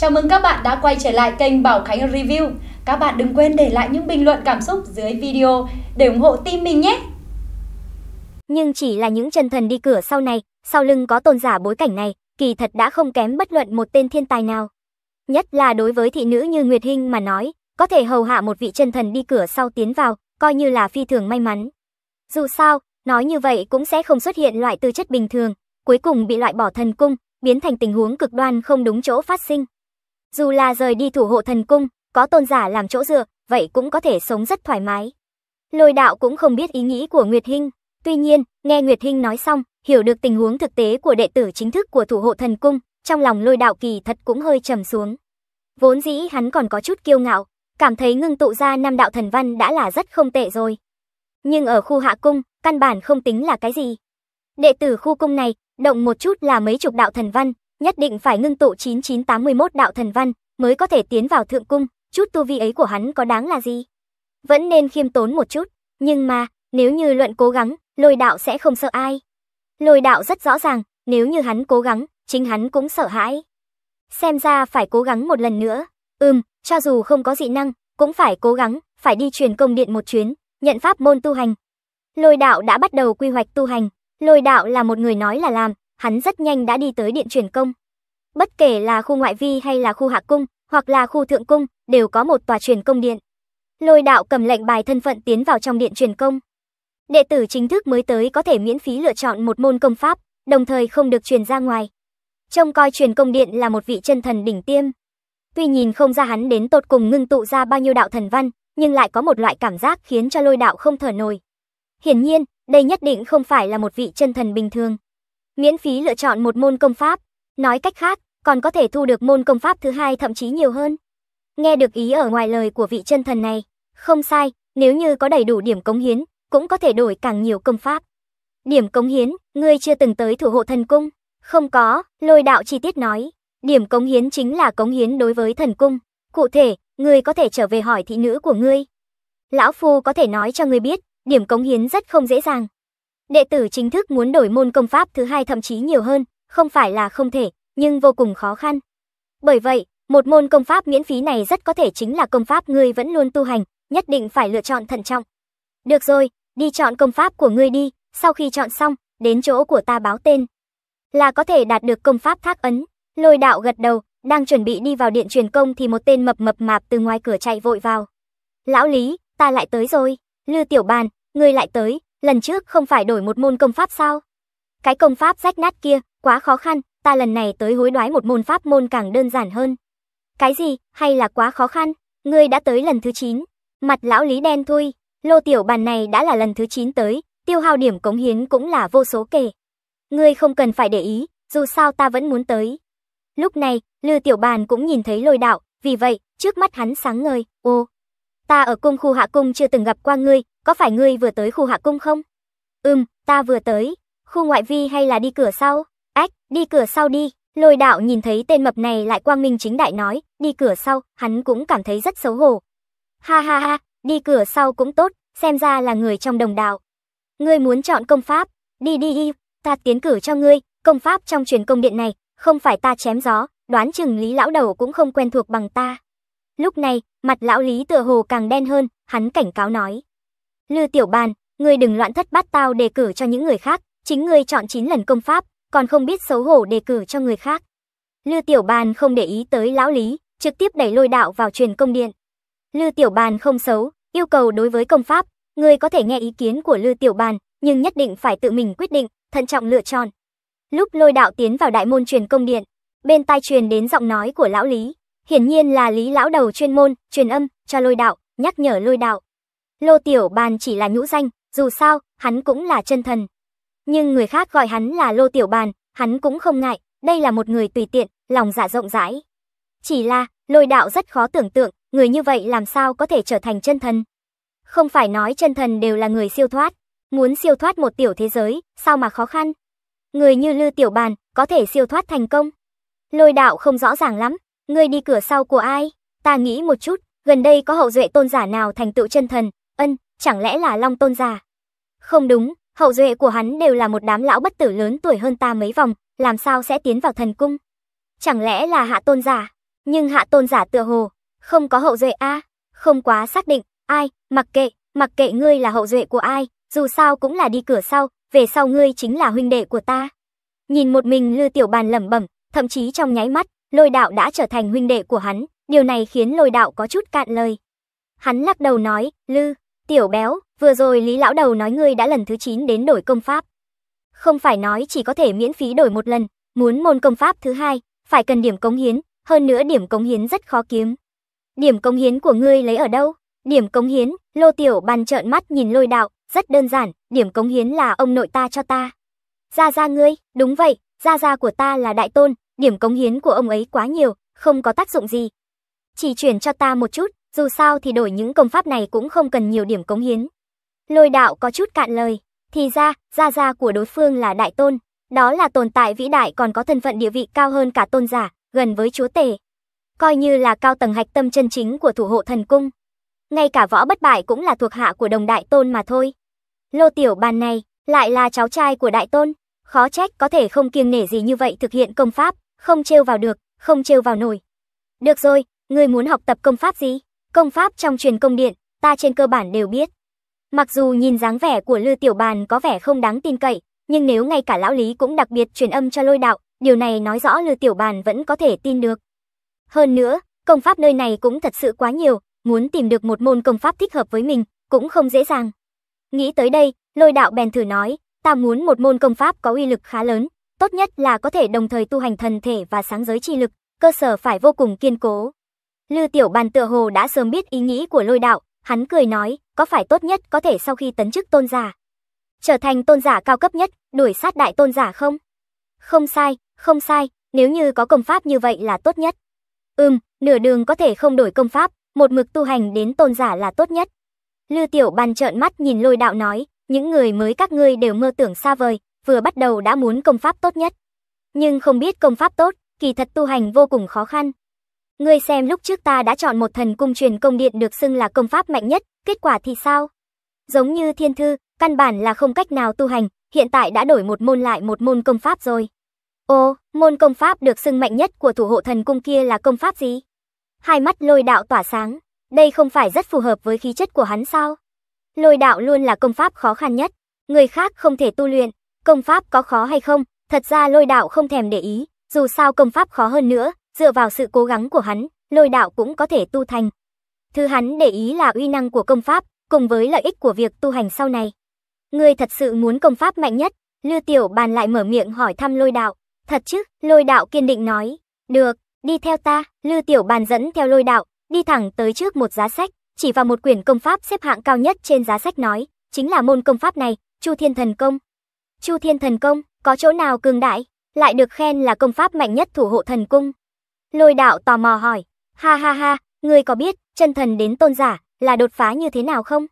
Chào mừng các bạn đã quay trở lại kênh Bảo Khánh Review. Các bạn đừng quên để lại những bình luận cảm xúc dưới video để ủng hộ team mình nhé. Nhưng chỉ là những chân thần đi cửa sau này, sau lưng có tôn giả bối cảnh này, kỳ thật đã không kém bất luận một tên thiên tài nào. Nhất là đối với thị nữ như Nguyệt Hinh mà nói, có thể hầu hạ một vị chân thần đi cửa sau tiến vào, coi như là phi thường may mắn. Dù sao, nói như vậy cũng sẽ không xuất hiện loại tư chất bình thường, cuối cùng bị loại bỏ thần cung, biến thành tình huống cực đoan không đúng chỗ phát sinh. Dù là rời đi thủ hộ thần cung, có tôn giả làm chỗ dựa, vậy cũng có thể sống rất thoải mái. Lôi đạo cũng không biết ý nghĩ của Nguyệt Hinh, tuy nhiên, nghe Nguyệt Hinh nói xong, hiểu được tình huống thực tế của đệ tử chính thức của thủ hộ thần cung, trong lòng lôi đạo kỳ thật cũng hơi trầm xuống. Vốn dĩ hắn còn có chút kiêu ngạo, cảm thấy ngưng tụ ra năm đạo thần văn đã là rất không tệ rồi. Nhưng ở khu hạ cung, căn bản không tính là cái gì. Đệ tử khu cung này, động một chút là mấy chục đạo thần văn, nhất định phải ngưng tụ 9981 đạo thần văn mới có thể tiến vào thượng cung, chút tu vi ấy của hắn có đáng là gì? Vẫn nên khiêm tốn một chút, nhưng mà, nếu như luận cố gắng, lôi đạo sẽ không sợ ai. Lôi đạo rất rõ ràng, nếu như hắn cố gắng, chính hắn cũng sợ hãi. Xem ra phải cố gắng một lần nữa. Ừm, cho dù không có dị năng, cũng phải cố gắng, phải đi truyền công điện một chuyến, nhận pháp môn tu hành. Lôi đạo đã bắt đầu quy hoạch tu hành. Lôi đạo là một người nói là làm, hắn rất nhanh đã đi tới điện truyền công. Bất kể là khu ngoại vi hay là khu hạ cung, hoặc là khu thượng cung, đều có một tòa truyền công điện. Lôi đạo cầm lệnh bài thân phận tiến vào trong điện truyền công. Đệ tử chính thức mới tới có thể miễn phí lựa chọn một môn công pháp, đồng thời không được truyền ra ngoài. Trông coi truyền công điện là một vị chân thần đỉnh tiêm. Tuy nhìn không ra hắn đến tột cùng ngưng tụ ra bao nhiêu đạo thần văn, nhưng lại có một loại cảm giác khiến cho lôi đạo không thở nổi. Hiển nhiên, đây nhất định không phải là một vị chân thần bình thường miễn phí lựa chọn một môn công pháp. Nói cách khác, còn có thể thu được môn công pháp thứ hai thậm chí nhiều hơn. Nghe được ý ở ngoài lời của vị chân thần này, không sai, nếu như có đầy đủ điểm cống hiến, cũng có thể đổi càng nhiều công pháp. Điểm cống hiến, ngươi chưa từng tới thủ hộ thần cung. Không có, lôi đạo chi tiết nói. Điểm cống hiến chính là cống hiến đối với thần cung. Cụ thể, ngươi có thể trở về hỏi thị nữ của ngươi. Lão Phu có thể nói cho ngươi biết, điểm cống hiến rất không dễ dàng. Đệ tử chính thức muốn đổi môn công pháp thứ hai thậm chí nhiều hơn, không phải là không thể, nhưng vô cùng khó khăn. Bởi vậy, một môn công pháp miễn phí này rất có thể chính là công pháp ngươi vẫn luôn tu hành, nhất định phải lựa chọn thận trọng. Được rồi, đi chọn công pháp của ngươi đi, sau khi chọn xong, đến chỗ của ta báo tên. Là có thể đạt được công pháp thác ấn, lôi đạo gật đầu, đang chuẩn bị đi vào điện truyền công thì một tên mập mập mạp từ ngoài cửa chạy vội vào. Lão Lý, ta lại tới rồi, Lư Tiểu Bàn, ngươi lại tới, lần trước không phải đổi một môn công pháp sao? Cái công pháp rách nát kia, quá khó khăn, ta lần này tới hối đoái một môn pháp môn càng đơn giản hơn. Cái gì, hay là quá khó khăn, ngươi đã tới lần thứ 9. Mặt lão lý đen thui, lô tiểu bàn này đã là lần thứ 9 tới, tiêu hao điểm cống hiến cũng là vô số kể. Ngươi không cần phải để ý, dù sao ta vẫn muốn tới. Lúc này, lư tiểu bàn cũng nhìn thấy lôi đạo, vì vậy, trước mắt hắn sáng ngời, ô, ta ở cung khu hạ cung chưa từng gặp qua ngươi, có phải ngươi vừa tới khu hạ cung không? Ừm, ta vừa tới, khu ngoại vi hay là đi cửa sau? Ách, đi cửa sau đi, lôi đạo nhìn thấy tên mập này lại quang minh chính đại nói, đi cửa sau, hắn cũng cảm thấy rất xấu hổ. Ha ha ha, đi cửa sau cũng tốt, xem ra là người trong đồng đạo. Ngươi muốn chọn công pháp, đi đi đi, ta tiến cử cho ngươi, công pháp trong truyền công điện này, không phải ta chém gió, đoán chừng lý lão đầu cũng không quen thuộc bằng ta. Lúc này, mặt lão Lý tựa hồ càng đen hơn, hắn cảnh cáo nói. Lư tiểu bàn, ngươi đừng loạn thất bát tao đề cử cho những người khác, chính ngươi chọn 9 lần công pháp, còn không biết xấu hổ đề cử cho người khác. Lư tiểu bàn không để ý tới lão Lý, trực tiếp đẩy lôi đạo vào truyền công điện. Lư tiểu bàn không xấu, yêu cầu đối với công pháp, ngươi có thể nghe ý kiến của Lư tiểu bàn, nhưng nhất định phải tự mình quyết định, thận trọng lựa chọn. Lúc lôi đạo tiến vào đại môn truyền công điện, bên tai truyền đến giọng nói của lão Lý, Hiển nhiên là Lý lão đầu chuyên môn, truyền âm, cho lôi đạo, nhắc nhở lôi đạo. Lô Tiểu Bàn chỉ là nhũ danh, dù sao, hắn cũng là chân thần. Nhưng người khác gọi hắn là Lô Tiểu Bàn, hắn cũng không ngại, đây là một người tùy tiện, lòng dạ rộng rãi. Chỉ là, lôi đạo rất khó tưởng tượng, người như vậy làm sao có thể trở thành chân thần. Không phải nói chân thần đều là người siêu thoát, muốn siêu thoát một tiểu thế giới, sao mà khó khăn. Người như Lư Tiểu Bàn, có thể siêu thoát thành công. Lôi đạo không rõ ràng lắm, Ngươi đi cửa sau của ai? Ta nghĩ một chút, gần đây có hậu duệ tôn giả nào thành tựu chân thần? Ân, chẳng lẽ là Long tôn giả? Không đúng, hậu duệ của hắn đều là một đám lão bất tử lớn tuổi hơn ta mấy vòng, làm sao sẽ tiến vào thần cung? Chẳng lẽ là hạ tôn giả? Nhưng hạ tôn giả tựa hồ, không có hậu duệ a Không quá xác định, ai, mặc kệ, mặc kệ ngươi là hậu duệ của ai, dù sao cũng là đi cửa sau, về sau ngươi chính là huynh đệ của ta. Nhìn một mình Lư Tiểu Bàn lẩm bẩm, thậm chí trong nháy mắt, Lôi đạo đã trở thành huynh đệ của hắn, điều này khiến lôi đạo có chút cạn lời. Hắn lắc đầu nói, Lư, tiểu béo, vừa rồi Lý Lão Đầu nói ngươi đã lần thứ 9 đến đổi công pháp. Không phải nói chỉ có thể miễn phí đổi một lần, muốn môn công pháp thứ hai, phải cần điểm cống hiến, hơn nữa điểm cống hiến rất khó kiếm. Điểm cống hiến của ngươi lấy ở đâu? Điểm cống hiến, lô tiểu bàn trợn mắt nhìn lôi đạo, rất đơn giản, điểm cống hiến là ông nội ta cho ta. Gia gia ngươi, đúng vậy, gia gia của ta là đại tôn, điểm cống hiến của ông ấy quá nhiều, không có tác dụng gì. Chỉ chuyển cho ta một chút, dù sao thì đổi những công pháp này cũng không cần nhiều điểm cống hiến. Lôi đạo có chút cạn lời, thì ra, gia gia của đối phương là đại tôn, đó là tồn tại vĩ đại còn có thân phận địa vị cao hơn cả tôn giả, gần với chúa tể. Coi như là cao tầng hạch tâm chân chính của thủ hộ thần cung. Ngay cả võ bất bại cũng là thuộc hạ của đồng đại tôn mà thôi. Lô tiểu bàn này, lại là cháu trai của đại tôn, khó trách có thể không kiêng nể gì như vậy thực hiện công pháp. Không trêu vào được, không trêu vào nổi. Được rồi, ngươi muốn học tập công pháp gì? Công pháp trong truyền công điện, ta trên cơ bản đều biết. Mặc dù nhìn dáng vẻ của Lư Tiểu Bàn có vẻ không đáng tin cậy, nhưng nếu ngay cả lão lý cũng đặc biệt truyền âm cho lôi đạo, điều này nói rõ Lư Tiểu Bàn vẫn có thể tin được. Hơn nữa, công pháp nơi này cũng thật sự quá nhiều, muốn tìm được một môn công pháp thích hợp với mình cũng không dễ dàng. Nghĩ tới đây, lôi đạo bèn thử nói, ta muốn một môn công pháp có uy lực khá lớn, tốt nhất là có thể đồng thời tu hành thần thể và sáng giới chi lực, cơ sở phải vô cùng kiên cố. Lư Tiểu Bàn tựa hồ đã sớm biết ý nghĩ của lôi đạo, hắn cười nói, có phải tốt nhất có thể sau khi tấn chức tôn giả, trở thành tôn giả cao cấp nhất, đuổi sát đại tôn giả không? Không sai, không sai, nếu như có công pháp như vậy là tốt nhất. Ừm, nửa đường có thể không đổi công pháp, một mực tu hành đến tôn giả là tốt nhất. Lư Tiểu Bàn trợn mắt nhìn lôi đạo nói, những người mới các ngươi đều mơ tưởng xa vời, vừa bắt đầu đã muốn công pháp tốt nhất. Nhưng không biết công pháp tốt, kỳ thật tu hành vô cùng khó khăn. Ngươi xem lúc trước ta đã chọn một thần cung truyền công điện được xưng là công pháp mạnh nhất, kết quả thì sao? Giống như thiên thư, căn bản là không cách nào tu hành, hiện tại đã đổi một môn lại một môn công pháp rồi. Ồ, môn công pháp được xưng mạnh nhất của thủ hộ thần cung kia là công pháp gì? Hai mắt lôi đạo tỏa sáng, đây không phải rất phù hợp với khí chất của hắn sao? Lôi đạo luôn là công pháp khó khăn nhất, người khác không thể tu luyện, Công pháp có khó hay không? Thật ra lôi đạo không thèm để ý, dù sao công pháp khó hơn nữa, dựa vào sự cố gắng của hắn, lôi đạo cũng có thể tu thành. Thứ hắn để ý là uy năng của công pháp, cùng với lợi ích của việc tu hành sau này. Người thật sự muốn công pháp mạnh nhất? Lư Tiểu Bàn lại mở miệng hỏi thăm lôi đạo. Thật chứ, lôi đạo kiên định nói. Được, đi theo ta, Lư Tiểu Bàn dẫn theo lôi đạo, đi thẳng tới trước một giá sách, chỉ vào một quyển công pháp xếp hạng cao nhất trên giá sách nói, chính là môn công pháp này, Chu Thiên Thần Công. Chu Thiên Thần Công, có chỗ nào cường đại, lại được khen là công pháp mạnh nhất thủ hộ thần cung. Lôi đạo tò mò hỏi, ha ha ha, ngươi có biết chân thần đến tôn giả là đột phá như thế nào không?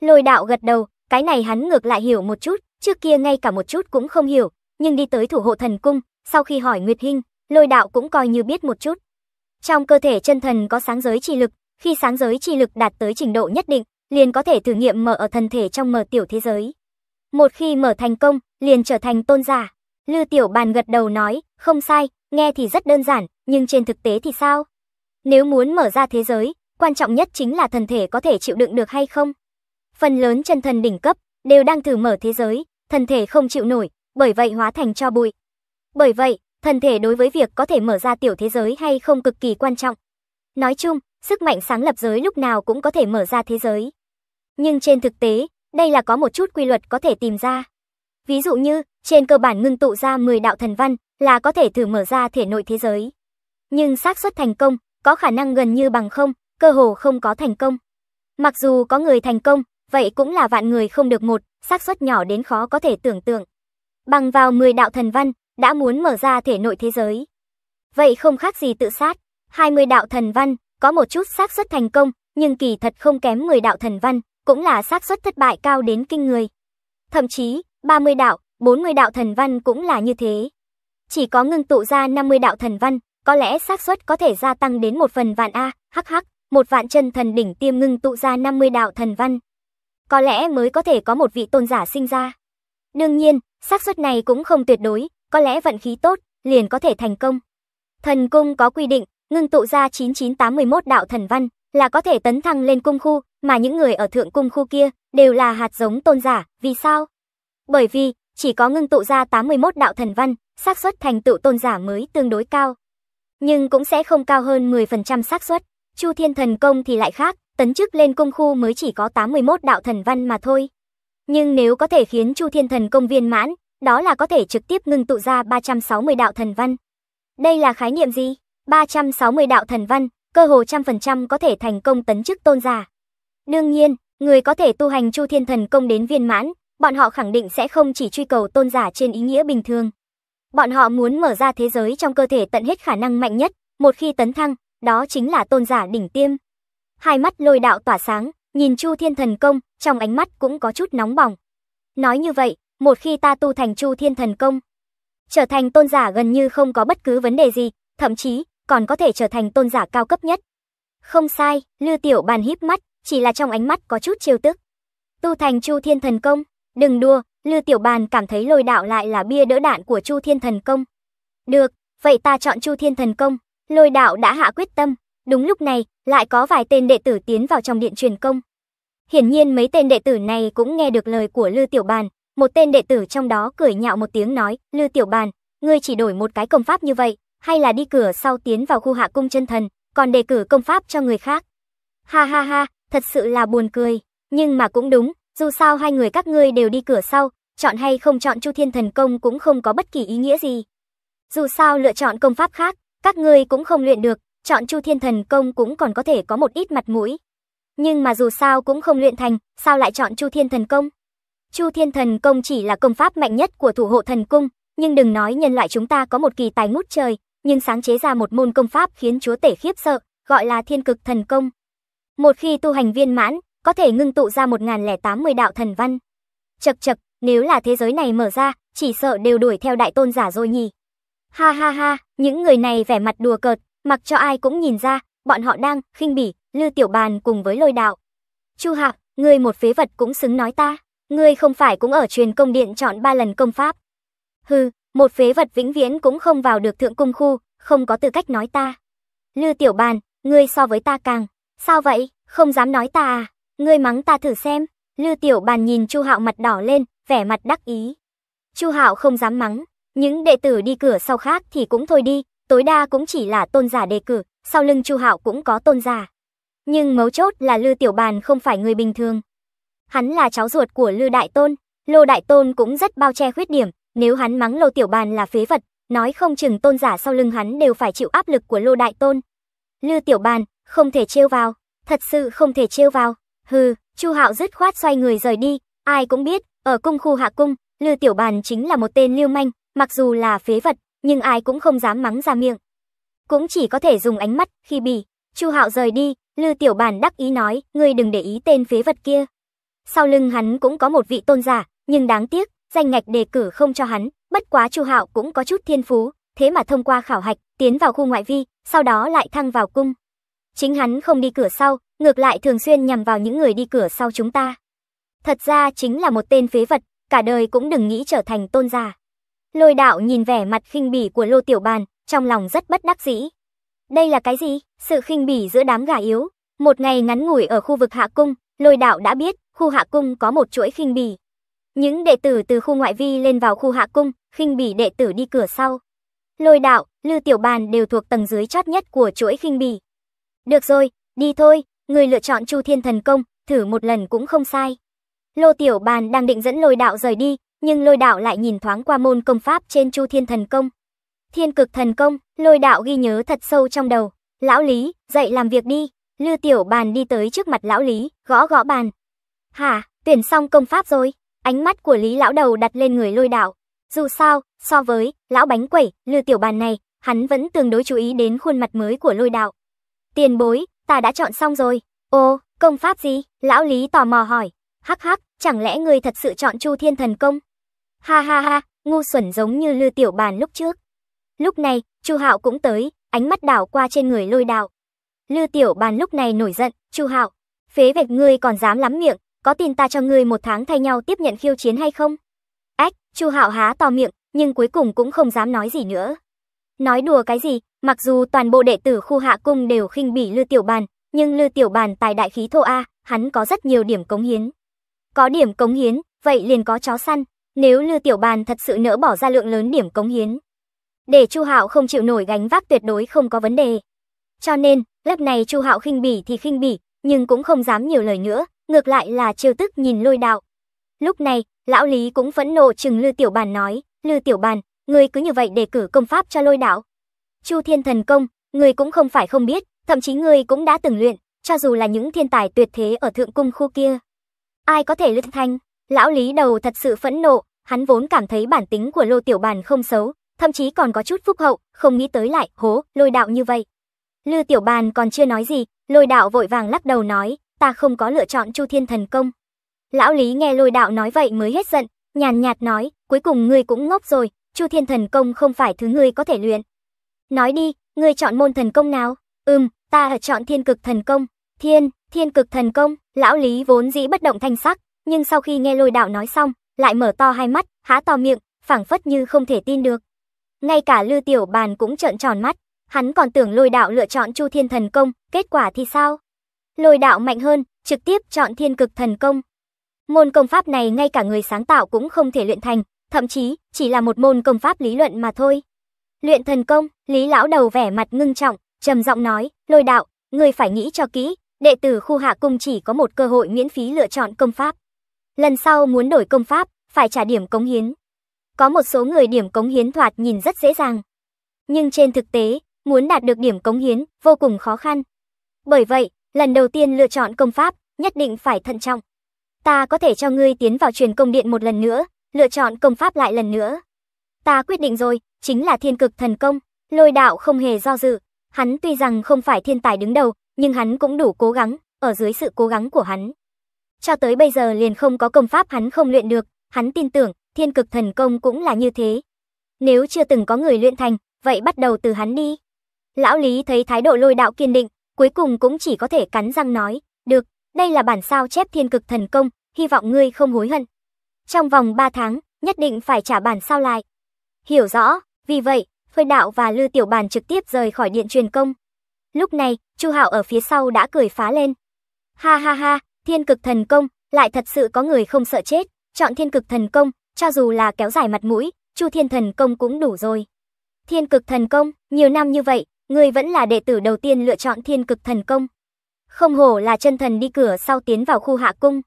Lôi đạo gật đầu, cái này hắn ngược lại hiểu một chút, trước kia ngay cả một chút cũng không hiểu, nhưng đi tới thủ hộ thần cung, sau khi hỏi Nguyệt Hinh, lôi đạo cũng coi như biết một chút. Trong cơ thể chân thần có sáng giới chi lực, khi sáng giới chi lực đạt tới trình độ nhất định, liền có thể thử nghiệm mở ở thần thể trong mở tiểu thế giới. Một khi mở thành công, liền trở thành tôn giả. Lư Tiểu Bàn gật đầu nói, không sai, nghe thì rất đơn giản, nhưng trên thực tế thì sao? Nếu muốn mở ra thế giới, quan trọng nhất chính là thần thể có thể chịu đựng được hay không. Phần lớn chân thần đỉnh cấp đều đang thử mở thế giới, thần thể không chịu nổi, bởi vậy hóa thành cho bụi. Bởi vậy, thần thể đối với việc có thể mở ra tiểu thế giới hay không cực kỳ quan trọng. Nói chung, sức mạnh sáng lập giới lúc nào cũng có thể mở ra thế giới. Nhưng trên thực tế, đây là có một chút quy luật có thể tìm ra. Ví dụ như, trên cơ bản ngưng tụ ra 10 đạo thần văn là có thể thử mở ra thể nội thế giới. Nhưng xác suất thành công có khả năng gần như bằng không, cơ hồ không có thành công. Mặc dù có người thành công, vậy cũng là vạn người không được một, xác suất nhỏ đến khó có thể tưởng tượng. Bằng vào 10 đạo thần văn, đã muốn mở ra thể nội thế giới. Vậy không khác gì tự sát, 20 đạo thần văn, có một chút xác suất thành công, nhưng kỳ thật không kém 10 đạo thần văn cũng là xác suất thất bại cao đến kinh người. Thậm chí, 30 đạo, 40 đạo thần văn cũng là như thế. Chỉ có ngưng tụ ra 50 đạo thần văn, có lẽ xác suất có thể gia tăng đến một phần vạn a, hắc hắc, một vạn chân thần đỉnh tiêm ngưng tụ ra 50 đạo thần văn. Có lẽ mới có thể có một vị tôn giả sinh ra. Đương nhiên, xác suất này cũng không tuyệt đối, có lẽ vận khí tốt, liền có thể thành công. Thần cung có quy định, ngưng tụ ra 9981 đạo thần văn là có thể tấn thăng lên cung khu, mà những người ở thượng cung khu kia đều là hạt giống tôn giả, vì sao? Bởi vì, chỉ có ngưng tụ ra 81 đạo thần văn, xác suất thành tựu tôn giả mới tương đối cao. Nhưng cũng sẽ không cao hơn 10% xác suất. Chu Thiên Thần Công thì lại khác, tấn chức lên cung khu mới chỉ có 81 đạo thần văn mà thôi. Nhưng nếu có thể khiến Chu Thiên Thần Công viên mãn, đó là có thể trực tiếp ngưng tụ ra 360 đạo thần văn. Đây là khái niệm gì? 360 đạo thần văn, cơ hồ trăm phần trăm có thể thành công tấn chức tôn giả. Đương nhiên, người có thể tu hành Chu Thiên Thần Công đến viên mãn, bọn họ khẳng định sẽ không chỉ truy cầu tôn giả trên ý nghĩa bình thường. Bọn họ muốn mở ra thế giới trong cơ thể tận hết khả năng mạnh nhất, một khi tấn thăng, đó chính là tôn giả đỉnh tiêm. Hai mắt lôi đạo tỏa sáng, nhìn Chu Thiên Thần Công, trong ánh mắt cũng có chút nóng bỏng. Nói như vậy, một khi ta tu thành Chu Thiên Thần Công, trở thành tôn giả gần như không có bất cứ vấn đề gì, thậm chí còn có thể trở thành tôn giả cao cấp nhất. Không sai, Lư Tiểu Bàn híp mắt, chỉ là trong ánh mắt có chút trêu tức. Tu thành Chu Thiên Thần Công, đừng đùa, Lư Tiểu Bàn cảm thấy lôi đạo lại là bia đỡ đạn của Chu Thiên Thần Công. Được, vậy ta chọn Chu Thiên Thần Công, lôi đạo đã hạ quyết tâm, đúng lúc này lại có vài tên đệ tử tiến vào trong điện truyền công. Hiển nhiên mấy tên đệ tử này cũng nghe được lời của Lư Tiểu Bàn, một tên đệ tử trong đó cười nhạo một tiếng nói, Lư Tiểu Bàn, ngươi chỉ đổi một cái công pháp như vậy, hay là đi cửa sau tiến vào khu hạ cung chân thần, còn đề cử công pháp cho người khác. Ha ha ha, thật sự là buồn cười, nhưng mà cũng đúng, dù sao hai người các ngươi đều đi cửa sau, chọn hay không chọn Chu Thiên Thần Công cũng không có bất kỳ ý nghĩa gì. Dù sao lựa chọn công pháp khác, các ngươi cũng không luyện được, chọn Chu Thiên Thần Công cũng còn có thể có một ít mặt mũi. Nhưng mà dù sao cũng không luyện thành, sao lại chọn Chu Thiên Thần Công? Chu Thiên Thần Công chỉ là công pháp mạnh nhất của thủ hộ thần cung, nhưng đừng nói nhân loại chúng ta có một kỳ tài ngút trời, nhưng sáng chế ra một môn công pháp khiến chúa tể khiếp sợ, gọi là Thiên Cực Thần Công. Một khi tu hành viên mãn, có thể ngưng tụ ra 1080 đạo thần văn. Chậc chậc, nếu là thế giới này mở ra, chỉ sợ đều đuổi theo đại tôn giả rồi nhỉ. Ha ha ha, những người này vẻ mặt đùa cợt, mặc cho ai cũng nhìn ra, bọn họ đang khinh bỉ Lư Tiểu Bàn cùng với Lôi Đạo. Chu Hạc, ngươi một phế vật cũng xứng nói ta, ngươi không phải cũng ở truyền công điện chọn ba lần công pháp. Hừ, một phế vật vĩnh viễn cũng không vào được thượng cung khu, không có tư cách nói ta. Lư Tiểu Bàn, ngươi so với ta càng Sao vậy, không dám nói ta à, ngươi mắng ta thử xem. Lư Tiểu Bàn nhìn Chu Hạo mặt đỏ lên, vẻ mặt đắc ý. Chu Hạo không dám mắng, những đệ tử đi cửa sau khác thì cũng thôi đi, tối đa cũng chỉ là tôn giả đề cử, sau lưng Chu Hạo cũng có tôn giả. Nhưng mấu chốt là Lư Tiểu Bàn không phải người bình thường. Hắn là cháu ruột của Lư Đại Tôn, Lô Đại Tôn cũng rất bao che khuyết điểm, nếu hắn mắng Lô Tiểu Bàn là phế vật, nói không chừng tôn giả sau lưng hắn đều phải chịu áp lực của Lô Đại Tôn. Lư Tiểu Bàn, không thể trêu vào, thật sự không thể trêu vào. Hừ, Chu Hạo dứt khoát xoay người rời đi, ai cũng biết, ở cung khu hạ cung, Lư Tiểu Bàn chính là một tên lưu manh, mặc dù là phế vật, nhưng ai cũng không dám mắng ra miệng. Cũng chỉ có thể dùng ánh mắt khi bỉ. Chu Hạo rời đi, Lư Tiểu Bàn đắc ý nói, ngươi đừng để ý tên phế vật kia. Sau lưng hắn cũng có một vị tôn giả, nhưng đáng tiếc, danh ngạch đề cử không cho hắn, bất quá Chu Hạo cũng có chút thiên phú, thế mà thông qua khảo hạch, tiến vào khu ngoại vi, sau đó lại thăng vào cung. Chính hắn không đi cửa sau, ngược lại thường xuyên nhằm vào những người đi cửa sau chúng ta. Thật ra chính là một tên phế vật, cả đời cũng đừng nghĩ trở thành tôn giả. Lôi đạo nhìn vẻ mặt khinh bỉ của Lô Tiểu Bàn, trong lòng rất bất đắc dĩ. Đây là cái gì? Sự khinh bỉ giữa đám gà yếu. Một ngày ngắn ngủi ở khu vực Hạ Cung, lôi đạo đã biết, khu Hạ Cung có một chuỗi khinh bỉ. Những đệ tử từ khu ngoại vi lên vào khu Hạ Cung, khinh bỉ đệ tử đi cửa sau. Lôi đạo, Lư Tiểu Bàn đều thuộc tầng dưới chót nhất của chuỗi khinh bỉ. Được rồi, đi thôi, người lựa chọn Chu Thiên Thần Công, thử một lần cũng không sai. Lô Tiểu Bàn đang định dẫn lôi đạo rời đi, nhưng lôi đạo lại nhìn thoáng qua môn công pháp trên Chu Thiên Thần Công. Thiên cực thần công, lôi đạo ghi nhớ thật sâu trong đầu. Lão Lý, dậy làm việc đi. Lư Tiểu Bàn đi tới trước mặt Lão Lý, gõ gõ bàn. Hả, tuyển xong công pháp rồi. Ánh mắt của Lý Lão đầu đặt lên người lôi đạo. Dù sao, so với Lão Bánh Quẩy, Lư Tiểu Bàn này, hắn vẫn tương đối chú ý đến khuôn mặt mới của lôi đạo. Tiền bối, ta đã chọn xong rồi. Ô, công pháp gì? Lão Lý tò mò hỏi. Hắc hắc, chẳng lẽ người thật sự chọn Chu Thiên Thần Công? Ha ha ha, ngu xuẩn giống như Lư Tiểu Bàn lúc trước. Lúc này, Chu Hạo cũng tới, ánh mắt đảo qua trên người Lôi Đạo. Lư Tiểu Bàn lúc này nổi giận, "Chu Hạo, phế vạch ngươi còn dám lắm miệng, có tin ta cho ngươi một tháng thay nhau tiếp nhận khiêu chiến hay không?" Ách, Chu Hạo há to miệng, nhưng cuối cùng cũng không dám nói gì nữa. Nói đùa cái gì, mặc dù toàn bộ đệ tử khu hạ cung đều khinh bỉ Lư Tiểu Bàn, nhưng Lư Tiểu Bàn tài đại khí thô A, hắn có rất nhiều điểm cống hiến. Có điểm cống hiến, vậy liền có chó săn, nếu Lư Tiểu Bàn thật sự nỡ bỏ ra lượng lớn điểm cống hiến. Để Chu Hạo không chịu nổi gánh vác tuyệt đối không có vấn đề. Cho nên, lớp này Chu Hạo khinh bỉ thì khinh bỉ, nhưng cũng không dám nhiều lời nữa, ngược lại là trêu tức nhìn Lôi Đạo. Lúc này, lão Lý cũng phẫn nộ chừng Lư Tiểu Bàn nói, "Lư Tiểu Bàn, người cứ như vậy đề cử công pháp cho lôi đạo Chu Thiên Thần Công, người cũng không phải không biết, thậm chí người cũng đã từng luyện, cho dù là những thiên tài tuyệt thế ở thượng cung khu kia. Ai có thể luyện thanh Lão Lý đầu thật sự phẫn nộ, hắn vốn cảm thấy bản tính của Lô Tiểu Bàn không xấu, thậm chí còn có chút phúc hậu, không nghĩ tới lại hố lôi đạo như vậy. Lư Tiểu Bàn còn chưa nói gì, lôi đạo vội vàng lắc đầu nói, ta không có lựa chọn Chu Thiên Thần Công. Lão Lý nghe lôi đạo nói vậy mới hết giận, nhàn nhạt nói, cuối cùng ngươi cũng ngốc rồi, Chu Thiên Thần Công không phải thứ ngươi có thể luyện. Nói đi, ngươi chọn môn thần công nào? Ừm, ta ở chọn Thiên Cực Thần Công. Thiên, Thiên Cực Thần Công, lão Lý vốn dĩ bất động thanh sắc, nhưng sau khi nghe Lôi Đạo nói xong, lại mở to hai mắt, há to miệng, phảng phất như không thể tin được. Ngay cả Lư Tiểu Bàn cũng trợn tròn mắt, hắn còn tưởng Lôi Đạo lựa chọn Chu Thiên Thần Công, kết quả thì sao? Lôi Đạo mạnh hơn, trực tiếp chọn Thiên Cực Thần Công. Môn công pháp này ngay cả người sáng tạo cũng không thể luyện thành, thậm chí chỉ là một môn công pháp lý luận mà thôi. Luyện thần công, Lý lão đầu vẻ mặt ngưng trọng, trầm giọng nói, "Lôi đạo, ngươi phải nghĩ cho kỹ, đệ tử khu hạ cung chỉ có một cơ hội miễn phí lựa chọn công pháp. Lần sau muốn đổi công pháp, phải trả điểm cống hiến." Có một số người điểm cống hiến thoạt nhìn rất dễ dàng, nhưng trên thực tế, muốn đạt được điểm cống hiến vô cùng khó khăn. Bởi vậy, lần đầu tiên lựa chọn công pháp, nhất định phải thận trọng. Ta có thể cho ngươi tiến vào truyền công điện một lần nữa, lựa chọn công pháp lại lần nữa. Ta quyết định rồi, chính là thiên cực thần công, lôi đạo không hề do dự. Hắn tuy rằng không phải thiên tài đứng đầu, nhưng hắn cũng đủ cố gắng, ở dưới sự cố gắng của hắn. Cho tới bây giờ liền không có công pháp hắn không luyện được, hắn tin tưởng thiên cực thần công cũng là như thế. Nếu chưa từng có người luyện thành, vậy bắt đầu từ hắn đi. Lão Lý thấy thái độ lôi đạo kiên định, cuối cùng cũng chỉ có thể cắn răng nói, được, đây là bản sao chép thiên cực thần công, hy vọng ngươi không hối hận. Trong vòng 3 tháng, nhất định phải trả bản sao lại. Hiểu rõ, vì vậy, Thôi Đạo và Lư Tiểu Bàn trực tiếp rời khỏi điện truyền công. Lúc này, Chu Hạo ở phía sau đã cười phá lên. Ha ha ha, thiên cực thần công, lại thật sự có người không sợ chết, chọn thiên cực thần công, cho dù là kéo dài mặt mũi, Chu Thiên thần công cũng đủ rồi. Thiên cực thần công, nhiều năm như vậy, người vẫn là đệ tử đầu tiên lựa chọn thiên cực thần công. Không hổ là chân thần đi cửa sau tiến vào khu hạ cung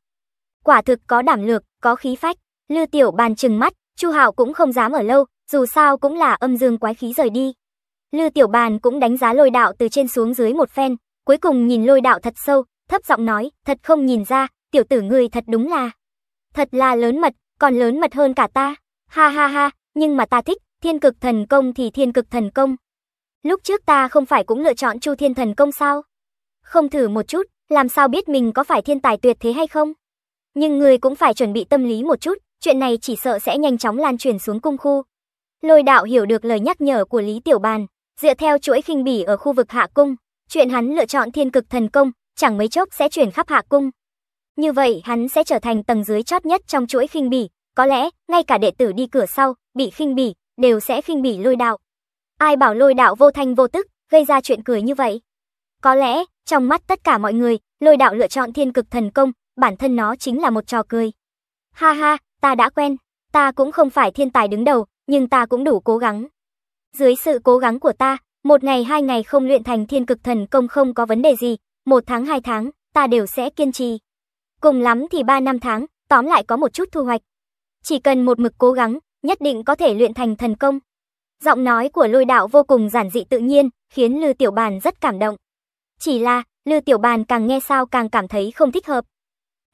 quả thực có đảm lược, có khí phách. Lư Tiểu Bàn trừng mắt, Chu Hạo cũng không dám ở lâu, dù sao cũng là âm dương quái khí rời đi. Lư Tiểu Bàn cũng đánh giá lôi đạo từ trên xuống dưới một phen, cuối cùng nhìn lôi đạo thật sâu, thấp giọng nói, thật không nhìn ra, tiểu tử ngươi thật đúng là, thật là lớn mật, còn lớn mật hơn cả ta. Ha ha ha, nhưng mà ta thích, thiên cực thần công thì thiên cực thần công. Lúc trước ta không phải cũng lựa chọn chu thiên thần công sao? Không thử một chút, làm sao biết mình có phải thiên tài tuyệt thế hay không? Nhưng ngươi cũng phải chuẩn bị tâm lý một chút, chuyện này chỉ sợ sẽ nhanh chóng lan truyền xuống cung khu. Lôi đạo hiểu được lời nhắc nhở của Lý Tiểu Bàn, dựa theo chuỗi khinh bỉ ở khu vực hạ cung, chuyện hắn lựa chọn thiên cực thần công, chẳng mấy chốc sẽ chuyển khắp hạ cung. Như vậy hắn sẽ trở thành tầng dưới chót nhất trong chuỗi khinh bỉ, có lẽ ngay cả đệ tử đi cửa sau, bị khinh bỉ, đều sẽ khinh bỉ lôi đạo. Ai bảo lôi đạo vô thanh vô tức, gây ra chuyện cười như vậy? Có lẽ, trong mắt tất cả mọi người, lôi đạo lựa chọn thiên cực thần công, bản thân nó chính là một trò cười. Ha ha, ta đã quen, ta cũng không phải thiên tài đứng đầu, nhưng ta cũng đủ cố gắng. Dưới sự cố gắng của ta, một ngày hai ngày không luyện thành thiên cực thần công không có vấn đề gì, một tháng hai tháng, ta đều sẽ kiên trì. Cùng lắm thì ba năm tháng, tóm lại có một chút thu hoạch. Chỉ cần một mực cố gắng, nhất định có thể luyện thành thần công. Giọng nói của lôi đạo vô cùng giản dị tự nhiên, khiến Lư Tiểu Bàn rất cảm động. Chỉ là, Lư Tiểu Bàn càng nghe sao càng cảm thấy không thích hợp.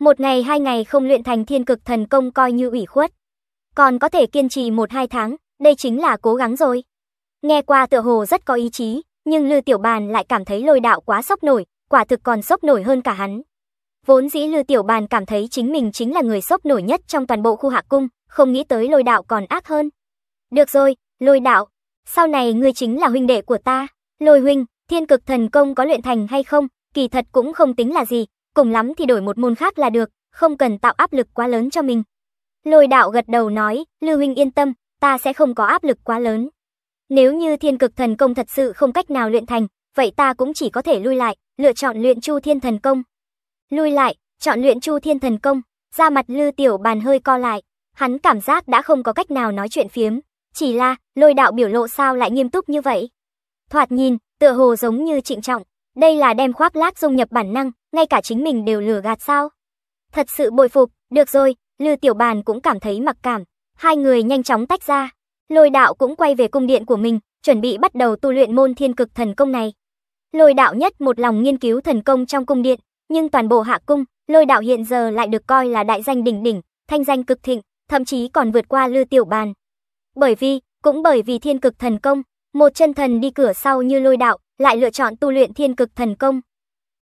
Một ngày hai ngày không luyện thành thiên cực thần công coi như ủy khuất. Còn có thể kiên trì một hai tháng, đây chính là cố gắng rồi. Nghe qua tựa hồ rất có ý chí, nhưng Lư Tiểu Bàn lại cảm thấy lôi đạo quá sốc nổi, quả thực còn sốc nổi hơn cả hắn. Vốn dĩ Lư Tiểu Bàn cảm thấy chính mình chính là người sốc nổi nhất trong toàn bộ khu hạ cung, không nghĩ tới lôi đạo còn ác hơn. Được rồi, lôi đạo, sau này ngươi chính là huynh đệ của ta. Lôi huynh, thiên cực thần công có luyện thành hay không, kỳ thật cũng không tính là gì, cùng lắm thì đổi một môn khác là được, không cần tạo áp lực quá lớn cho mình. Lôi đạo gật đầu nói, Lưu Huynh yên tâm, ta sẽ không có áp lực quá lớn. Nếu như thiên cực thần công thật sự không cách nào luyện thành, vậy ta cũng chỉ có thể lui lại, lựa chọn luyện chu thiên thần công. Lui lại, chọn luyện chu thiên thần công, ra mặt lư tiểu bàn hơi co lại, hắn cảm giác đã không có cách nào nói chuyện phiếm, chỉ là lôi đạo biểu lộ sao lại nghiêm túc như vậy. Thoạt nhìn, tựa hồ giống như trịnh trọng, đây là đem khoác lác dung nhập bản năng, ngay cả chính mình đều lừa gạt sao? Thật sự bồi phục, được rồi, Lư Tiểu Bàn cũng cảm thấy mặc cảm, hai người nhanh chóng tách ra. Lôi đạo cũng quay về cung điện của mình, chuẩn bị bắt đầu tu luyện môn thiên cực thần công này. Lôi đạo nhất một lòng nghiên cứu thần công trong cung điện, nhưng toàn bộ hạ cung, lôi đạo hiện giờ lại được coi là đại danh đỉnh đỉnh, thanh danh cực thịnh, thậm chí còn vượt qua Lư Tiểu Bàn. Bởi vì, cũng bởi vì thiên cực thần công, một chân thần đi cửa sau như lôi đạo, lại lựa chọn tu luyện thiên cực thần công,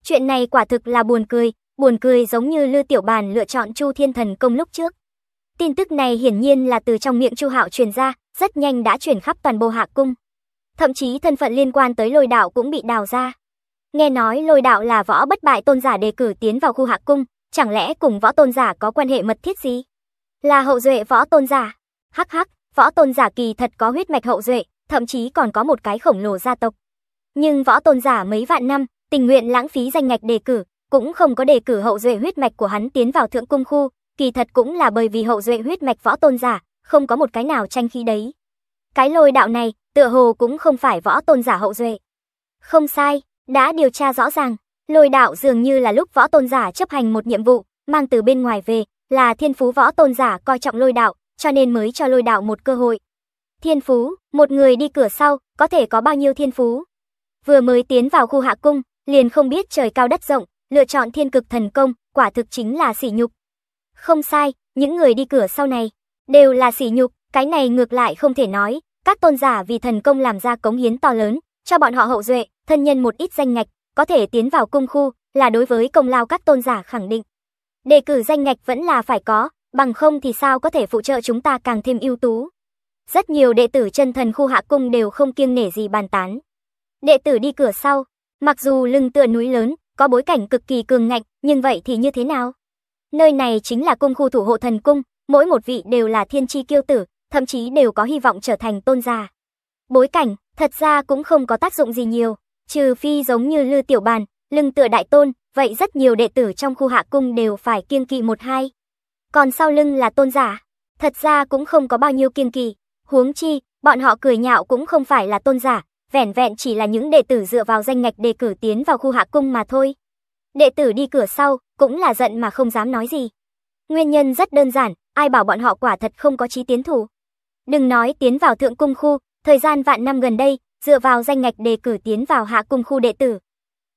Chuyện này quả thực là buồn cười, buồn cười giống như Lư Tiểu Bàn lựa chọn Chu Thiên Thần công lúc trước. Tin tức này hiển nhiên là từ trong miệng Chu Hạo truyền ra, rất nhanh đã truyền khắp toàn bộ hạ cung. Thậm chí thân phận liên quan tới lôi đạo cũng bị đào ra. Nghe nói lôi đạo là võ bất bại tôn giả đề cử tiến vào khu hạ cung, chẳng lẽ cùng võ tôn giả có quan hệ mật thiết gì? Là hậu duệ võ tôn giả. Hắc hắc, võ tôn giả kỳ thật có huyết mạch hậu duệ, thậm chí còn có một cái khổng lồ gia tộc. Nhưng võ tôn giả mấy vạn năm, tình nguyện lãng phí danh ngạch đề cử, cũng không có đề cử hậu duệ huyết mạch của hắn tiến vào thượng cung khu, kỳ thật cũng là bởi vì hậu duệ huyết mạch võ tôn giả, không có một cái nào tranh khí đấy. Cái lôi đạo này, tựa hồ cũng không phải võ tôn giả hậu duệ. Không sai, đã điều tra rõ ràng, lôi đạo dường như là lúc võ tôn giả chấp hành một nhiệm vụ, mang từ bên ngoài về, là thiên phú võ tôn giả coi trọng lôi đạo, cho nên mới cho lôi đạo một cơ hội. Thiên phú, một người đi cửa sau, có thể có bao nhiêu thiên phú? Vừa mới tiến vào khu hạ cung, liền không biết trời cao đất rộng, lựa chọn thiên cực thần công, quả thực chính là sỉ nhục. Không sai, những người đi cửa sau này đều là sỉ nhục, cái này ngược lại không thể nói, các tôn giả vì thần công làm ra cống hiến to lớn, cho bọn họ hậu duệ, thân nhân một ít danh ngạch, có thể tiến vào cung khu, là đối với công lao các tôn giả khẳng định. Đề cử danh ngạch vẫn là phải có, bằng không thì sao có thể phụ trợ chúng ta càng thêm ưu tú. Rất nhiều đệ tử chân thần khu hạ cung đều không kiêng nể gì bàn tán. Đệ tử đi cửa sau, Mặc dù lưng tựa núi lớn, có bối cảnh cực kỳ cường ngạnh, nhưng vậy thì như thế nào? Nơi này chính là cung khu thủ hộ thần cung, mỗi một vị đều là thiên chi kiêu tử, thậm chí đều có hy vọng trở thành tôn giả. Bối cảnh, thật ra cũng không có tác dụng gì nhiều, trừ phi giống như Lư Tiểu Bàn, lưng tựa đại tôn, vậy rất nhiều đệ tử trong khu hạ cung đều phải kiêng kỵ một hai. Còn sau lưng là tôn giả, thật ra cũng không có bao nhiêu kiêng kỵ, huống chi, bọn họ cười nhạo cũng không phải là tôn giả, vẻn vẹn chỉ là những đệ tử dựa vào danh ngạch đề cử tiến vào khu hạ cung mà thôi. Đệ tử đi cửa sau, cũng là giận mà không dám nói gì. Nguyên nhân rất đơn giản, ai bảo bọn họ quả thật không có chí tiến thủ. Đừng nói tiến vào thượng cung khu, thời gian vạn năm gần đây, dựa vào danh ngạch đề cử tiến vào hạ cung khu đệ tử.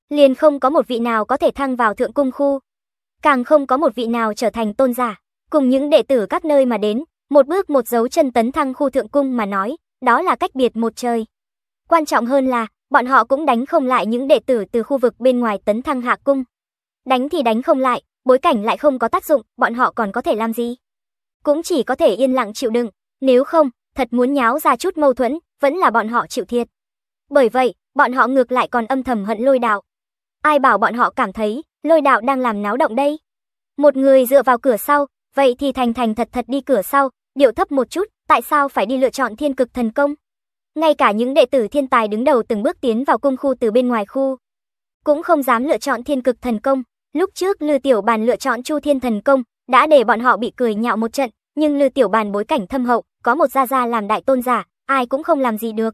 Liền không có một vị nào có thể thăng vào thượng cung khu. Càng không có một vị nào trở thành tôn giả, cùng những đệ tử các nơi mà đến, một bước một dấu chân tấn thăng khu thượng cung mà nói, đó là cách biệt một trời. Quan trọng hơn là, bọn họ cũng đánh không lại những đệ tử từ khu vực bên ngoài tấn thăng hạ cung. Đánh thì đánh không lại, bối cảnh lại không có tác dụng, bọn họ còn có thể làm gì? Cũng chỉ có thể yên lặng chịu đựng, nếu không, thật muốn nháo ra chút mâu thuẫn, vẫn là bọn họ chịu thiệt. Bởi vậy, bọn họ ngược lại còn âm thầm hận lôi đạo. Ai bảo bọn họ cảm thấy, lôi đạo đang làm náo động đây? Một người dựa vào cửa sau, vậy thì thành thành thật thật đi cửa sau, điệu thấp một chút, tại sao phải đi lựa chọn thiên cực thần công? Ngay cả những đệ tử thiên tài đứng đầu từng bước tiến vào cung khu từ bên ngoài khu, cũng không dám lựa chọn thiên cực thần công. Lúc trước Lư Tiểu Bàn lựa chọn Chu Thiên thần công, đã để bọn họ bị cười nhạo một trận, nhưng Lư Tiểu Bàn bối cảnh thâm hậu, có một gia gia làm đại tôn giả, ai cũng không làm gì được.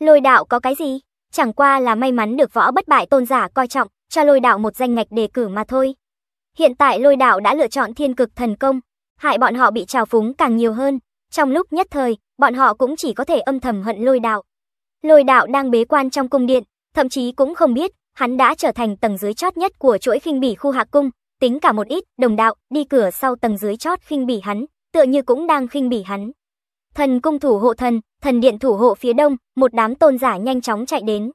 Lôi đạo có cái gì? Chẳng qua là may mắn được võ bất bại tôn giả coi trọng, cho lôi đạo một danh ngạch đề cử mà thôi. Hiện tại lôi đạo đã lựa chọn thiên cực thần công, hại bọn họ bị trào phúng càng nhiều hơn, trong lúc nhất thời, bọn họ cũng chỉ có thể âm thầm hận lôi đạo. Lôi đạo đang bế quan trong cung điện, thậm chí cũng không biết, hắn đã trở thành tầng dưới chót nhất của chuỗi khinh bỉ khu hạ cung, tính cả một ít đồng đạo đi cửa sau tầng dưới chót khinh bỉ hắn, tựa như cũng đang khinh bỉ hắn. Thần cung thủ hộ thần, thần điện thủ hộ phía đông, một đám tôn giả nhanh chóng chạy đến.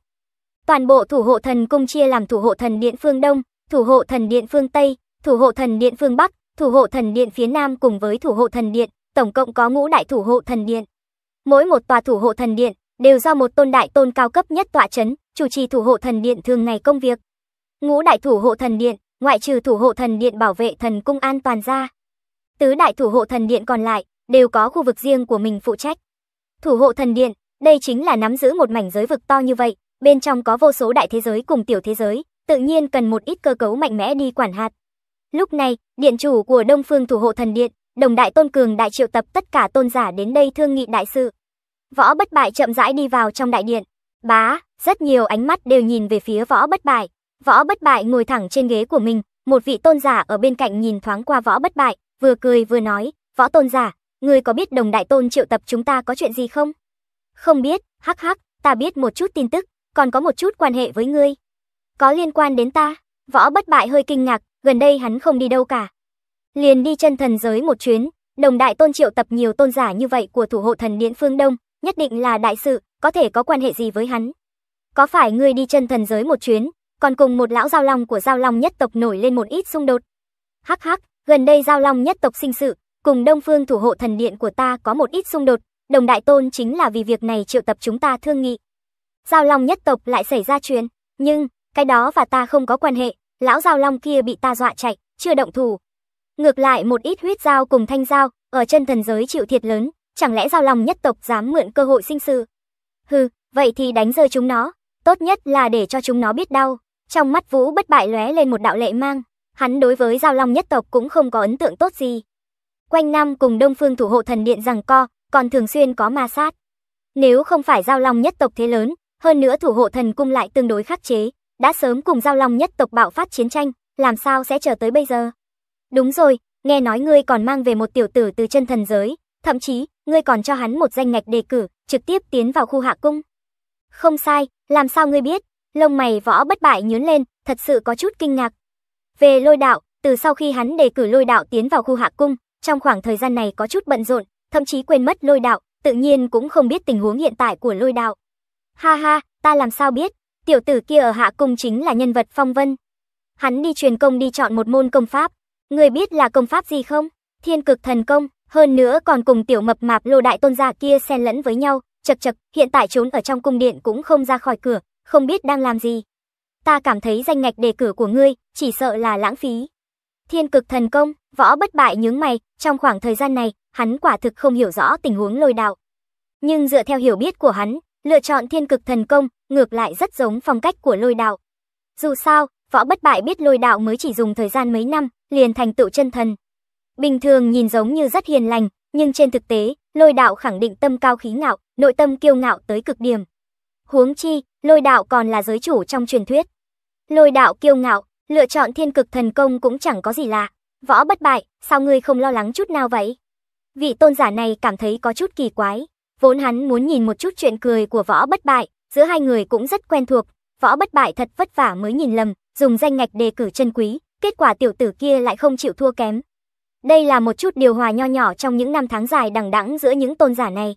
Toàn bộ thủ hộ thần cung chia làm thủ hộ thần điện phương đông, thủ hộ thần điện phương tây, thủ hộ thần điện phương bắc, thủ hộ thần điện phía nam cùng với thủ hộ thần điện tổng cộng có ngũ đại thủ hộ thần điện. Mỗi một tòa thủ hộ thần điện đều do một tôn đại tôn cao cấp nhất tọa chấn, chủ trì thủ hộ thần điện thường ngày công việc. Ngũ đại thủ hộ thần điện, ngoại trừ thủ hộ thần điện bảo vệ thần cung an toàn ra, tứ đại thủ hộ thần điện còn lại đều có khu vực riêng của mình phụ trách. Thủ hộ thần điện, đây chính là nắm giữ một mảnh giới vực to như vậy, bên trong có vô số đại thế giới cùng tiểu thế giới, tự nhiên cần một ít cơ cấu mạnh mẽ đi quản hạt. Lúc này, điện chủ của Đông Phương Thủ hộ thần điện Đồng đại tôn cường đại triệu tập tất cả tôn giả đến đây thương nghị đại sự. Võ bất bại chậm rãi đi vào trong đại điện. Bá, rất nhiều ánh mắt đều nhìn về phía võ bất bại. Võ bất bại ngồi thẳng trên ghế của mình, một vị tôn giả ở bên cạnh nhìn thoáng qua võ bất bại, vừa cười vừa nói, võ tôn giả, ngươi có biết đồng đại tôn triệu tập chúng ta có chuyện gì không? Không biết, hắc hắc, ta biết một chút tin tức, còn có một chút quan hệ với ngươi. Có liên quan đến ta, võ bất bại hơi kinh ngạc, gần đây hắn không đi đâu cả, liền đi chân thần giới một chuyến, đồng đại tôn triệu tập nhiều tôn giả như vậy của thủ hộ thần điện phương Đông, nhất định là đại sự, có thể có quan hệ gì với hắn. Có phải ngươi đi chân thần giới một chuyến, còn cùng một lão giao long của giao long nhất tộc nổi lên một ít xung đột? Hắc hắc, gần đây giao long nhất tộc sinh sự, cùng đông phương thủ hộ thần điện của ta có một ít xung đột, đồng đại tôn chính là vì việc này triệu tập chúng ta thương nghị. Giao long nhất tộc lại xảy ra chuyện, nhưng, cái đó và ta không có quan hệ, lão giao long kia bị ta dọa chạy, chưa động thủ, Ngược lại một ít huyết giao cùng thanh giao, ở chân thần giới chịu thiệt lớn, chẳng lẽ giao lòng nhất tộc dám mượn cơ hội sinh sự? Hừ, vậy thì đánh rơi chúng nó, tốt nhất là để cho chúng nó biết đau. Trong mắt Vũ bất bại lóe lên một đạo lệ mang, hắn đối với giao long nhất tộc cũng không có ấn tượng tốt gì. Quanh năm cùng Đông Phương thủ hộ thần điện rằng co, còn thường xuyên có ma sát. Nếu không phải giao long nhất tộc thế lớn, hơn nữa thủ hộ thần cung lại tương đối khắc chế, đã sớm cùng giao long nhất tộc bạo phát chiến tranh, làm sao sẽ chờ tới bây giờ? Đúng rồi, nghe nói ngươi còn mang về một tiểu tử từ chân thần giới, thậm chí, ngươi còn cho hắn một danh ngạch đề cử, trực tiếp tiến vào khu hạ cung. Không sai, làm sao ngươi biết? Lông mày võ bất bại nhướn lên, thật sự có chút kinh ngạc. Về lôi đạo, từ sau khi hắn đề cử lôi đạo tiến vào khu hạ cung, trong khoảng thời gian này có chút bận rộn, thậm chí quên mất lôi đạo, tự nhiên cũng không biết tình huống hiện tại của lôi đạo. Ha ha, ta làm sao biết, tiểu tử kia ở hạ cung chính là nhân vật phong vân. Hắn đi truyền công đi chọn một môn công pháp, Người biết là công pháp gì không? Thiên cực thần công, hơn nữa còn cùng tiểu mập mạp lô đại tôn giả kia xen lẫn với nhau, chật chật, hiện tại trốn ở trong cung điện cũng không ra khỏi cửa, không biết đang làm gì. Ta cảm thấy danh ngạch đề cử của ngươi, chỉ sợ là lãng phí. Thiên cực thần công, võ bất bại nhướng mày, trong khoảng thời gian này, hắn quả thực không hiểu rõ tình huống lôi đạo. Nhưng dựa theo hiểu biết của hắn, lựa chọn thiên cực thần công, ngược lại rất giống phong cách của lôi đạo. Dù sao, võ bất bại biết lôi đạo mới chỉ dùng thời gian mấy năm, liền thành tựu chân thần. Bình thường nhìn giống như rất hiền lành, nhưng trên thực tế, lôi đạo khẳng định tâm cao khí ngạo, nội tâm kiêu ngạo tới cực điểm. Huống chi, lôi đạo còn là giới chủ trong truyền thuyết. Lôi đạo kiêu ngạo, lựa chọn thiên cực thần công cũng chẳng có gì lạ. Võ bất bại, sao ngươi không lo lắng chút nào vậy? Vị tôn giả này cảm thấy có chút kỳ quái. Vốn hắn muốn nhìn một chút chuyện cười của võ bất bại, giữa hai người cũng rất quen thuộc. Võ bất bại thật vất vả mới nhìn lầm, dùng danh ngạch đề cử chân quý, kết quả tiểu tử kia lại không chịu thua kém. Đây là một chút điều hòa nho nhỏ trong những năm tháng dài đằng đẵng giữa những tôn giả này.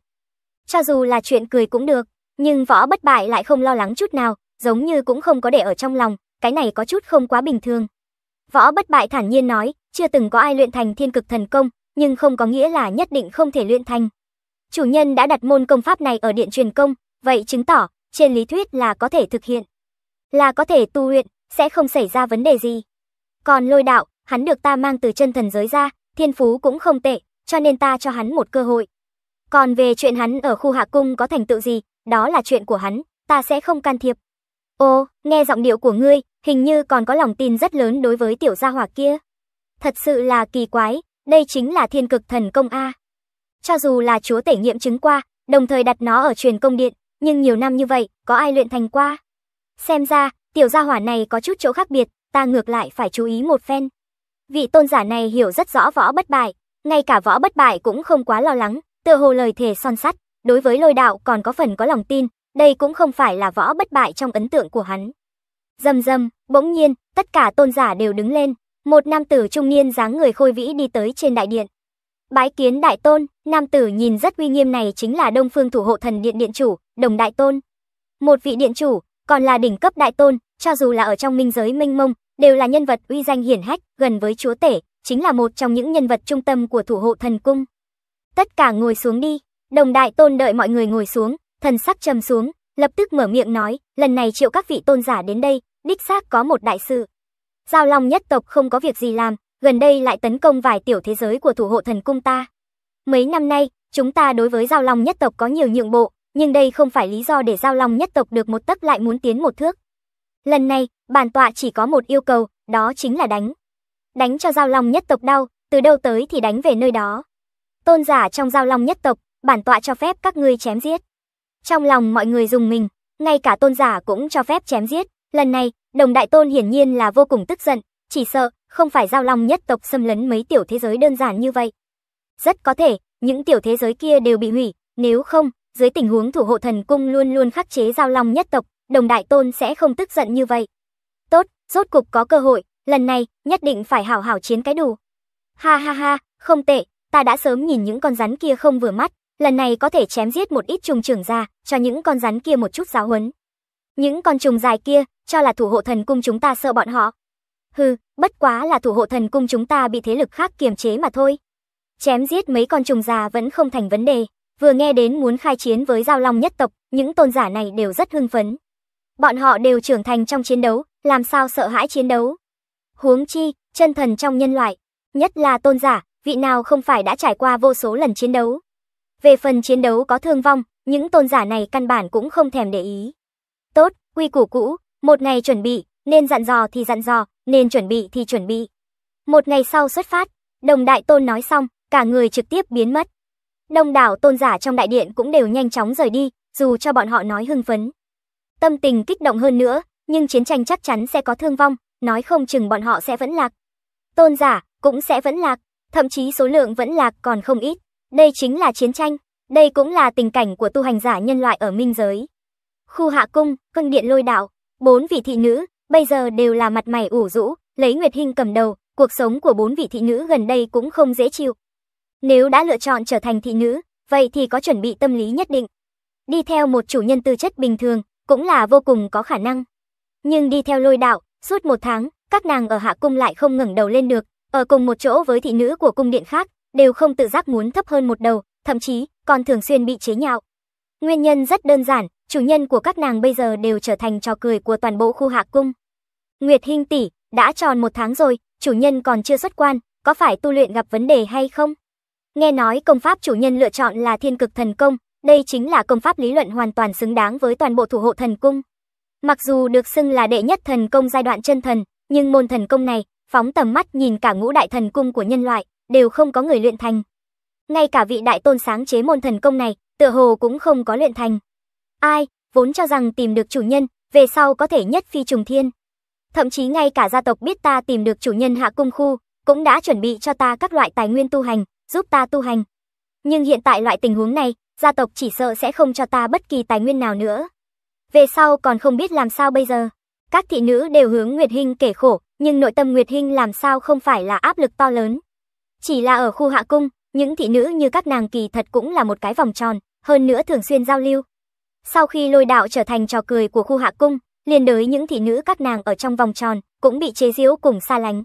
Cho dù là chuyện cười cũng được, nhưng võ bất bại lại không lo lắng chút nào, giống như cũng không có để ở trong lòng, cái này có chút không quá bình thường. Võ bất bại thản nhiên nói, chưa từng có ai luyện thành thiên cực thần công, nhưng không có nghĩa là nhất định không thể luyện thành. Chủ nhân đã đặt môn công pháp này ở điện truyền công, vậy chứng tỏ, trên lý thuyết là có thể thực hiện. Là có thể tu luyện, sẽ không xảy ra vấn đề gì. Còn lôi đạo, hắn được ta mang từ chân thần giới ra, thiên phú cũng không tệ, cho nên ta cho hắn một cơ hội. Còn về chuyện hắn ở khu hạ cung có thành tựu gì, đó là chuyện của hắn, ta sẽ không can thiệp. Ô, nghe giọng điệu của ngươi, hình như còn có lòng tin rất lớn đối với tiểu gia hỏa kia. Thật sự là kỳ quái, đây chính là thiên cực thần công A. Cho dù là chúa tể nghiệm chứng qua, đồng thời đặt nó ở truyền công điện, nhưng nhiều năm như vậy, có ai luyện thành qua? Xem ra, tiểu gia hỏa này có chút chỗ khác biệt, ta ngược lại phải chú ý một phen. Vị tôn giả này hiểu rất rõ võ bất bại, ngay cả võ bất bại cũng không quá lo lắng, tựa hồ lời thề son sắt, đối với lôi đạo còn có phần có lòng tin, đây cũng không phải là võ bất bại trong ấn tượng của hắn. Dầm dầm, bỗng nhiên, tất cả tôn giả đều đứng lên, một nam tử trung niên dáng người khôi vĩ đi tới trên đại điện. Bái kiến đại tôn, nam tử nhìn rất uy nghiêm này chính là Đông Phương thủ hộ thần điện điện chủ, Đồng đại tôn. Một vị điện chủ, còn là đỉnh cấp đại tôn, cho dù là ở trong minh giới mênh mông, đều là nhân vật uy danh hiển hách, gần với chúa tể, chính là một trong những nhân vật trung tâm của thủ hộ thần cung. Tất cả ngồi xuống đi, đồng đại tôn đợi mọi người ngồi xuống, thần sắc trầm xuống, lập tức mở miệng nói, lần này triệu các vị tôn giả đến đây, đích xác có một đại sự. Giao Long nhất tộc không có việc gì làm, gần đây lại tấn công vài tiểu thế giới của thủ hộ thần cung ta. Mấy năm nay, chúng ta đối với Giao Long nhất tộc có nhiều nhượng bộ, nhưng đây không phải lý do để Giao Long nhất tộc được một tấc lại muốn tiến một thước. Lần này, bản tọa chỉ có một yêu cầu, đó chính là đánh. Đánh cho giao long nhất tộc đau, từ đâu tới thì đánh về nơi đó. Tôn giả trong giao long nhất tộc, bản tọa cho phép các ngươi chém giết. Trong lòng mọi người dùng mình, ngay cả tôn giả cũng cho phép chém giết. Lần này, đồng đại tôn hiển nhiên là vô cùng tức giận, chỉ sợ không phải giao long nhất tộc xâm lấn mấy tiểu thế giới đơn giản như vậy. Rất có thể, những tiểu thế giới kia đều bị hủy, nếu không, dưới tình huống thủ hộ thần cung luôn luôn khắc chế giao long nhất tộc, đồng đại tôn sẽ không tức giận như vậy. Tốt, rốt cục có cơ hội, lần này, nhất định phải hảo hảo chiến cái đủ. Ha ha ha, không tệ, ta đã sớm nhìn những con rắn kia không vừa mắt, lần này có thể chém giết một ít trùng trưởng ra, cho những con rắn kia một chút giáo huấn. Những con trùng dài kia, cho là thủ hộ thần cung chúng ta sợ bọn họ. Hừ, bất quá là thủ hộ thần cung chúng ta bị thế lực khác kiềm chế mà thôi. Chém giết mấy con trùng già vẫn không thành vấn đề, vừa nghe đến muốn khai chiến với giao long nhất tộc, những tôn giả này đều rất hưng phấn. Bọn họ đều trưởng thành trong chiến đấu, làm sao sợ hãi chiến đấu. Huống chi, chân thần trong nhân loại, nhất là tôn giả, vị nào không phải đã trải qua vô số lần chiến đấu. Về phần chiến đấu có thương vong, những tôn giả này căn bản cũng không thèm để ý. Tốt, quy củ cũ, một ngày chuẩn bị, nên dặn dò thì dặn dò, nên chuẩn bị thì chuẩn bị. Một ngày sau xuất phát, đồng đại tôn nói xong, cả người trực tiếp biến mất. Đông đảo tôn giả trong đại điện cũng đều nhanh chóng rời đi, dù cho bọn họ nói hưng phấn. Tâm tình kích động hơn nữa, nhưng chiến tranh chắc chắn sẽ có thương vong, nói không chừng bọn họ sẽ vẫn lạc. Tôn giả cũng sẽ vẫn lạc, thậm chí số lượng vẫn lạc còn không ít. Đây chính là chiến tranh, đây cũng là tình cảnh của tu hành giả nhân loại ở minh giới. Khu hạ cung, cưng điện lôi đạo, bốn vị thị nữ, bây giờ đều là mặt mày ủ rũ, lấy Nguyệt Hinh cầm đầu, cuộc sống của bốn vị thị nữ gần đây cũng không dễ chịu. Nếu đã lựa chọn trở thành thị nữ, vậy thì có chuẩn bị tâm lý nhất định. Đi theo một chủ nhân tư chất bình thường, cũng là vô cùng có khả năng. Nhưng đi theo lôi đạo, suốt một tháng, các nàng ở hạ cung lại không ngẩng đầu lên được, ở cùng một chỗ với thị nữ của cung điện khác, đều không tự giác muốn thấp hơn một đầu, thậm chí còn thường xuyên bị chế nhạo. Nguyên nhân rất đơn giản, chủ nhân của các nàng bây giờ đều trở thành trò cười của toàn bộ khu hạ cung. Nguyệt Hinh tỷ, đã tròn một tháng rồi, chủ nhân còn chưa xuất quan, có phải tu luyện gặp vấn đề hay không? Nghe nói công pháp chủ nhân lựa chọn là thiên cực thần công, đây chính là công pháp lý luận hoàn toàn xứng đáng với toàn bộ thủ hộ thần cung. Mặc dù được xưng là đệ nhất thần công giai đoạn chân thần, nhưng môn thần công này, phóng tầm mắt nhìn cả ngũ đại thần cung của nhân loại, đều không có người luyện thành. Ngay cả vị đại tôn sáng chế môn thần công này, tựa hồ cũng không có luyện thành. Ai, vốn cho rằng tìm được chủ nhân, về sau có thể nhất phi trùng thiên. Thậm chí ngay cả gia tộc biết ta tìm được chủ nhân hạ cung khu, cũng đã chuẩn bị cho ta các loại tài nguyên tu hành, giúp ta tu hành. Nhưng hiện tại loại tình huống này, gia tộc chỉ sợ sẽ không cho ta bất kỳ tài nguyên nào nữa. Về sau còn không biết làm sao bây giờ. Các thị nữ đều hướng Nguyệt Hinh kể khổ, nhưng nội tâm Nguyệt Hinh làm sao không phải là áp lực to lớn. Chỉ là ở khu hạ cung, những thị nữ như các nàng kỳ thật cũng là một cái vòng tròn, hơn nữa thường xuyên giao lưu. Sau khi lôi đạo trở thành trò cười của khu hạ cung, liền đới những thị nữ các nàng ở trong vòng tròn cũng bị chế giễu cùng xa lánh.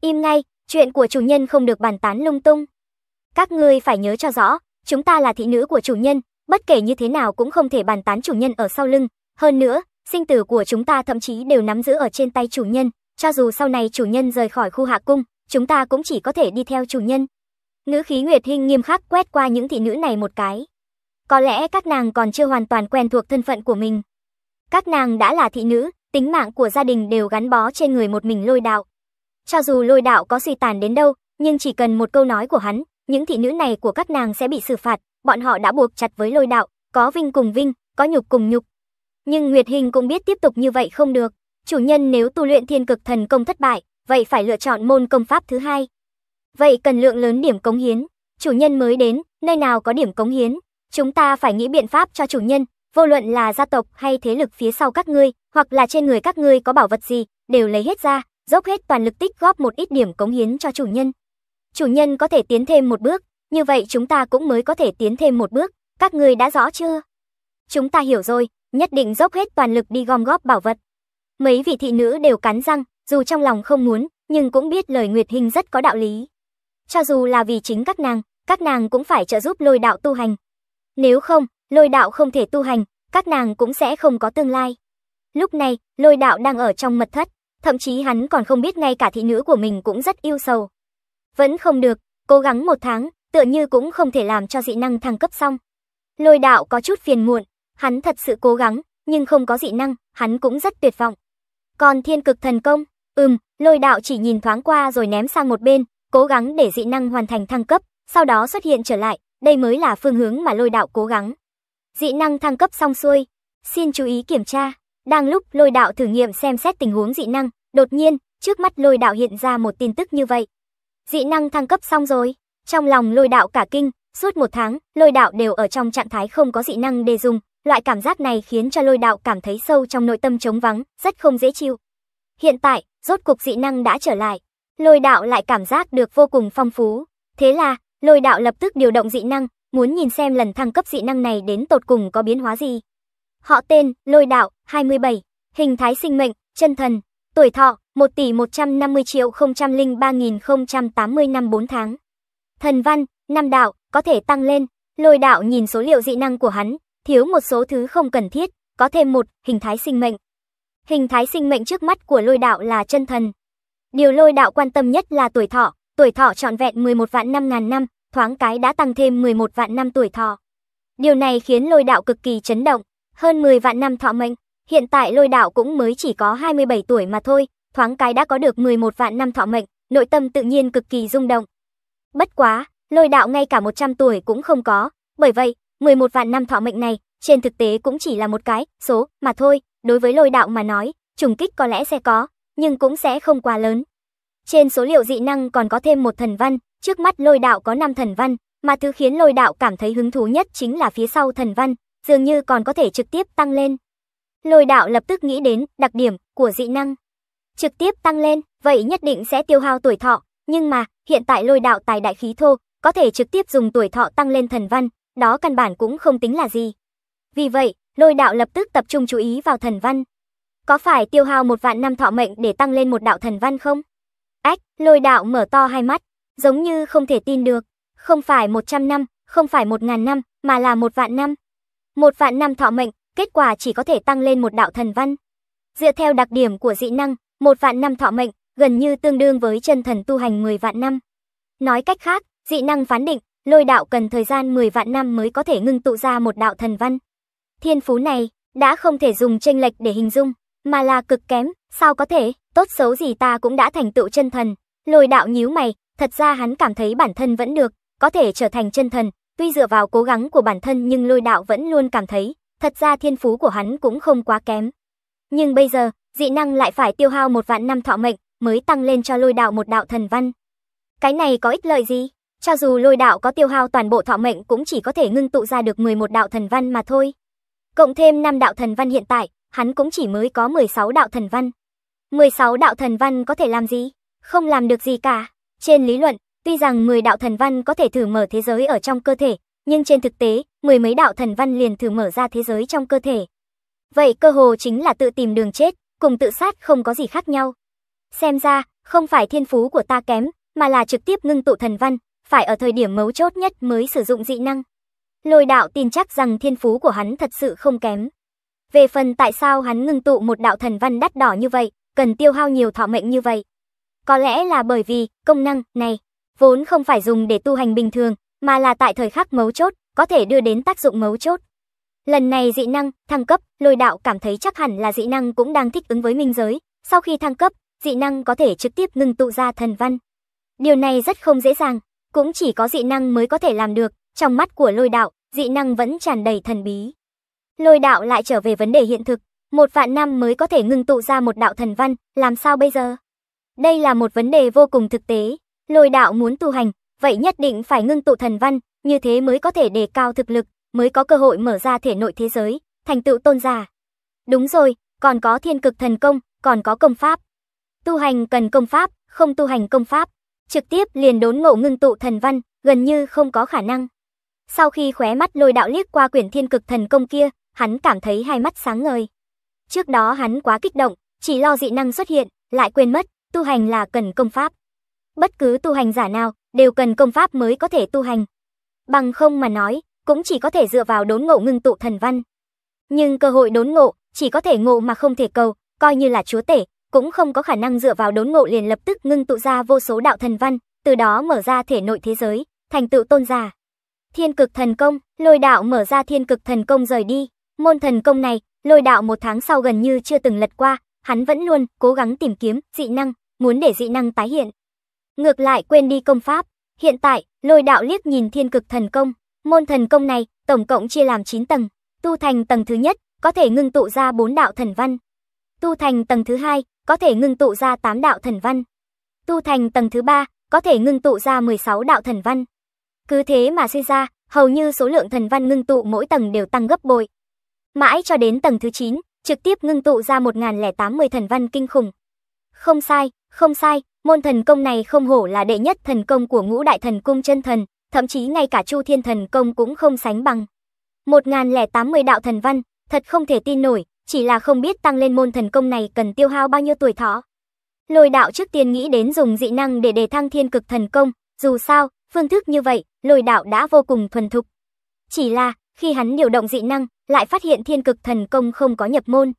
Im ngay, chuyện của chủ nhân không được bàn tán lung tung. Các ngươi phải nhớ cho rõ, Chúng ta là thị nữ của chủ nhân, bất kể như thế nào cũng không thể bàn tán chủ nhân ở sau lưng. Hơn nữa, sinh tử của chúng ta thậm chí đều nắm giữ ở trên tay chủ nhân. Cho dù sau này chủ nhân rời khỏi khu hạ cung, chúng ta cũng chỉ có thể đi theo chủ nhân. Ngữ khí Nguyệt Hinh nghiêm khắc quét qua những thị nữ này một cái. Có lẽ các nàng còn chưa hoàn toàn quen thuộc thân phận của mình. Các nàng đã là thị nữ, tính mạng của gia đình đều gắn bó trên người một mình lôi đạo. Cho dù lôi đạo có suy tàn đến đâu, nhưng chỉ cần một câu nói của hắn, những thị nữ này của các nàng sẽ bị xử phạt, bọn họ đã buộc chặt với lôi đạo, có vinh cùng vinh, có nhục cùng nhục. Nhưng Nguyệt Hình cũng biết tiếp tục như vậy không được, chủ nhân nếu tu luyện thiên cực thần công thất bại, vậy phải lựa chọn môn công pháp thứ hai. Vậy cần lượng lớn điểm cống hiến, chủ nhân mới đến, nơi nào có điểm cống hiến, chúng ta phải nghĩ biện pháp cho chủ nhân, vô luận là gia tộc hay thế lực phía sau các ngươi, hoặc là trên người các ngươi có bảo vật gì, đều lấy hết ra, dốc hết toàn lực tích góp một ít điểm cống hiến cho chủ nhân chủ nhân có thể tiến thêm một bước, như vậy chúng ta cũng mới có thể tiến thêm một bước, các người đã rõ chưa? Chúng ta hiểu rồi, nhất định dốc hết toàn lực đi gom góp bảo vật. Mấy vị thị nữ đều cắn răng, dù trong lòng không muốn, nhưng cũng biết lời Nguyệt Hình rất có đạo lý. Cho dù là vì chính các nàng, các nàng cũng phải trợ giúp lôi đạo tu hành. Nếu không, lôi đạo không thể tu hành, các nàng cũng sẽ không có tương lai. Lúc này, lôi đạo đang ở trong mật thất, thậm chí hắn còn không biết ngay cả thị nữ của mình cũng rất yêu sầu. Vẫn không được, cố gắng một tháng, tựa như cũng không thể làm cho dị năng thăng cấp xong. Lôi đạo có chút phiền muộn, hắn thật sự cố gắng, nhưng không có dị năng, hắn cũng rất tuyệt vọng. Còn thiên cực thần công, ừm, lôi đạo chỉ nhìn thoáng qua rồi ném sang một bên, cố gắng để dị năng hoàn thành thăng cấp, sau đó xuất hiện trở lại, đây mới là phương hướng mà lôi đạo cố gắng. Dị năng thăng cấp xong xuôi, xin chú ý kiểm tra. Đang lúc lôi đạo thử nghiệm xem xét tình huống dị năng, đột nhiên, trước mắt lôi đạo hiện ra một tin tức như vậy dị năng thăng cấp xong rồi. Trong lòng lôi đạo cả kinh, suốt một tháng, lôi đạo đều ở trong trạng thái không có dị năng để dùng. Loại cảm giác này khiến cho lôi đạo cảm thấy sâu trong nội tâm trống vắng, rất không dễ chịu. Hiện tại, rốt cuộc dị năng đã trở lại. Lôi đạo lại cảm giác được vô cùng phong phú. Thế là, lôi đạo lập tức điều động dị năng, muốn nhìn xem lần thăng cấp dị năng này đến tột cùng có biến hóa gì. Họ tên, lôi đạo, 27, hình thái sinh mệnh, chân thần, Tuổi thọ 1 tỷ 150 triệu 003.080 năm 4 tháng. Thần văn, năm đạo, có thể tăng lên. Lôi đạo nhìn số liệu dị năng của hắn, thiếu một số thứ không cần thiết, có thêm một, hình thái sinh mệnh. Hình thái sinh mệnh trước mắt của lôi đạo là chân thần. Điều lôi đạo quan tâm nhất là tuổi thọ, tuổi thọ trọn vẹn 11 vạn 5 ngàn năm, thoáng cái đã tăng thêm 11 vạn năm tuổi thọ. Điều này khiến lôi đạo cực kỳ chấn động, hơn 10 vạn năm thọ mệnh. Hiện tại lôi đạo cũng mới chỉ có 27 tuổi mà thôi, thoáng cái đã có được 11 vạn năm thọ mệnh, nội tâm tự nhiên cực kỳ rung động. Bất quá, lôi đạo ngay cả 100 tuổi cũng không có, bởi vậy, 11 vạn năm thọ mệnh này, trên thực tế cũng chỉ là một cái số mà thôi, đối với lôi đạo mà nói, trùng kích có lẽ sẽ có, nhưng cũng sẽ không quá lớn. Trên số liệu dị năng còn có thêm một thần văn, trước mắt lôi đạo có 5 thần văn, mà thứ khiến lôi đạo cảm thấy hứng thú nhất chính là phía sau thần văn, dường như còn có thể trực tiếp tăng lên. Lôi đạo lập tức nghĩ đến đặc điểm của dị năng. Trực tiếp tăng lên, vậy nhất định sẽ tiêu hao tuổi thọ, nhưng mà hiện tại lôi đạo tài đại khí thô, có thể trực tiếp dùng tuổi thọ tăng lên thần văn, đó căn bản cũng không tính là gì. Vì vậy, lôi đạo lập tức tập trung chú ý vào thần văn. Có phải tiêu hao một vạn năm thọ mệnh để tăng lên một đạo thần văn không? Ách, lôi đạo mở to hai mắt, giống như không thể tin được. Không phải 100 năm, không phải 1.000 năm, mà là một vạn năm. Một vạn năm thọ mệnh kết quả chỉ có thể tăng lên một đạo thần văn. Dựa theo đặc điểm của dị năng, một vạn năm thọ mệnh, gần như tương đương với chân thần tu hành 10 vạn năm. Nói cách khác, dị năng phán định, lôi đạo cần thời gian 10 vạn năm mới có thể ngưng tụ ra một đạo thần văn. Thiên phú này đã không thể dùng chênh lệch để hình dung, mà là cực kém, sao có thể, tốt xấu gì ta cũng đã thành tựu chân thần. Lôi đạo nhíu mày, thật ra hắn cảm thấy bản thân vẫn được, có thể trở thành chân thần, tuy dựa vào cố gắng của bản thân nhưng lôi đạo vẫn luôn cảm thấy Thật ra thiên phú của hắn cũng không quá kém. Nhưng bây giờ, dị năng lại phải tiêu hao một vạn năm thọ mệnh mới tăng lên cho lôi đạo một đạo thần văn. Cái này có ích lợi gì? Cho dù lôi đạo có tiêu hao toàn bộ thọ mệnh cũng chỉ có thể ngưng tụ ra được 11 đạo thần văn mà thôi. Cộng thêm 5 đạo thần văn hiện tại, hắn cũng chỉ mới có 16 đạo thần văn. 16 đạo thần văn có thể làm gì? Không làm được gì cả. Trên lý luận, tuy rằng 10 đạo thần văn có thể thử mở thế giới ở trong cơ thể, nhưng trên thực tế, mười mấy đạo thần văn liền thử mở ra thế giới trong cơ thể. Vậy cơ hồ chính là tự tìm đường chết, cùng tự sát không có gì khác nhau. Xem ra, không phải thiên phú của ta kém, mà là trực tiếp ngưng tụ thần văn, phải ở thời điểm mấu chốt nhất mới sử dụng dị năng. Lôi đạo tin chắc rằng thiên phú của hắn thật sự không kém. Về phần tại sao hắn ngưng tụ một đạo thần văn đắt đỏ như vậy, cần tiêu hao nhiều thọ mệnh như vậy. Có lẽ là bởi vì công năng này vốn không phải dùng để tu hành bình thường, mà là tại thời khắc mấu chốt, có thể đưa đến tác dụng mấu chốt. Lần này dị năng thăng cấp, Lôi Đạo cảm thấy chắc hẳn là dị năng cũng đang thích ứng với minh giới, sau khi thăng cấp, dị năng có thể trực tiếp ngưng tụ ra thần văn. Điều này rất không dễ dàng, cũng chỉ có dị năng mới có thể làm được, trong mắt của Lôi Đạo, dị năng vẫn tràn đầy thần bí. Lôi Đạo lại trở về vấn đề hiện thực, một vạn năm mới có thể ngưng tụ ra một đạo thần văn, làm sao bây giờ? Đây là một vấn đề vô cùng thực tế, Lôi Đạo muốn tu hành, vậy nhất định phải ngưng tụ thần văn, như thế mới có thể đề cao thực lực, mới có cơ hội mở ra thể nội thế giới, thành tựu tôn giả. Đúng rồi, còn có thiên cực thần công, còn có công pháp. Tu hành cần công pháp, không tu hành công pháp, trực tiếp liền đốn ngộ ngưng tụ thần văn, gần như không có khả năng. Sau khi khóe mắt lôi đạo liếc qua quyển thiên cực thần công kia, hắn cảm thấy hai mắt sáng ngời. Trước đó hắn quá kích động, chỉ lo dị năng xuất hiện, lại quên mất, tu hành là cần công pháp. Bất cứ tu hành giả nào, đều cần công pháp mới có thể tu hành. Bằng không mà nói, cũng chỉ có thể dựa vào đốn ngộ ngưng tụ thần văn. Nhưng cơ hội đốn ngộ, chỉ có thể ngộ mà không thể cầu, coi như là chúa tể, cũng không có khả năng dựa vào đốn ngộ liền lập tức ngưng tụ ra vô số đạo thần văn, từ đó mở ra thể nội thế giới, thành tựu tôn giả. Thiên cực thần công, lôi đạo mở ra thiên cực thần công rời đi. Môn thần công này, lôi đạo một tháng sau gần như chưa từng lật qua, hắn vẫn luôn cố gắng tìm kiếm dị năng, muốn để dị năng tái hiện. Ngược lại quên đi công pháp. Hiện tại, lôi đạo liếc nhìn thiên cực thần công. Môn thần công này, tổng cộng chia làm 9 tầng. Tu thành tầng thứ nhất, có thể ngưng tụ ra 4 đạo thần văn. Tu thành tầng thứ hai, có thể ngưng tụ ra 8 đạo thần văn. Tu thành tầng thứ ba, có thể ngưng tụ ra 16 đạo thần văn. Cứ thế mà suy ra, hầu như số lượng thần văn ngưng tụ mỗi tầng đều tăng gấp bội. Mãi cho đến tầng thứ 9, trực tiếp ngưng tụ ra 1080 thần văn kinh khủng. Không sai, không sai, Môn thần công này không hổ là đệ nhất thần công của ngũ đại thần cung chân thần, thậm chí ngay cả chu thiên thần công cũng không sánh bằng. 1080 đạo thần văn, thật không thể tin nổi, chỉ là không biết tăng lên môn thần công này cần tiêu hao bao nhiêu tuổi thọ. Lôi đạo trước tiên nghĩ đến dùng dị năng để đề thăng thiên cực thần công, dù sao, phương thức như vậy, lôi đạo đã vô cùng thuần thục. Chỉ là, khi hắn điều động dị năng, lại phát hiện thiên cực thần công không có nhập môn.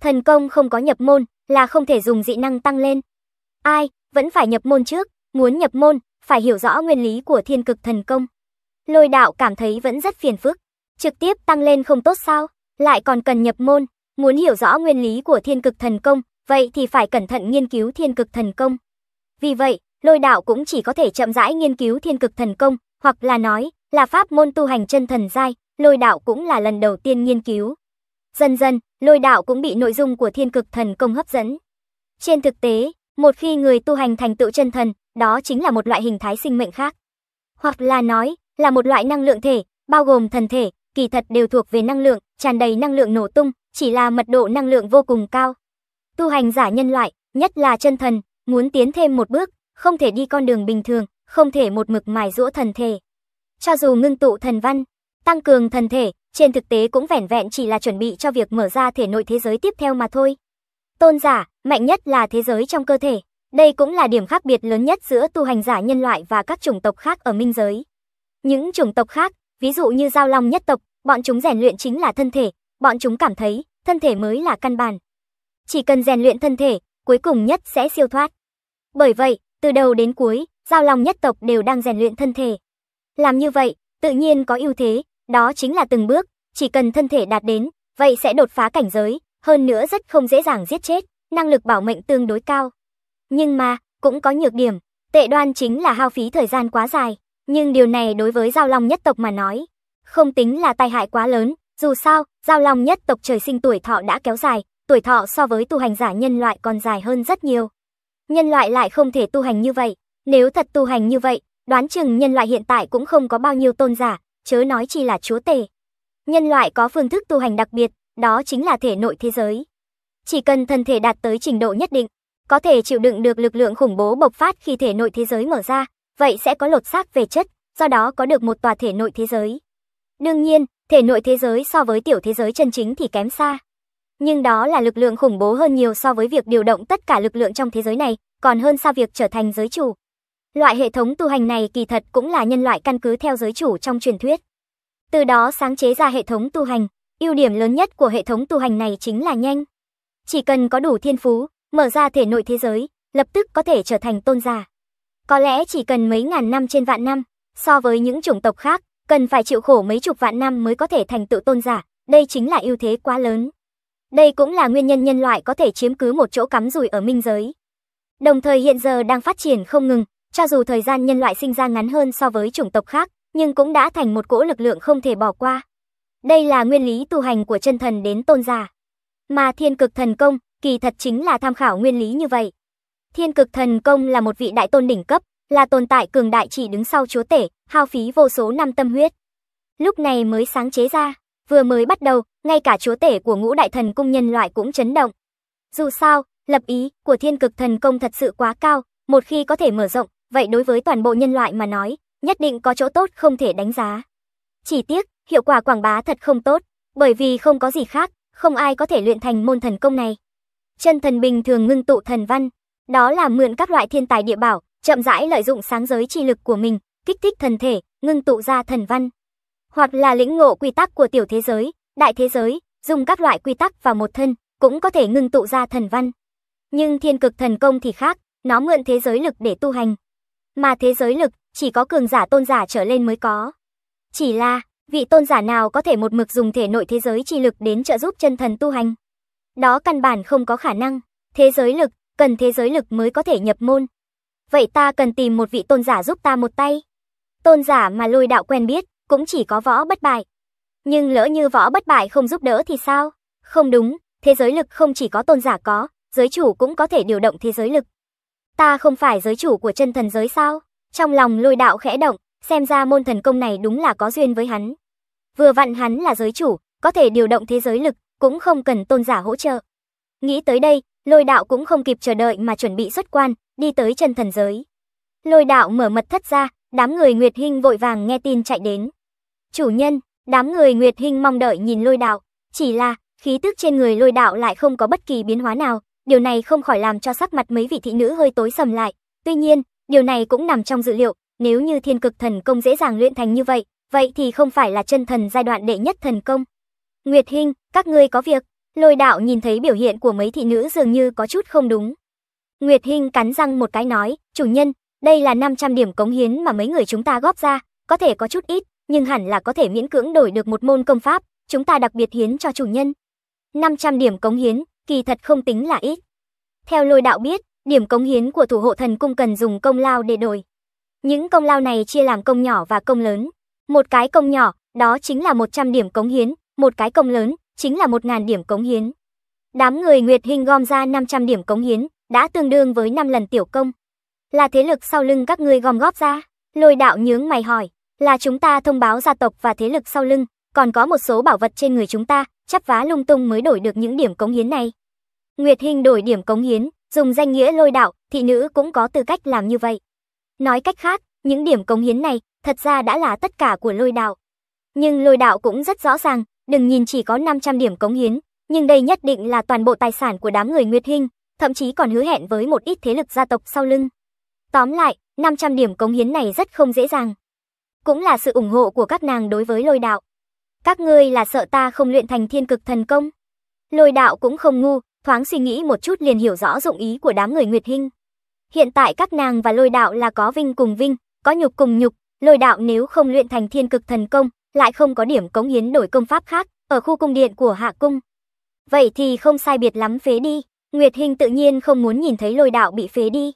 Thần công không có nhập môn, là không thể dùng dị năng tăng lên. Ai, vẫn phải nhập môn trước, muốn nhập môn, phải hiểu rõ nguyên lý của thiên cực thần công. Lôi đạo cảm thấy vẫn rất phiền phức. Trực tiếp tăng lên không tốt sao, lại còn cần nhập môn. Muốn hiểu rõ nguyên lý của thiên cực thần công, vậy thì phải cẩn thận nghiên cứu thiên cực thần công. Vì vậy, lôi đạo cũng chỉ có thể chậm rãi nghiên cứu thiên cực thần công, hoặc là nói là pháp môn tu hành chân thần giai, lôi đạo cũng là lần đầu tiên nghiên cứu. Dần dần, lôi đạo cũng bị nội dung của thiên cực thần công hấp dẫn. Trên thực tế, một khi người tu hành thành tựu chân thần, đó chính là một loại hình thái sinh mệnh khác. Hoặc là nói, là một loại năng lượng thể, bao gồm thần thể, kỳ thật đều thuộc về năng lượng, tràn đầy năng lượng nổ tung, chỉ là mật độ năng lượng vô cùng cao. Tu hành giả nhân loại, nhất là chân thần, muốn tiến thêm một bước, không thể đi con đường bình thường, không thể một mực mài rũa thần thể. Cho dù ngưng tụ thần văn, tăng cường thần thể, trên thực tế cũng vẻn vẹn chỉ là chuẩn bị cho việc mở ra thể nội thế giới tiếp theo mà thôi tôn giả, mạnh nhất là thế giới trong cơ thể. Đây cũng là điểm khác biệt lớn nhất giữa tu hành giả nhân loại và các chủng tộc khác ở minh giới. Những chủng tộc khác, ví dụ như giao long nhất tộc, bọn chúng rèn luyện chính là thân thể, bọn chúng cảm thấy thân thể mới là căn bản. Chỉ cần rèn luyện thân thể, cuối cùng nhất sẽ siêu thoát. Bởi vậy, từ đầu đến cuối, giao long nhất tộc đều đang rèn luyện thân thể. Làm như vậy, tự nhiên có ưu thế, đó chính là từng bước, chỉ cần thân thể đạt đến, vậy sẽ đột phá cảnh giới, hơn nữa rất không dễ dàng giết chết, năng lực bảo mệnh tương đối cao. Nhưng mà, cũng có nhược điểm, tệ đoan chính là hao phí thời gian quá dài, nhưng điều này đối với giao long nhất tộc mà nói, không tính là tai hại quá lớn, dù sao, giao long nhất tộc trời sinh tuổi thọ đã kéo dài, tuổi thọ so với tu hành giả nhân loại còn dài hơn rất nhiều. Nhân loại lại không thể tu hành như vậy, nếu thật tu hành như vậy, đoán chừng nhân loại hiện tại cũng không có bao nhiêu tôn giả, chớ nói chi là chúa tể. Nhân loại có phương thức tu hành đặc biệt, đó chính là thể nội thế giới. Chỉ cần thân thể đạt tới trình độ nhất định, có thể chịu đựng được lực lượng khủng bố bộc phát khi thể nội thế giới mở ra, vậy sẽ có lột xác về chất, do đó có được một tòa thể nội thế giới. Đương nhiên, thể nội thế giới so với tiểu thế giới chân chính thì kém xa. Nhưng đó là lực lượng khủng bố hơn nhiều so với việc điều động tất cả lực lượng trong thế giới này, còn hơn xa việc trở thành giới chủ. Loại hệ thống tu hành này kỳ thật cũng là nhân loại căn cứ theo giới chủ trong truyền thuyết. Từ đó sáng chế ra hệ thống tu hành. Ưu điểm lớn nhất của hệ thống tu hành này chính là nhanh. Chỉ cần có đủ thiên phú, mở ra thể nội thế giới, lập tức có thể trở thành tôn giả. Có lẽ chỉ cần mấy ngàn năm trên vạn năm, so với những chủng tộc khác, cần phải chịu khổ mấy chục vạn năm mới có thể thành tựu tôn giả, đây chính là ưu thế quá lớn. Đây cũng là nguyên nhân nhân loại có thể chiếm cứ một chỗ cắm rủi ở minh giới. Đồng thời hiện giờ đang phát triển không ngừng, cho dù thời gian nhân loại sinh ra ngắn hơn so với chủng tộc khác, nhưng cũng đã thành một cỗ lực lượng không thể bỏ qua. Đây là nguyên lý tu hành của chân thần đến tôn giả. Mà thiên cực thần công, kỳ thật chính là tham khảo nguyên lý như vậy. Thiên cực thần công là một vị đại tôn đỉnh cấp, là tồn tại cường đại chỉ đứng sau chúa tể, hao phí vô số năm tâm huyết. Lúc này mới sáng chế ra, vừa mới bắt đầu, ngay cả chúa tể của ngũ đại thần cung nhân loại cũng chấn động. Dù sao, lập ý của thiên cực thần công thật sự quá cao, một khi có thể mở rộng, vậy đối với toàn bộ nhân loại mà nói, nhất định có chỗ tốt không thể đánh giá. Chỉ tiếc, hiệu quả quảng bá thật không tốt, bởi vì không có gì khác, không ai có thể luyện thành môn thần công này. Chân thần bình thường ngưng tụ thần văn, đó là mượn các loại thiên tài địa bảo, chậm rãi lợi dụng sáng giới chi lực của mình, kích thích thần thể, ngưng tụ ra thần văn. Hoặc là lĩnh ngộ quy tắc của tiểu thế giới, đại thế giới, dùng các loại quy tắc vào một thân, cũng có thể ngưng tụ ra thần văn. Nhưng thiên cực thần công thì khác, nó mượn thế giới lực để tu hành. Mà thế giới lực chỉ có cường giả tôn giả trở lên mới có. Chỉ là, vị tôn giả nào có thể một mực dùng thể nội thế giới chi lực đến trợ giúp chân thần tu hành? Đó căn bản không có khả năng, thế giới lực, cần thế giới lực mới có thể nhập môn. Vậy ta cần tìm một vị tôn giả giúp ta một tay. Tôn giả mà lôi đạo quen biết, cũng chỉ có võ bất bại. Nhưng lỡ như võ bất bại không giúp đỡ thì sao? Không đúng, thế giới lực không chỉ có tôn giả có, giới chủ cũng có thể điều động thế giới lực. Ta không phải giới chủ của chân thần giới sao? Trong lòng lôi đạo khẽ động, xem ra môn thần công này đúng là có duyên với hắn. Vừa vặn hắn là giới chủ, có thể điều động thế giới lực, cũng không cần tôn giả hỗ trợ. Nghĩ tới đây, lôi đạo cũng không kịp chờ đợi mà chuẩn bị xuất quan, đi tới chân thần giới. Lôi đạo mở mật thất ra, đám người Nguyệt Hinh vội vàng nghe tin chạy đến. Chủ nhân, đám người Nguyệt Hinh mong đợi nhìn lôi đạo, chỉ là khí tức trên người lôi đạo lại không có bất kỳ biến hóa nào, điều này không khỏi làm cho sắc mặt mấy vị thị nữ hơi tối sầm lại. Tuy nhiên, điều này cũng nằm trong dự liệu, nếu như thiên cực thần công dễ dàng luyện thành như vậy, vậy thì không phải là chân thần giai đoạn đệ nhất thần công. Nguyệt Hinh, các ngươi có việc. Lôi đạo nhìn thấy biểu hiện của mấy thị nữ dường như có chút không đúng. Nguyệt Hinh cắn răng một cái nói, chủ nhân, đây là 500 điểm cống hiến mà mấy người chúng ta góp ra, có thể có chút ít, nhưng hẳn là có thể miễn cưỡng đổi được một môn công pháp, chúng ta đặc biệt hiến cho chủ nhân. 500 điểm cống hiến, kỳ thật không tính là ít. Theo lôi đạo biết, điểm cống hiến của thủ hộ thần cung cần dùng công lao để đổi. Những công lao này chia làm công nhỏ và công lớn. Một cái công nhỏ, đó chính là 100 điểm cống hiến, một cái công lớn, chính là 1.000 điểm cống hiến. Đám người Nguyệt Hình gom ra 500 điểm cống hiến, đã tương đương với 5 lần tiểu công. Là thế lực sau lưng các ngươi gom góp ra, lôi đạo nhướng mày hỏi, là chúng ta thông báo gia tộc và thế lực sau lưng, còn có một số bảo vật trên người chúng ta, chắp vá lung tung mới đổi được những điểm cống hiến này. Nguyệt Hình đổi điểm cống hiến, dùng danh nghĩa lôi đạo, thị nữ cũng có tư cách làm như vậy. Nói cách khác, những điểm cống hiến này thật ra đã là tất cả của lôi đạo. Nhưng lôi đạo cũng rất rõ ràng, đừng nhìn chỉ có 500 điểm cống hiến, nhưng đây nhất định là toàn bộ tài sản của đám người Nguyệt Hinh, thậm chí còn hứa hẹn với một ít thế lực gia tộc sau lưng. Tóm lại, 500 điểm cống hiến này rất không dễ dàng. Cũng là sự ủng hộ của các nàng đối với lôi đạo. Các ngươi là sợ ta không luyện thành thiên cực thần công. Lôi đạo cũng không ngu, thoáng suy nghĩ một chút liền hiểu rõ dụng ý của đám người Nguyệt Hinh. Hiện tại các nàng và lôi đạo là có vinh cùng vinh, có nhục cùng nhục, lôi đạo nếu không luyện thành thiên cực thần công, lại không có điểm cống hiến đổi công pháp khác, ở khu cung điện của hạ cung. Vậy thì không sai biệt lắm phế đi, Nguyệt Hinh tự nhiên không muốn nhìn thấy lôi đạo bị phế đi.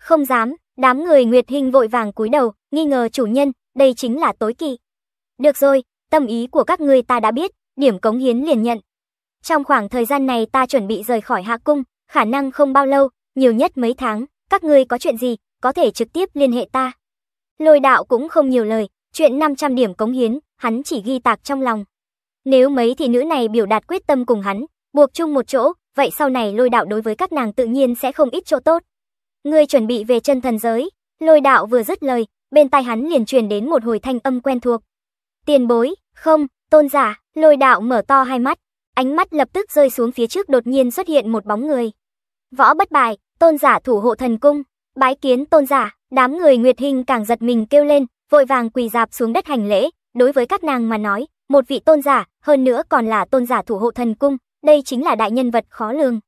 Không dám, đám người Nguyệt Hinh vội vàng cúi đầu, nghi ngờ chủ nhân, đây chính là tối kỵ. Được rồi, tâm ý của các ngươi ta đã biết, điểm cống hiến liền nhận. Trong khoảng thời gian này ta chuẩn bị rời khỏi hạ cung, khả năng không bao lâu, nhiều nhất mấy tháng, các ngươi có chuyện gì, có thể trực tiếp liên hệ ta. Lôi đạo cũng không nhiều lời, chuyện 500 điểm cống hiến, hắn chỉ ghi tạc trong lòng. Nếu mấy thị nữ này biểu đạt quyết tâm cùng hắn, buộc chung một chỗ, vậy sau này lôi đạo đối với các nàng tự nhiên sẽ không ít chỗ tốt. Ngươi chuẩn bị về chân thần giới, lôi đạo vừa dứt lời, bên tai hắn liền truyền đến một hồi thanh âm quen thuộc. Tiền bối, không, tôn giả, lôi đạo mở to hai mắt, ánh mắt lập tức rơi xuống phía trước đột nhiên xuất hiện một bóng người. Võ bất bài, tôn giả thủ hộ thần cung, bái kiến tôn giả, đám người Nguyệt Hình càng giật mình kêu lên, vội vàng quỳ dạp xuống đất hành lễ, đối với các nàng mà nói, một vị tôn giả, hơn nữa còn là tôn giả thủ hộ thần cung, đây chính là đại nhân vật khó lường.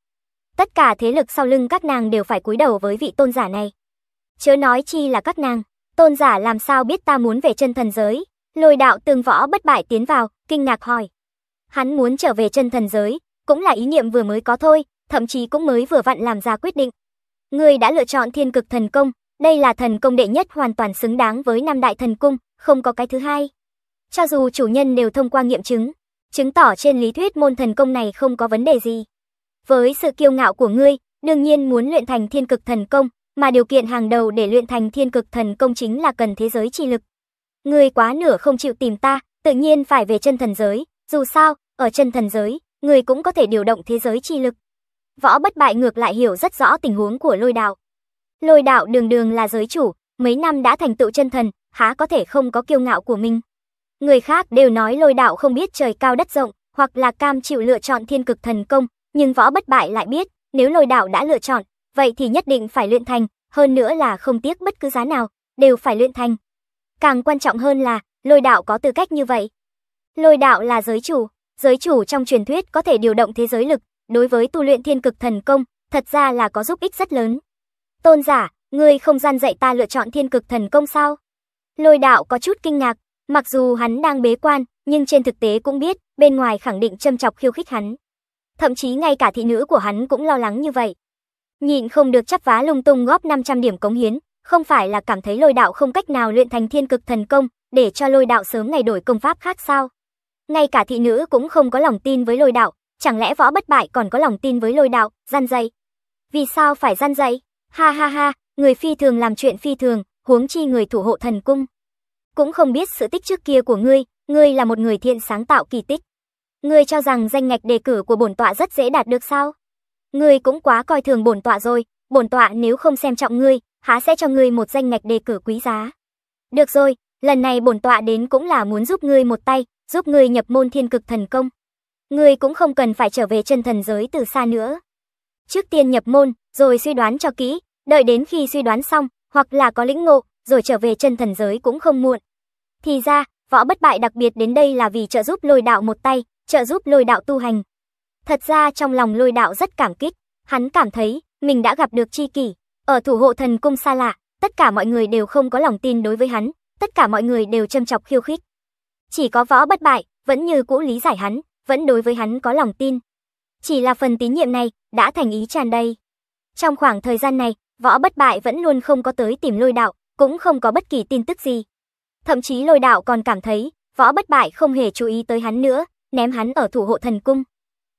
Tất cả thế lực sau lưng các nàng đều phải cúi đầu với vị tôn giả này. Chớ nói chi là các nàng, tôn giả làm sao biết ta muốn về chân thần giới? Lôi đạo tương võ bất bại tiến vào, kinh ngạc hỏi. Hắn muốn trở về chân thần giới, cũng là ý niệm vừa mới có thôi, thậm chí cũng mới vừa vặn làm ra quyết định. Ngươi đã lựa chọn thiên cực thần công, đây là thần công đệ nhất hoàn toàn xứng đáng với năm đại thần cung, không có cái thứ hai. Cho dù chủ nhân đều thông qua nghiệm chứng, chứng tỏ trên lý thuyết môn thần công này không có vấn đề gì. Với sự kiêu ngạo của ngươi, đương nhiên muốn luyện thành thiên cực thần công, mà điều kiện hàng đầu để luyện thành thiên cực thần công chính là cần thế giới chi lực. Ngươi quá nửa không chịu tìm ta, tự nhiên phải về chân thần giới, dù sao, ở chân thần giới, ngươi cũng có thể điều động thế giới chi lực. Võ bất bại ngược lại hiểu rất rõ tình huống của lôi đạo. Lôi đạo đường đường là giới chủ, mấy năm đã thành tựu chân thần, há có thể không có kiêu ngạo của mình. Người khác đều nói lôi đạo không biết trời cao đất rộng, hoặc là cam chịu lựa chọn thiên cực thần công, nhưng võ bất bại lại biết, nếu lôi đạo đã lựa chọn, vậy thì nhất định phải luyện thành, hơn nữa là không tiếc bất cứ giá nào, đều phải luyện thành. Càng quan trọng hơn là, lôi đạo có tư cách như vậy. Lôi đạo là giới chủ, giới chủ trong truyền thuyết có thể điều động thế giới lực, đối với tu luyện thiên cực thần công, thật ra là có giúp ích rất lớn. Tôn giả, ngươi không gian dạy ta lựa chọn thiên cực thần công sao? Lôi đạo có chút kinh ngạc, mặc dù hắn đang bế quan, nhưng trên thực tế cũng biết, bên ngoài khẳng định châm chọc khiêu khích hắn. Thậm chí ngay cả thị nữ của hắn cũng lo lắng như vậy. nhìn không được chắp vá lung tung góp 500 điểm cống hiến, không phải là cảm thấy lôi đạo không cách nào luyện thành thiên cực thần công, để cho lôi đạo sớm ngày đổi công pháp khác sao? Ngay cả thị nữ cũng không có lòng tin với lôi đạo, Chẳng lẽ võ bất bại còn có lòng tin với lôi đạo, gian dạy? Vì sao phải gian dạy? Ha ha ha, người phi thường làm chuyện phi thường, huống chi người thủ hộ thần cung. Cũng không biết sự tích trước kia của ngươi, ngươi là một người thiện sáng tạo kỳ tích. Ngươi cho rằng danh ngạch đề cử của bổn tọa rất dễ đạt được sao? Ngươi cũng quá coi thường bổn tọa rồi, bổn tọa nếu không xem trọng ngươi, há sẽ cho ngươi một danh ngạch đề cử quý giá. Được rồi, lần này bổn tọa đến cũng là muốn giúp ngươi một tay, giúp ngươi nhập môn thiên cực thần công ngươi cũng không cần phải trở về chân thần giới từ xa nữa. Trước tiên nhập môn, rồi suy đoán cho kỹ, đợi đến khi suy đoán xong, hoặc là có lĩnh ngộ, rồi trở về chân thần giới cũng không muộn. Thì ra, võ bất bại đặc biệt đến đây là vì trợ giúp lôi đạo một tay, trợ giúp lôi đạo tu hành. Thật ra trong lòng lôi đạo rất cảm kích, hắn cảm thấy mình đã gặp được chi kỷ. Ở thủ hộ thần cung xa lạ, tất cả mọi người đều không có lòng tin đối với hắn, tất cả mọi người đều châm chọc khiêu khích. Chỉ có võ bất bại, vẫn như cũ lý giải hắn, vẫn đối với hắn có lòng tin. Chỉ là phần tín nhiệm này đã thành ý tràn đầy. Trong khoảng thời gian này, võ bất bại vẫn luôn không có tới tìm lôi đạo, cũng không có bất kỳ tin tức gì. Thậm chí lôi đạo còn cảm thấy võ bất bại không hề chú ý tới hắn nữa, ném hắn ở thủ hộ thần cung.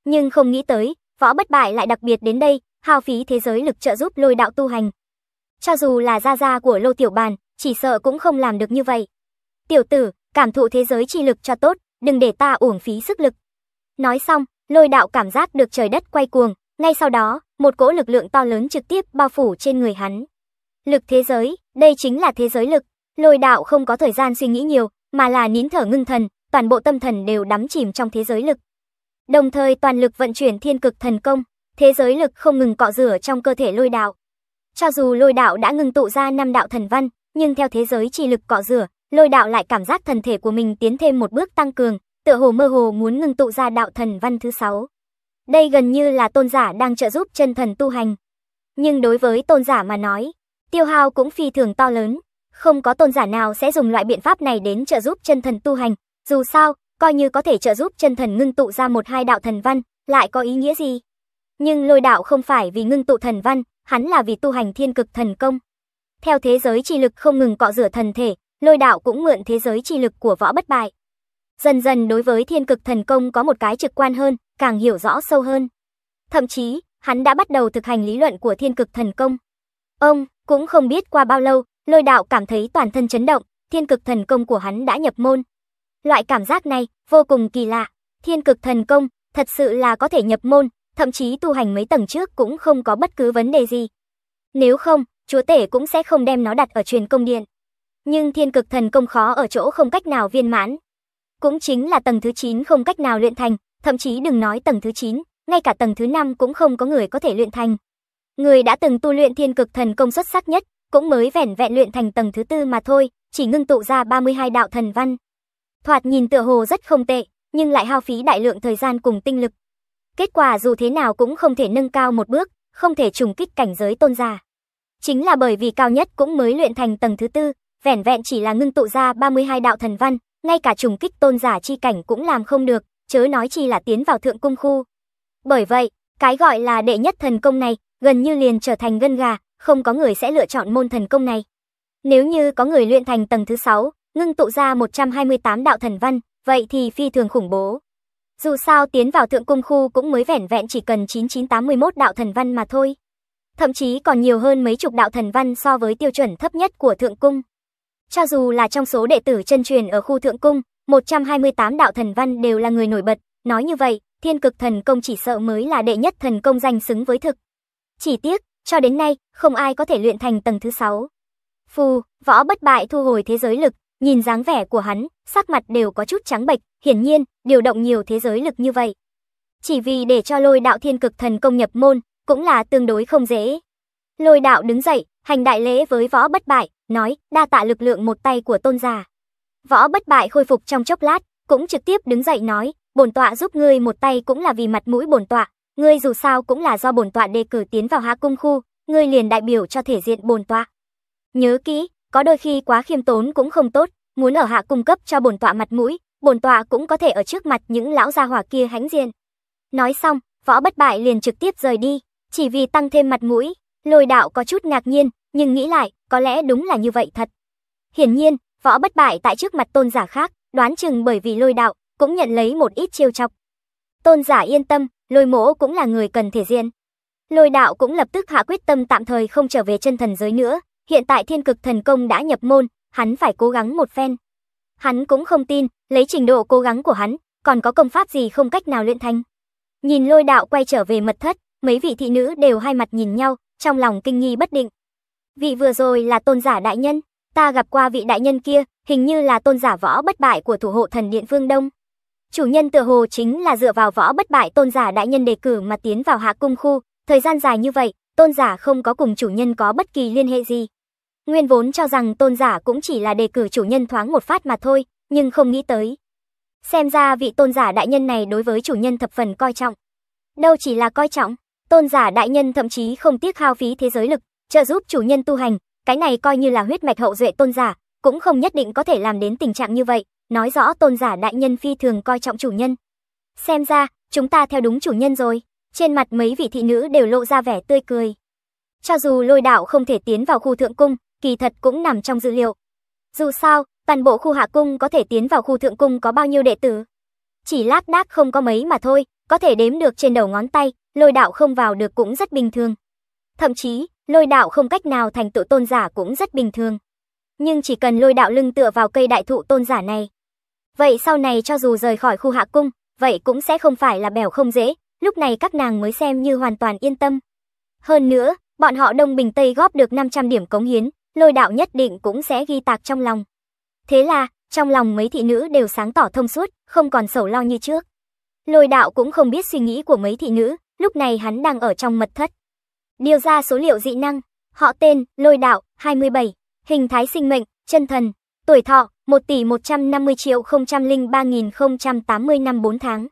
Nhưng không nghĩ tới, võ bất bại lại đặc biệt đến đây, hao phí thế giới lực trợ giúp lôi đạo tu hành. Cho dù là gia gia của lô tiểu bàn, chỉ sợ cũng không làm được như vậy. Tiểu tử, cảm thụ thế giới chi lực cho tốt, đừng để ta uổng phí sức lực. Nói xong, lôi đạo cảm giác được trời đất quay cuồng, ngay sau đó, một cỗ lực lượng to lớn trực tiếp bao phủ trên người hắn. Lực thế giới, đây chính là thế giới lực. Lôi đạo không có thời gian suy nghĩ nhiều, mà là nín thở ngưng thần, toàn bộ tâm thần đều đắm chìm trong thế giới lực. Đồng thời toàn lực vận chuyển thiên cực thần công, thế giới lực không ngừng cọ rửa trong cơ thể lôi đạo. Cho dù lôi đạo đã ngừng tụ ra năm đạo thần văn, nhưng theo thế giới chi lực cọ rửa, lôi đạo lại cảm giác thần thể của mình tiến thêm một bước tăng cường, tựa hồ mơ hồ muốn ngưng tụ ra đạo thần văn thứ sáu. Đây gần như là tôn giả đang trợ giúp chân thần tu hành. Nhưng đối với tôn giả mà nói, tiêu hao cũng phi thường to lớn. Không có tôn giả nào sẽ dùng loại biện pháp này đến trợ giúp chân thần tu hành. Dù sao, coi như có thể trợ giúp chân thần ngưng tụ ra một hai đạo thần văn, lại có ý nghĩa gì? Nhưng lôi đạo không phải vì ngưng tụ thần văn, hắn là vì tu hành thiên cực thần công. Theo thế giới chi lực không ngừng cọ rửa thần thể, lôi đạo cũng mượn thế giới chi lực của võ bất bại, Dần dần đối với thiên cực thần công có một cái trực quan hơn, càng hiểu rõ sâu hơn. Thậm chí, hắn đã bắt đầu thực hành lý luận của thiên cực thần công. Ông, cũng không biết qua bao lâu, lôi đạo cảm thấy toàn thân chấn động, thiên cực thần công của hắn đã nhập môn. Loại cảm giác này, vô cùng kỳ lạ, thiên cực thần công, thật sự là có thể nhập môn, thậm chí tu hành mấy tầng trước cũng không có bất cứ vấn đề gì. Nếu không, chúa tể cũng sẽ không đem nó đặt ở truyền công điện. Nhưng thiên cực thần công khó ở chỗ không cách nào viên mãn, cũng chính là tầng thứ 9 không cách nào luyện thành, thậm chí đừng nói tầng thứ 9, ngay cả tầng thứ 5 cũng không có người có thể luyện thành. Người đã từng tu luyện thiên cực thần công xuất sắc nhất, cũng mới vẻn vẹn luyện thành tầng thứ tư mà thôi, chỉ ngưng tụ ra 32 đạo thần văn. Thoạt nhìn tựa hồ rất không tệ, nhưng lại hao phí đại lượng thời gian cùng tinh lực. Kết quả dù thế nào cũng không thể nâng cao một bước, không thể trùng kích cảnh giới tôn giả. Chính là bởi vì cao nhất cũng mới luyện thành tầng thứ tư, vẻn vẹn chỉ là ngưng tụ ra 32 đạo thần văn, ngay cả trùng kích tôn giả chi cảnh cũng làm không được, chớ nói chi là tiến vào thượng cung khu. Bởi vậy, cái gọi là đệ nhất thần công này gần như liền trở thành gân gà, không có người sẽ lựa chọn môn thần công này. Nếu như có người luyện thành tầng thứ 6, ngưng tụ ra 128 đạo thần văn, vậy thì phi thường khủng bố. Dù sao tiến vào thượng cung khu cũng mới vẻn vẹn chỉ cần 9981 đạo thần văn mà thôi. Thậm chí còn nhiều hơn mấy chục đạo thần văn so với tiêu chuẩn thấp nhất của thượng cung. Cho dù là trong số đệ tử chân truyền ở khu thượng cung, 128 đạo thần văn đều là người nổi bật, nói như vậy, thiên cực thần công chỉ sợ mới là đệ nhất thần công danh xứng với thực. Chỉ tiếc, cho đến nay, không ai có thể luyện thành tầng thứ 6. Phù, võ bất bại thu hồi thế giới lực, nhìn dáng vẻ của hắn, sắc mặt đều có chút trắng bệch, hiển nhiên, điều động nhiều thế giới lực như vậy. Chỉ vì để cho lôi đạo thiên cực thần công nhập môn, cũng là tương đối không dễ. Lôi đạo đứng dậy, hành đại lễ với võ bất bại, nói, đa tạ lực lượng một tay của tôn giả. Võ bất bại khôi phục trong chốc lát, cũng trực tiếp đứng dậy nói, bổn tọa giúp ngươi một tay cũng là vì mặt mũi bổn tọa, ngươi dù sao cũng là do bổn tọa đề cử tiến vào hạ cung khu, ngươi liền đại biểu cho thể diện bổn tọa. Nhớ kỹ, có đôi khi quá khiêm tốn cũng không tốt, muốn ở hạ cung cấp cho bổn tọa mặt mũi, bổn tọa cũng có thể ở trước mặt những lão gia hỏa kia hánh diện. Nói xong, võ bất bại liền trực tiếp rời đi, chỉ vì tăng thêm mặt mũi, Lôi đạo có chút ngạc nhiên, nhưng nghĩ lại, có lẽ đúng là như vậy thật. Hiển nhiên, võ bất bại tại trước mặt tôn giả khác, đoán chừng bởi vì lôi đạo, cũng nhận lấy một ít chiêu chọc. Tôn giả yên tâm, lôi mỗ cũng là người cần thể diện. Lôi đạo cũng lập tức hạ quyết tâm tạm thời không trở về chân thần giới nữa, hiện tại thiên cực thần công đã nhập môn, hắn phải cố gắng một phen. Hắn cũng không tin, lấy trình độ cố gắng của hắn, còn có công pháp gì không cách nào luyện thành. Nhìn lôi đạo quay trở về mật thất, mấy vị thị nữ đều hai mặt nhìn nhau, trong lòng kinh nghi bất định. Vị vừa rồi là tôn giả đại nhân, ta gặp qua vị đại nhân kia, hình như là tôn giả võ bất bại của thủ hộ thần điện phương Đông. Chủ nhân tựa hồ chính là dựa vào võ bất bại tôn giả đại nhân đề cử mà tiến vào hạ cung khu, thời gian dài như vậy, tôn giả không có cùng chủ nhân có bất kỳ liên hệ gì. Nguyên vốn cho rằng tôn giả cũng chỉ là đề cử chủ nhân thoáng một phát mà thôi, nhưng không nghĩ tới. Xem ra vị tôn giả đại nhân này đối với chủ nhân thập phần coi trọng. Đâu chỉ là coi trọng, tôn giả đại nhân thậm chí không tiếc hao phí thế giới lực, trợ giúp chủ nhân tu hành, cái này coi như là huyết mạch hậu duệ tôn giả, cũng không nhất định có thể làm đến tình trạng như vậy, nói rõ tôn giả đại nhân phi thường coi trọng chủ nhân. Xem ra, chúng ta theo đúng chủ nhân rồi, trên mặt mấy vị thị nữ đều lộ ra vẻ tươi cười. Cho dù lôi đạo không thể tiến vào khu thượng cung, kỳ thật cũng nằm trong dữ liệu. Dù sao, toàn bộ khu hạ cung có thể tiến vào khu thượng cung có bao nhiêu đệ tử? chỉ lác đác không có mấy mà thôi, có thể đếm được trên đầu ngón tay, lôi đạo không vào được cũng rất bình thường. Thậm chí, lôi đạo không cách nào thành tựu tôn giả cũng rất bình thường. Nhưng chỉ cần lôi đạo lưng tựa vào cây đại thụ tôn giả này. Vậy sau này cho dù rời khỏi khu hạ cung, vậy cũng sẽ không phải là bèo không dễ, lúc này các nàng mới xem như hoàn toàn yên tâm. Hơn nữa, bọn họ Đông Bình Tây góp được 500 điểm cống hiến, lôi đạo nhất định cũng sẽ ghi tạc trong lòng. Thế là, trong lòng mấy thị nữ đều sáng tỏ thông suốt, không còn sầu lo như trước. Lôi đạo cũng không biết suy nghĩ của mấy thị nữ, lúc này hắn đang ở trong mật thất. Điều ra số liệu dị năng, họ tên Lôi đạo 27, hình thái sinh mệnh, chân thần, tuổi thọ 1 tỷ 150 triệu 003.080 năm 4 tháng.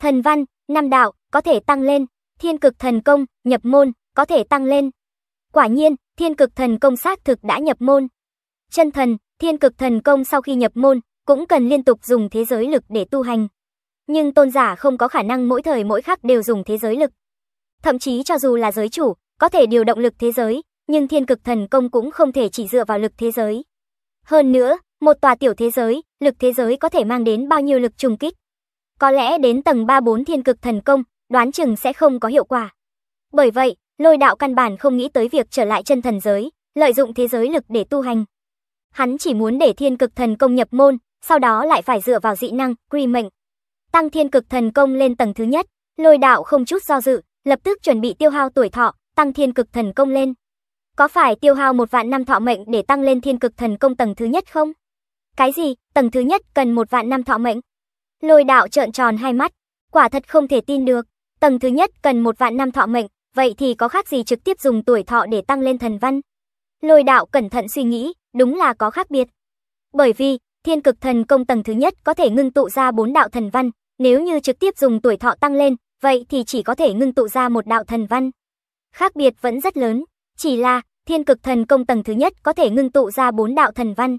Thần văn, năm đạo, có thể tăng lên, thiên cực thần công, nhập môn, có thể tăng lên. Quả nhiên, thiên cực thần công xác thực đã nhập môn. Chân thần, Thiên cực thần công sau khi nhập môn, cũng cần liên tục dùng thế giới lực để tu hành. Nhưng tôn giả không có khả năng mỗi thời mỗi khắc đều dùng thế giới lực. Thậm chí cho dù là giới chủ, có thể điều động lực thế giới, nhưng thiên cực thần công cũng không thể chỉ dựa vào lực thế giới. Hơn nữa, một tòa tiểu thế giới, lực thế giới có thể mang đến bao nhiêu lực trùng kích. Có lẽ đến tầng ba bốn thiên cực thần công, đoán chừng sẽ không có hiệu quả. Bởi vậy, lôi đạo căn bản không nghĩ tới việc trở lại chân thần giới, lợi dụng thế giới lực để tu hành hắn chỉ muốn để thiên cực thần công nhập môn, sau đó lại phải dựa vào dị năng, quy mệnh. Tăng thiên cực thần công lên tầng thứ nhất, lôi đạo không chút do dự, lập tức chuẩn bị tiêu hao tuổi thọ, tăng thiên cực thần công lên. Có phải tiêu hao một vạn năm thọ mệnh để tăng lên thiên cực thần công tầng thứ nhất không? Cái gì, tầng thứ nhất cần một vạn năm thọ mệnh? Lôi đạo trợn tròn hai mắt, quả thật không thể tin được. Tầng thứ nhất cần một vạn năm thọ mệnh, vậy thì có khác gì trực tiếp dùng tuổi thọ để tăng lên thần văn? Lôi đạo cẩn thận suy nghĩ, đúng là có khác biệt. Bởi vì, thiên cực thần công tầng thứ nhất có thể ngưng tụ ra bốn đạo thần văn, nếu như trực tiếp dùng tuổi thọ tăng lên, vậy thì chỉ có thể ngưng tụ ra một đạo thần văn. Khác biệt vẫn rất lớn, chỉ là thiên cực thần công tầng thứ nhất có thể ngưng tụ ra bốn đạo thần văn.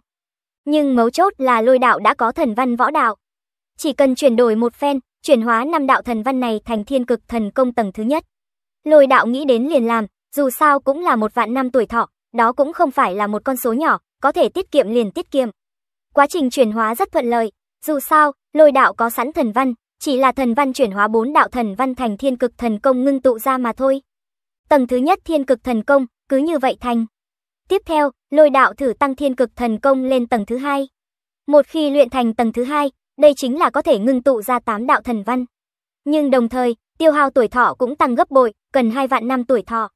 Nhưng mấu chốt là lôi đạo đã có thần văn võ đạo. Chỉ cần chuyển đổi một phen, chuyển hóa năm đạo thần văn này thành thiên cực thần công tầng thứ nhất. Lôi đạo nghĩ đến liền làm, dù sao cũng là một vạn năm tuổi thọ, đó cũng không phải là một con số nhỏ, có thể tiết kiệm liền tiết kiệm. Quá trình chuyển hóa rất thuận lợi, dù sao, lôi đạo có sẵn thần văn, chỉ là thần văn chuyển hóa bốn đạo thần văn thành thiên cực thần công ngưng tụ ra mà thôi. Tầng thứ nhất thiên cực thần công, cứ như vậy thành. Tiếp theo, lôi đạo thử tăng thiên cực thần công lên tầng thứ hai. Một khi luyện thành tầng thứ hai, đây chính là có thể ngưng tụ ra tám đạo thần văn. Nhưng đồng thời, tiêu hao tuổi thọ cũng tăng gấp bội, cần hai vạn năm tuổi thọ.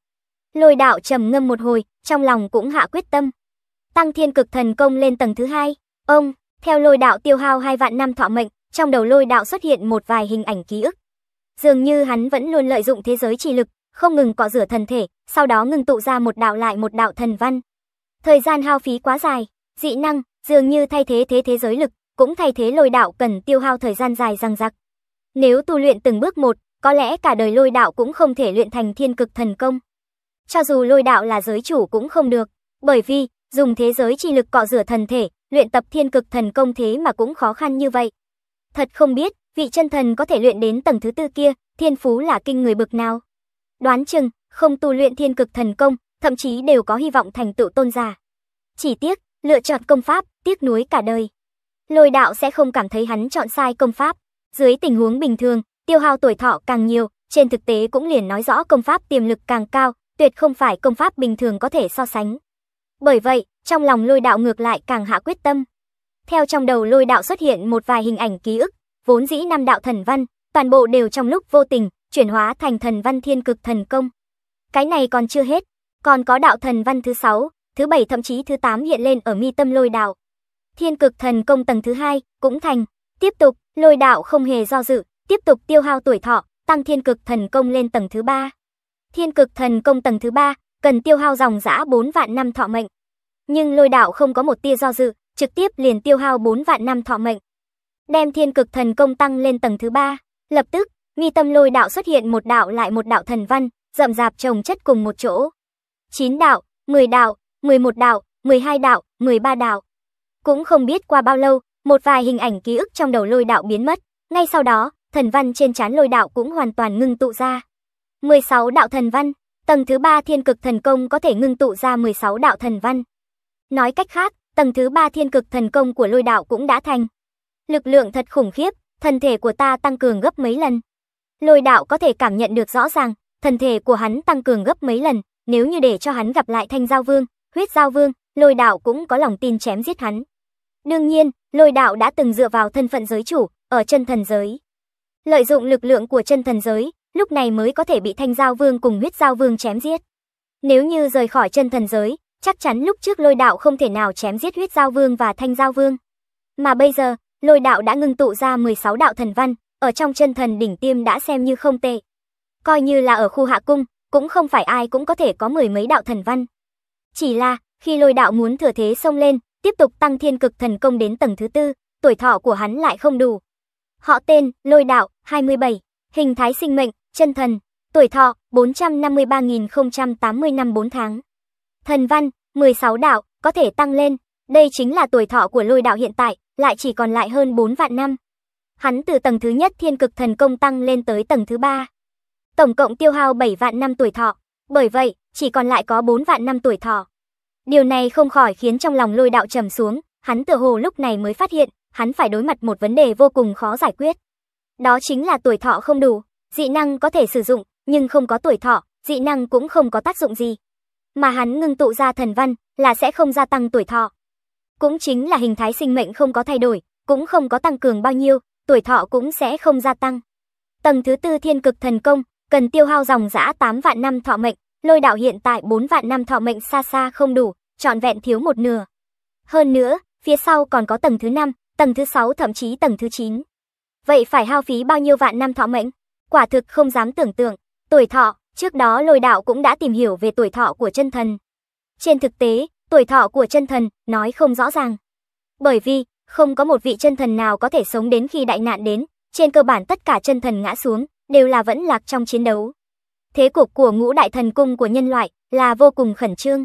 Lôi đạo trầm ngâm một hồi, trong lòng cũng hạ quyết tâm. Tăng thiên cực thần công lên tầng thứ hai. Ông, theo lôi đạo tiêu hao hai vạn năm thọ mệnh, trong đầu lôi đạo xuất hiện một vài hình ảnh ký ức. Dường như hắn vẫn luôn lợi dụng thế giới trì lực, không ngừng cọ rửa thần thể, sau đó ngừng tụ ra một đạo lại một đạo thần văn. Thời gian hao phí quá dài, dị năng, dường như thay thế thế thế giới lực, cũng thay thế lôi đạo cần tiêu hao thời gian dài răng rặc. Nếu tu luyện từng bước một, có lẽ cả đời lôi đạo cũng không thể luyện thành thiên cực thần công cho dù lôi đạo là giới chủ cũng không được, bởi vì dùng thế giới chi lực cọ rửa thần thể, luyện tập thiên cực thần công thế mà cũng khó khăn như vậy. Thật không biết, vị chân thần có thể luyện đến tầng thứ tư kia, thiên phú là kinh người bực nào. Đoán chừng, không tu luyện thiên cực thần công, thậm chí đều có hy vọng thành tựu tôn giả. Chỉ tiếc, lựa chọn công pháp, tiếc nuối cả đời. Lôi đạo sẽ không cảm thấy hắn chọn sai công pháp. Dưới tình huống bình thường, tiêu hao tuổi thọ càng nhiều, trên thực tế cũng liền nói rõ công pháp tiềm lực càng cao, tuyệt không phải công pháp bình thường có thể so sánh. Bởi vậy, trong lòng lôi đạo ngược lại càng hạ quyết tâm. Theo trong đầu lôi đạo xuất hiện một vài hình ảnh ký ức, vốn dĩ năm đạo thần văn, toàn bộ đều trong lúc vô tình, chuyển hóa thành thần văn thiên cực thần công. Cái này còn chưa hết, còn có đạo thần văn thứ 6, thứ 7 thậm chí thứ 8 hiện lên ở mi tâm lôi đạo. Thiên cực thần công tầng thứ 2 cũng thành. Tiếp tục, lôi đạo không hề do dự, tiếp tục tiêu hao tuổi thọ, tăng thiên cực thần công lên tầng thứ 3. Thiên cực thần công tầng thứ ba cần tiêu hao dòng giã 4 vạn năm thọ mệnh. Nhưng lôi đạo không có một tia do dự, trực tiếp liền tiêu hao 4 vạn năm thọ mệnh. Đem thiên cực thần công tăng lên tầng thứ ba. lập tức, nghi tâm lôi đạo xuất hiện một đạo lại một đạo thần văn, rậm rạp trồng chất cùng một chỗ. 9 đạo, 10 đạo, 11 đạo, 12 đạo, 13 đạo. Cũng không biết qua bao lâu, một vài hình ảnh ký ức trong đầu lôi đạo biến mất, ngay sau đó, thần văn trên trán lôi đạo cũng hoàn toàn ngưng tụ ra. 16 đạo thần văn, tầng thứ 3 thiên cực thần công có thể ngưng tụ ra 16 đạo thần văn. Nói cách khác, tầng thứ 3 thiên cực thần công của lôi đạo cũng đã thành. Lực lượng thật khủng khiếp, thần thể của ta tăng cường gấp mấy lần. Lôi đạo có thể cảm nhận được rõ ràng, thần thể của hắn tăng cường gấp mấy lần, nếu như để cho hắn gặp lại thanh giao vương, huyết giao vương, lôi đạo cũng có lòng tin chém giết hắn. Đương nhiên, lôi đạo đã từng dựa vào thân phận giới chủ, ở chân thần giới. Lợi dụng lực lượng của chân thần giới, lúc này mới có thể bị Thanh Giao Vương cùng huyết Giao Vương chém giết. Nếu như rời khỏi chân thần giới, chắc chắn lúc trước lôi đạo không thể nào chém giết huyết Giao Vương và Thanh Giao Vương. Mà bây giờ, lôi đạo đã ngưng tụ ra 16 đạo thần văn, ở trong chân thần đỉnh tiêm đã xem như không tệ. Coi như là ở khu hạ cung, cũng không phải ai cũng có thể có mười mấy đạo thần văn. Chỉ là, khi lôi đạo muốn thừa thế xông lên, tiếp tục tăng thiên cực thần công đến tầng thứ tư, tuổi thọ của hắn lại không đủ. Họ tên, lôi đạo, 27, hình thái sinh mệnh, Chân thần, tuổi thọ 453.080 năm 4 tháng. Thần văn, 16 đạo, có thể tăng lên. Đây chính là tuổi thọ của lôi đạo hiện tại, lại chỉ còn lại hơn 4 vạn năm. Hắn từ tầng thứ nhất thiên cực thần công tăng lên tới tầng thứ ba. Tổng cộng tiêu hao 7 vạn năm tuổi thọ, bởi vậy, chỉ còn lại có 4 vạn năm tuổi thọ. Điều này không khỏi khiến trong lòng lôi đạo trầm xuống, hắn tựa hồ lúc này mới phát hiện, hắn phải đối mặt một vấn đề vô cùng khó giải quyết. Đó chính là tuổi thọ không đủ. Dị năng có thể sử dụng, nhưng không có tuổi thọ, dị năng cũng không có tác dụng gì. Mà hắn ngưng tụ ra thần văn là sẽ không gia tăng tuổi thọ. Cũng chính là hình thái sinh mệnh không có thay đổi, cũng không có tăng cường bao nhiêu, tuổi thọ cũng sẽ không gia tăng. Tầng thứ tư thiên cực thần công, cần tiêu hao dòng dã 8 vạn năm thọ mệnh, lôi đạo hiện tại 4 vạn năm thọ mệnh xa xa không đủ, trọn vẹn thiếu một nửa. Hơn nữa, phía sau còn có tầng thứ 5, tầng thứ 6 thậm chí tầng thứ 9. Vậy phải hao phí bao nhiêu vạn năm thọ mệnh? quả thực không dám tưởng tượng. Tuổi thọ, trước đó lôi đạo cũng đã tìm hiểu về tuổi thọ của chân thần. Trên thực tế, tuổi thọ của chân thần nói không rõ ràng. Bởi vì, không có một vị chân thần nào có thể sống đến khi đại nạn đến, trên cơ bản tất cả chân thần ngã xuống, đều là vẫn lạc trong chiến đấu. Thế cục của ngũ đại thần cung của nhân loại là vô cùng khẩn trương.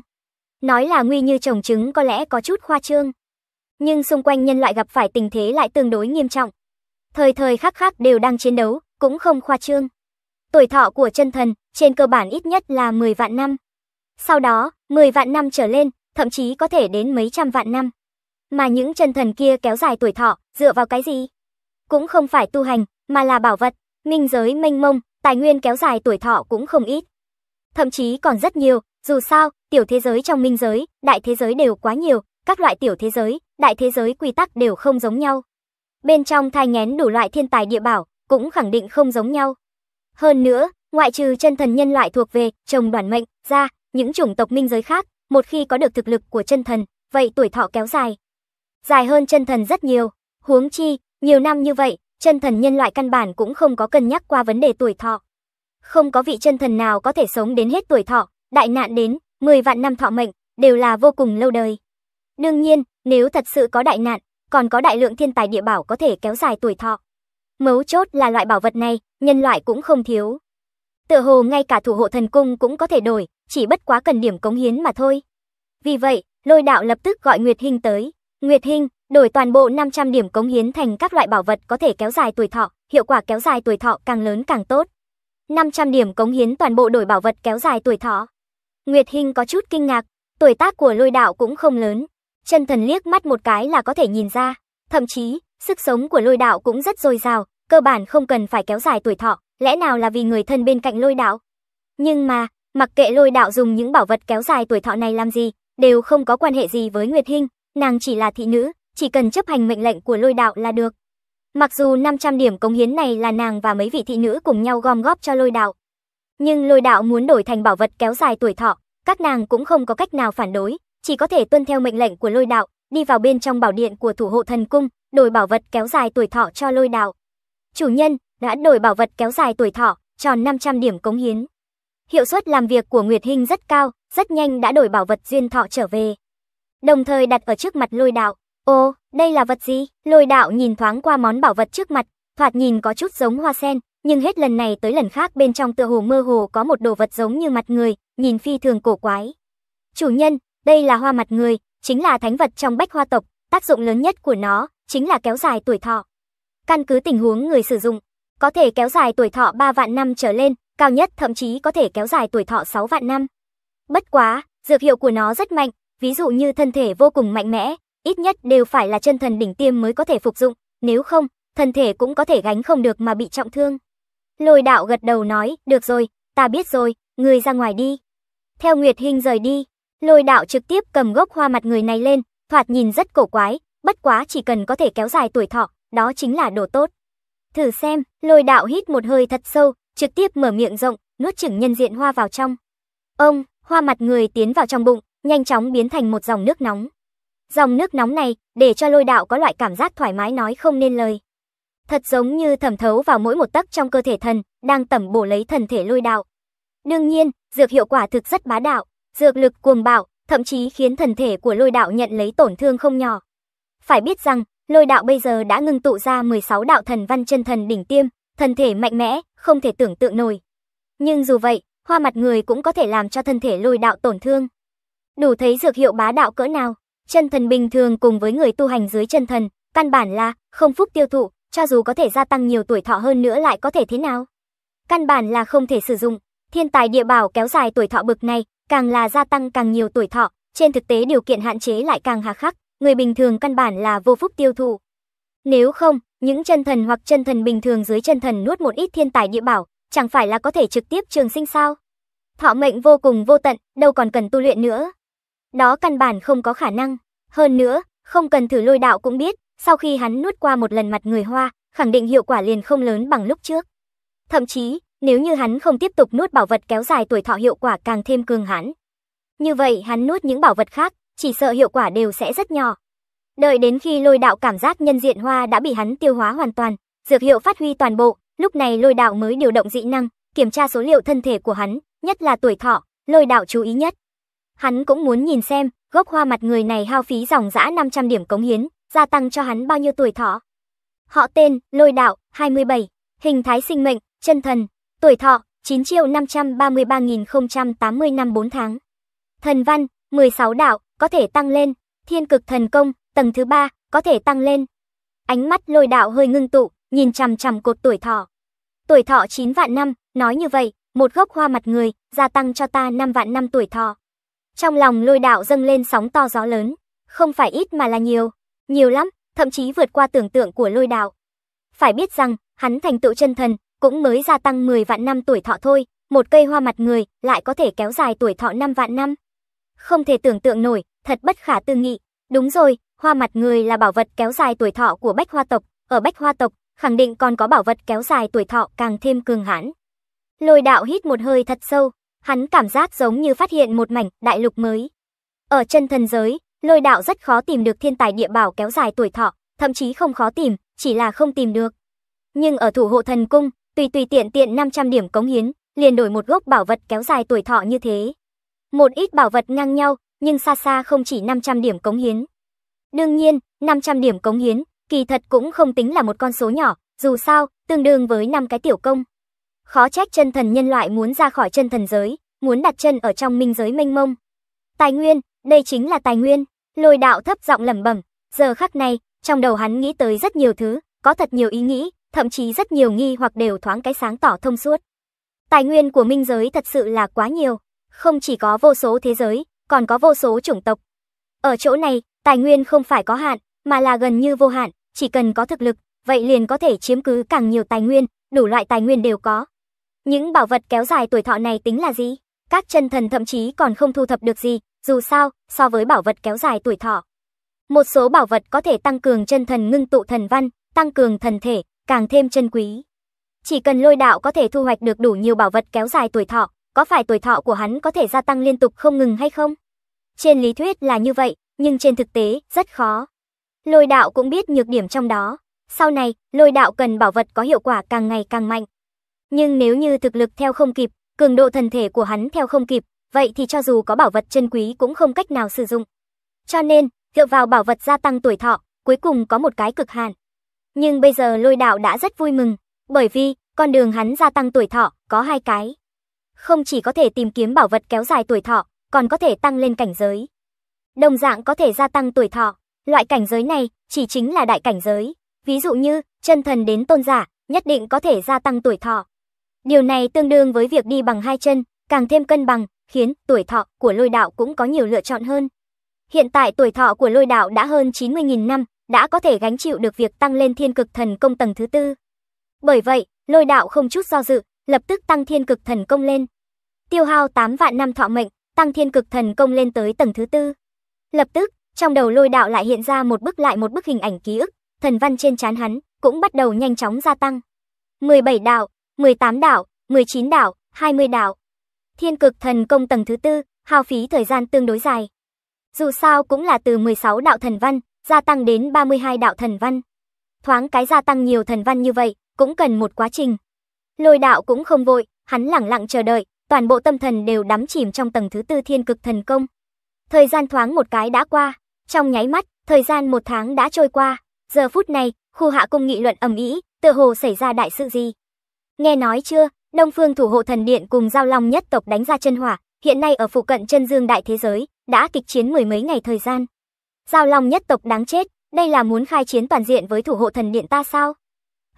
Nói là nguy như trồng trứng có lẽ có chút khoa trương. Nhưng xung quanh nhân loại gặp phải tình thế lại tương đối nghiêm trọng. Thời thời khắc khắc đều đang chiến đấu, cũng không khoa trương. Tuổi thọ của chân thần trên cơ bản ít nhất là 10 vạn năm. Sau đó, 10 vạn năm trở lên, thậm chí có thể đến mấy trăm vạn năm. Mà những chân thần kia kéo dài tuổi thọ, dựa vào cái gì? Cũng không phải tu hành, mà là bảo vật, minh giới mênh mông, tài nguyên kéo dài tuổi thọ cũng không ít. Thậm chí còn rất nhiều, dù sao, tiểu thế giới trong minh giới, đại thế giới đều quá nhiều, các loại tiểu thế giới, đại thế giới quy tắc đều không giống nhau. Bên trong thai ngén đủ loại thiên tài địa bảo, cũng khẳng định không giống nhau. Hơn nữa, ngoại trừ chân thần nhân loại thuộc về trồng đoản mệnh ra, những chủng tộc minh giới khác, một khi có được thực lực của chân thần, vậy tuổi thọ kéo dài. Dài hơn chân thần rất nhiều, huống chi, nhiều năm như vậy, chân thần nhân loại căn bản cũng không có cân nhắc qua vấn đề tuổi thọ. Không có vị chân thần nào có thể sống đến hết tuổi thọ, đại nạn đến, 10 vạn năm thọ mệnh, đều là vô cùng lâu đời. Đương nhiên, nếu thật sự có đại nạn, còn có đại lượng thiên tài địa bảo có thể kéo dài tuổi thọ. Mấu chốt là loại bảo vật này, nhân loại cũng không thiếu. Tựa hồ ngay cả thủ hộ thần cung cũng có thể đổi, chỉ bất quá cần điểm cống hiến mà thôi. Vì vậy, lôi đạo lập tức gọi Nguyệt Hinh tới. Nguyệt Hinh, đổi toàn bộ 500 điểm cống hiến thành các loại bảo vật có thể kéo dài tuổi thọ, hiệu quả kéo dài tuổi thọ càng lớn càng tốt. 500 điểm cống hiến toàn bộ đổi bảo vật kéo dài tuổi thọ. Nguyệt Hinh có chút kinh ngạc, tuổi tác của lôi đạo cũng không lớn. Chân thần liếc mắt một cái là có thể nhìn ra, thậm chí Sức sống của lôi đạo cũng rất dồi dào, cơ bản không cần phải kéo dài tuổi thọ, lẽ nào là vì người thân bên cạnh lôi đạo? Nhưng mà, mặc kệ lôi đạo dùng những bảo vật kéo dài tuổi thọ này làm gì, đều không có quan hệ gì với Nguyệt Hinh, nàng chỉ là thị nữ, chỉ cần chấp hành mệnh lệnh của lôi đạo là được. Mặc dù 500 điểm cống hiến này là nàng và mấy vị thị nữ cùng nhau gom góp cho lôi đạo. Nhưng lôi đạo muốn đổi thành bảo vật kéo dài tuổi thọ, các nàng cũng không có cách nào phản đối, chỉ có thể tuân theo mệnh lệnh của lôi đạo, đi vào bên trong bảo điện của thủ hộ thần cung, đổi bảo vật kéo dài tuổi thọ cho lôi đạo. Chủ nhân đã đổi bảo vật kéo dài tuổi thọ, tròn 500 điểm cống hiến. Hiệu suất làm việc của Nguyệt Hinh rất cao, rất nhanh đã đổi bảo vật duyên thọ trở về. Đồng thời đặt ở trước mặt lôi đạo. Ô, đây là vật gì? Lôi đạo nhìn thoáng qua món bảo vật trước mặt, thoạt nhìn có chút giống hoa sen, nhưng hết lần này tới lần khác bên trong tựa hồ mơ hồ có một đồ vật giống như mặt người, nhìn phi thường cổ quái. Chủ nhân, đây là hoa mặt người, chính là thánh vật trong bách hoa tộc, tác dụng lớn nhất của nó chính là kéo dài tuổi thọ. Căn cứ tình huống người sử dụng, có thể kéo dài tuổi thọ 3 vạn năm trở lên, cao nhất thậm chí có thể kéo dài tuổi thọ 6 vạn năm. Bất quá, dược hiệu của nó rất mạnh, ví dụ như thân thể vô cùng mạnh mẽ, ít nhất đều phải là chân thần đỉnh tiêm mới có thể phục dụng, nếu không, thân thể cũng có thể gánh không được mà bị trọng thương. Lôi đạo gật đầu nói, được rồi, ta biết rồi, người ra ngoài đi. Theo Nguyệt Hinh rời đi, lôi đạo trực tiếp cầm gốc hoa mặt người này lên, thoạt nhìn rất cổ quái, Bất quá chỉ cần có thể kéo dài tuổi thọ, đó chính là đồ tốt. Thử xem, lôi đạo hít một hơi thật sâu, trực tiếp mở miệng rộng, nuốt chửng nhân diện hoa vào trong. Ông, hoa mặt người tiến vào trong bụng, nhanh chóng biến thành một dòng nước nóng. Dòng nước nóng này để cho lôi đạo có loại cảm giác thoải mái nói không nên lời. Thật giống như thẩm thấu vào mỗi một tấc trong cơ thể thần, đang tẩm bổ lấy thần thể lôi đạo. Đương nhiên, dược hiệu quả thực rất bá đạo, dược lực cuồng bạo, thậm chí khiến thần thể của lôi đạo nhận lấy tổn thương không nhỏ. Phải biết rằng, lôi đạo bây giờ đã ngưng tụ ra 16 đạo thần văn chân thần đỉnh tiêm, thân thể mạnh mẽ, không thể tưởng tượng nổi. Nhưng dù vậy, hoa mặt người cũng có thể làm cho thân thể lôi đạo tổn thương. Đủ thấy dược hiệu bá đạo cỡ nào, chân thần bình thường cùng với người tu hành dưới chân thần, căn bản là không phúc tiêu thụ, cho dù có thể gia tăng nhiều tuổi thọ hơn nữa lại có thể thế nào. Căn bản là không thể sử dụng, thiên tài địa bảo kéo dài tuổi thọ bực này, càng là gia tăng càng nhiều tuổi thọ, trên thực tế điều kiện hạn chế lại càng hà khắc người bình thường căn bản là vô phúc tiêu thụ. Nếu không, những chân thần hoặc chân thần bình thường dưới chân thần nuốt một ít thiên tài địa bảo, chẳng phải là có thể trực tiếp trường sinh sao? Thọ mệnh vô cùng vô tận, đâu còn cần tu luyện nữa. Đó căn bản không có khả năng. Hơn nữa, không cần thử lôi đạo cũng biết, sau khi hắn nuốt qua một lần mặt người hoa, khẳng định hiệu quả liền không lớn bằng lúc trước. Thậm chí, nếu như hắn không tiếp tục nuốt bảo vật kéo dài tuổi thọ hiệu quả càng thêm cường hãn. Như vậy hắn nuốt những bảo vật khác, chỉ sợ hiệu quả đều sẽ rất nhỏ. Đợi đến khi lôi đạo cảm giác nhân diện hoa đã bị hắn tiêu hóa hoàn toàn, dược hiệu phát huy toàn bộ, lúc này lôi đạo mới điều động dị năng, kiểm tra số liệu thân thể của hắn, nhất là tuổi thọ, lôi đạo chú ý nhất. Hắn cũng muốn nhìn xem, gốc hoa mặt người này hao phí dòng dã 500 điểm cống hiến, gia tăng cho hắn bao nhiêu tuổi thọ. Họ tên, lôi đạo, 27, hình thái sinh mệnh, chân thần, tuổi thọ, 9 triệu 533.080 năm 4 tháng. Thần văn, 16 đạo, có thể tăng lên, thiên cực thần công, tầng thứ ba có thể tăng lên. Ánh mắt lôi đạo hơi ngưng tụ, nhìn chằm chằm cột tuổi thọ. Tuổi thọ 9 vạn năm, nói như vậy, một gốc hoa mặt người, gia tăng cho ta 5 vạn năm tuổi thọ. Trong lòng lôi đạo dâng lên sóng to gió lớn, không phải ít mà là nhiều, nhiều lắm, thậm chí vượt qua tưởng tượng của lôi đạo. Phải biết rằng, hắn thành tựu chân thần, cũng mới gia tăng 10 vạn năm tuổi thọ thôi, một cây hoa mặt người lại có thể kéo dài tuổi thọ 5 vạn năm. Không thể tưởng tượng nổi, thật bất khả tư nghị. Đúng rồi, hoa mặt người là bảo vật kéo dài tuổi thọ của bách hoa tộc, ở bách hoa tộc, khẳng định còn có bảo vật kéo dài tuổi thọ càng thêm cường hãn. Lôi đạo hít một hơi thật sâu, hắn cảm giác giống như phát hiện một mảnh đại lục mới. Ở chân thần giới, lôi đạo rất khó tìm được thiên tài địa bảo kéo dài tuổi thọ, thậm chí không khó tìm, chỉ là không tìm được. Nhưng ở thủ hộ thần cung, tùy tùy tiện tiện 500 điểm cống hiến, liền đổi một gốc bảo vật kéo dài tuổi thọ như thế. Một ít bảo vật ngang nhau, nhưng xa xa không chỉ 500 điểm cống hiến. Đương nhiên, 500 điểm cống hiến, kỳ thật cũng không tính là một con số nhỏ, dù sao, tương đương với 5 cái tiểu công. Khó trách chân thần nhân loại muốn ra khỏi chân thần giới, muốn đặt chân ở trong minh giới mênh mông. Tài nguyên, đây chính là tài nguyên, lôi đạo thấp giọng lẩm bẩm, giờ khắc này, trong đầu hắn nghĩ tới rất nhiều thứ, có thật nhiều ý nghĩ, thậm chí rất nhiều nghi hoặc đều thoáng cái sáng tỏ thông suốt. Tài nguyên của minh giới thật sự là quá nhiều, không chỉ có vô số thế giới, còn có vô số chủng tộc. Ở chỗ này, tài nguyên không phải có hạn, mà là gần như vô hạn, chỉ cần có thực lực, vậy liền có thể chiếm cứ càng nhiều tài nguyên, đủ loại tài nguyên đều có. Những bảo vật kéo dài tuổi thọ này tính là gì? Các chân thần thậm chí còn không thu thập được gì, dù sao, so với bảo vật kéo dài tuổi thọ. Một số bảo vật có thể tăng cường chân thần ngưng tụ thần văn, tăng cường thần thể, càng thêm chân quý. Chỉ cần lôi đạo có thể thu hoạch được đủ nhiều bảo vật kéo dài tuổi thọ, có phải tuổi thọ của hắn có thể gia tăng liên tục không ngừng hay không? Trên lý thuyết là như vậy, nhưng trên thực tế, rất khó. Lôi đạo cũng biết nhược điểm trong đó. Sau này, lôi đạo cần bảo vật có hiệu quả càng ngày càng mạnh. Nhưng nếu như thực lực theo không kịp, cường độ thần thể của hắn theo không kịp, vậy thì cho dù có bảo vật chân quý cũng không cách nào sử dụng. Cho nên, dựa vào bảo vật gia tăng tuổi thọ, cuối cùng có một cái cực hạn. Nhưng bây giờ lôi đạo đã rất vui mừng, bởi vì con đường hắn gia tăng tuổi thọ có hai cái. Không chỉ có thể tìm kiếm bảo vật kéo dài tuổi thọ, còn có thể tăng lên cảnh giới. Đồng dạng có thể gia tăng tuổi thọ, loại cảnh giới này chỉ chính là đại cảnh giới, ví dụ như chân thần đến tôn giả, nhất định có thể gia tăng tuổi thọ. Điều này tương đương với việc đi bằng hai chân, càng thêm cân bằng, khiến tuổi thọ của lôi đạo cũng có nhiều lựa chọn hơn. Hiện tại tuổi thọ của lôi đạo đã hơn 90.000 năm, đã có thể gánh chịu được việc tăng lên thiên cực thần công tầng thứ tư. Bởi vậy, lôi đạo không chút do dự, lập tức tăng thiên cực thần công lên. Tiêu hao 8 vạn năm thọ mệnh, tăng thiên cực thần công lên tới tầng thứ tư. Lập tức, trong đầu lôi đạo lại hiện ra một bức lại một bức hình ảnh ký ức, thần văn trên chán hắn cũng bắt đầu nhanh chóng gia tăng. 17 đạo, 18 đạo, 19 đạo, 20 đạo. Thiên cực thần công tầng thứ tư, hao phí thời gian tương đối dài. Dù sao cũng là từ 16 đạo thần văn, gia tăng đến 32 đạo thần văn. Thoáng cái gia tăng nhiều thần văn như vậy, cũng cần một quá trình. Lôi đạo cũng không vội, hắn lẳng lặng chờ đợi, toàn bộ tâm thần đều đắm chìm trong tầng thứ tư thiên cực thần công. Thời gian thoáng một cái đã qua, trong nháy mắt, thời gian một tháng đã trôi qua, giờ phút này, khu hạ cung nghị luận ầm ĩ, tựa hồ xảy ra đại sự gì. Nghe nói chưa, Đông Phương thủ hộ thần điện cùng giao long nhất tộc đánh ra chân hỏa, hiện nay ở phụ cận chân dương đại thế giới, đã kịch chiến mười mấy ngày thời gian. Giao long nhất tộc đáng chết, đây là muốn khai chiến toàn diện với thủ hộ thần điện ta sao?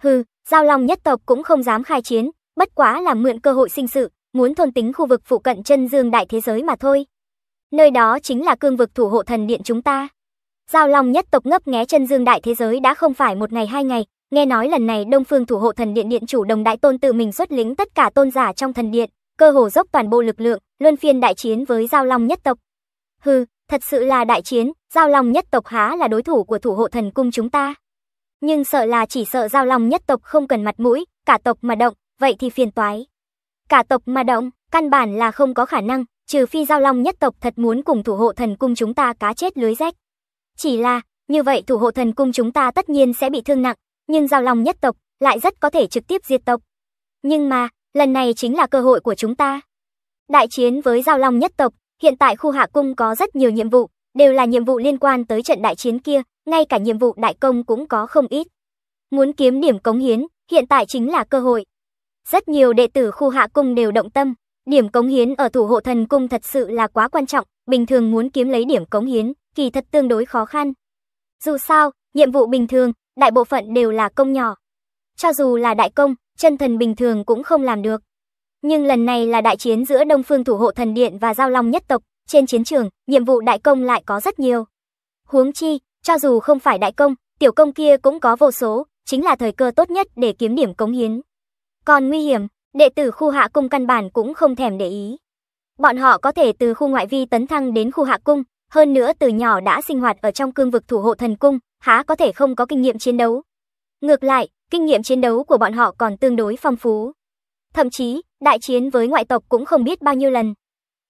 Hừ, giao long nhất tộc cũng không dám khai chiến, bất quá là mượn cơ hội sinh sự, muốn thôn tính khu vực phụ cận chân dương đại thế giới mà thôi. Nơi đó chính là cương vực thủ hộ thần điện chúng ta. Giao Long nhất tộc ngấp nghé chân dương đại thế giới đã không phải một ngày hai ngày, nghe nói lần này Đông Phương thủ hộ thần điện điện chủ đồng đại tôn tự mình xuất lính tất cả tôn giả trong thần điện, cơ hồ dốc toàn bộ lực lượng, luân phiên đại chiến với Giao Long nhất tộc. Hừ, thật sự là đại chiến, Giao Long nhất tộc há là đối thủ của thủ hộ thần cung chúng ta. Nhưng sợ là chỉ sợ Giao Long nhất tộc không cần mặt mũi, cả tộc mà động, vậy thì phiền toái. Cả tộc mà động, căn bản là không có khả năng, trừ phi giao long nhất tộc thật muốn cùng thủ hộ thần cung chúng ta cá chết lưới rách. Chỉ là, như vậy thủ hộ thần cung chúng ta tất nhiên sẽ bị thương nặng, nhưng giao long nhất tộc lại rất có thể trực tiếp diệt tộc. Nhưng mà, lần này chính là cơ hội của chúng ta. Đại chiến với giao long nhất tộc, hiện tại khu hạ cung có rất nhiều nhiệm vụ, đều là nhiệm vụ liên quan tới trận đại chiến kia, ngay cả nhiệm vụ đại công cũng có không ít. Muốn kiếm điểm cống hiến, hiện tại chính là cơ hội. Rất nhiều đệ tử khu hạ cung đều động tâm, điểm cống hiến ở thủ hộ thần cung thật sự là quá quan trọng, bình thường muốn kiếm lấy điểm cống hiến, kỳ thật tương đối khó khăn. Dù sao, nhiệm vụ bình thường, đại bộ phận đều là công nhỏ. Cho dù là đại công, chân thần bình thường cũng không làm được. Nhưng lần này là đại chiến giữa Đông Phương thủ hộ thần điện và Giao Long nhất tộc, trên chiến trường, nhiệm vụ đại công lại có rất nhiều. Huống chi, cho dù không phải đại công, tiểu công kia cũng có vô số, chính là thời cơ tốt nhất để kiếm điểm cống hiến. Còn nguy hiểm, đệ tử khu hạ cung căn bản cũng không thèm để ý. Bọn họ có thể từ khu ngoại vi tấn thăng đến khu hạ cung, hơn nữa từ nhỏ đã sinh hoạt ở trong cương vực thủ hộ thần cung, há có thể không có kinh nghiệm chiến đấu. Ngược lại, kinh nghiệm chiến đấu của bọn họ còn tương đối phong phú. Thậm chí, đại chiến với ngoại tộc cũng không biết bao nhiêu lần.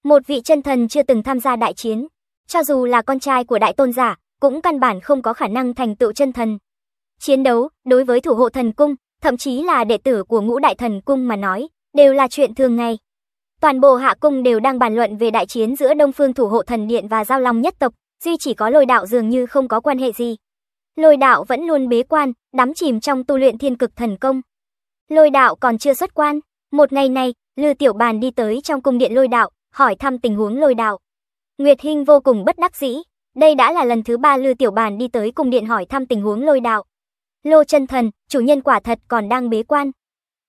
Một vị chân thần chưa từng tham gia đại chiến, cho dù là con trai của đại tôn giả, cũng căn bản không có khả năng thành tựu chân thần. Chiến đấu, đối với thủ hộ thần cung, thậm chí là đệ tử của ngũ đại thần cung mà nói, đều là chuyện thường ngày. Toàn bộ hạ cung đều đang bàn luận về đại chiến giữa Đông Phương thủ hộ thần điện và Giao Long nhất tộc, duy chỉ có lôi đạo dường như không có quan hệ gì. Lôi đạo vẫn luôn bế quan, đắm chìm trong tu luyện thiên cực thần công. Lôi đạo còn chưa xuất quan, một ngày này, Lư Tiểu Bàn đi tới trong cung điện lôi đạo, hỏi thăm tình huống lôi đạo. Nguyệt Hinh vô cùng bất đắc dĩ, đây đã là lần thứ ba Lư Tiểu Bàn đi tới cung điện hỏi thăm tình huống lôi đạo. Lô chân thần, chủ nhân quả thật còn đang bế quan.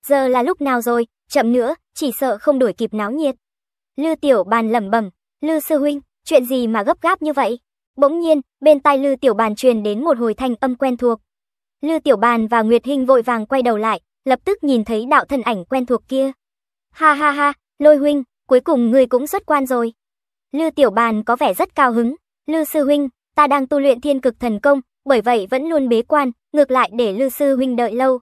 Giờ là lúc nào rồi, chậm nữa, chỉ sợ không đuổi kịp náo nhiệt. Lư tiểu bàn lẩm bẩm, Lư sư huynh, chuyện gì mà gấp gáp như vậy? Bỗng nhiên, bên tai Lư tiểu bàn truyền đến một hồi thanh âm quen thuộc. Lư tiểu bàn và Nguyệt Hinh vội vàng quay đầu lại, lập tức nhìn thấy đạo thân ảnh quen thuộc kia. Ha ha ha, lôi huynh, cuối cùng ngươi cũng xuất quan rồi. Lư tiểu bàn có vẻ rất cao hứng. Lư sư huynh, ta đang tu luyện thiên cực thần công, bởi vậy vẫn luôn bế quan, ngược lại để Lư sư huynh đợi lâu.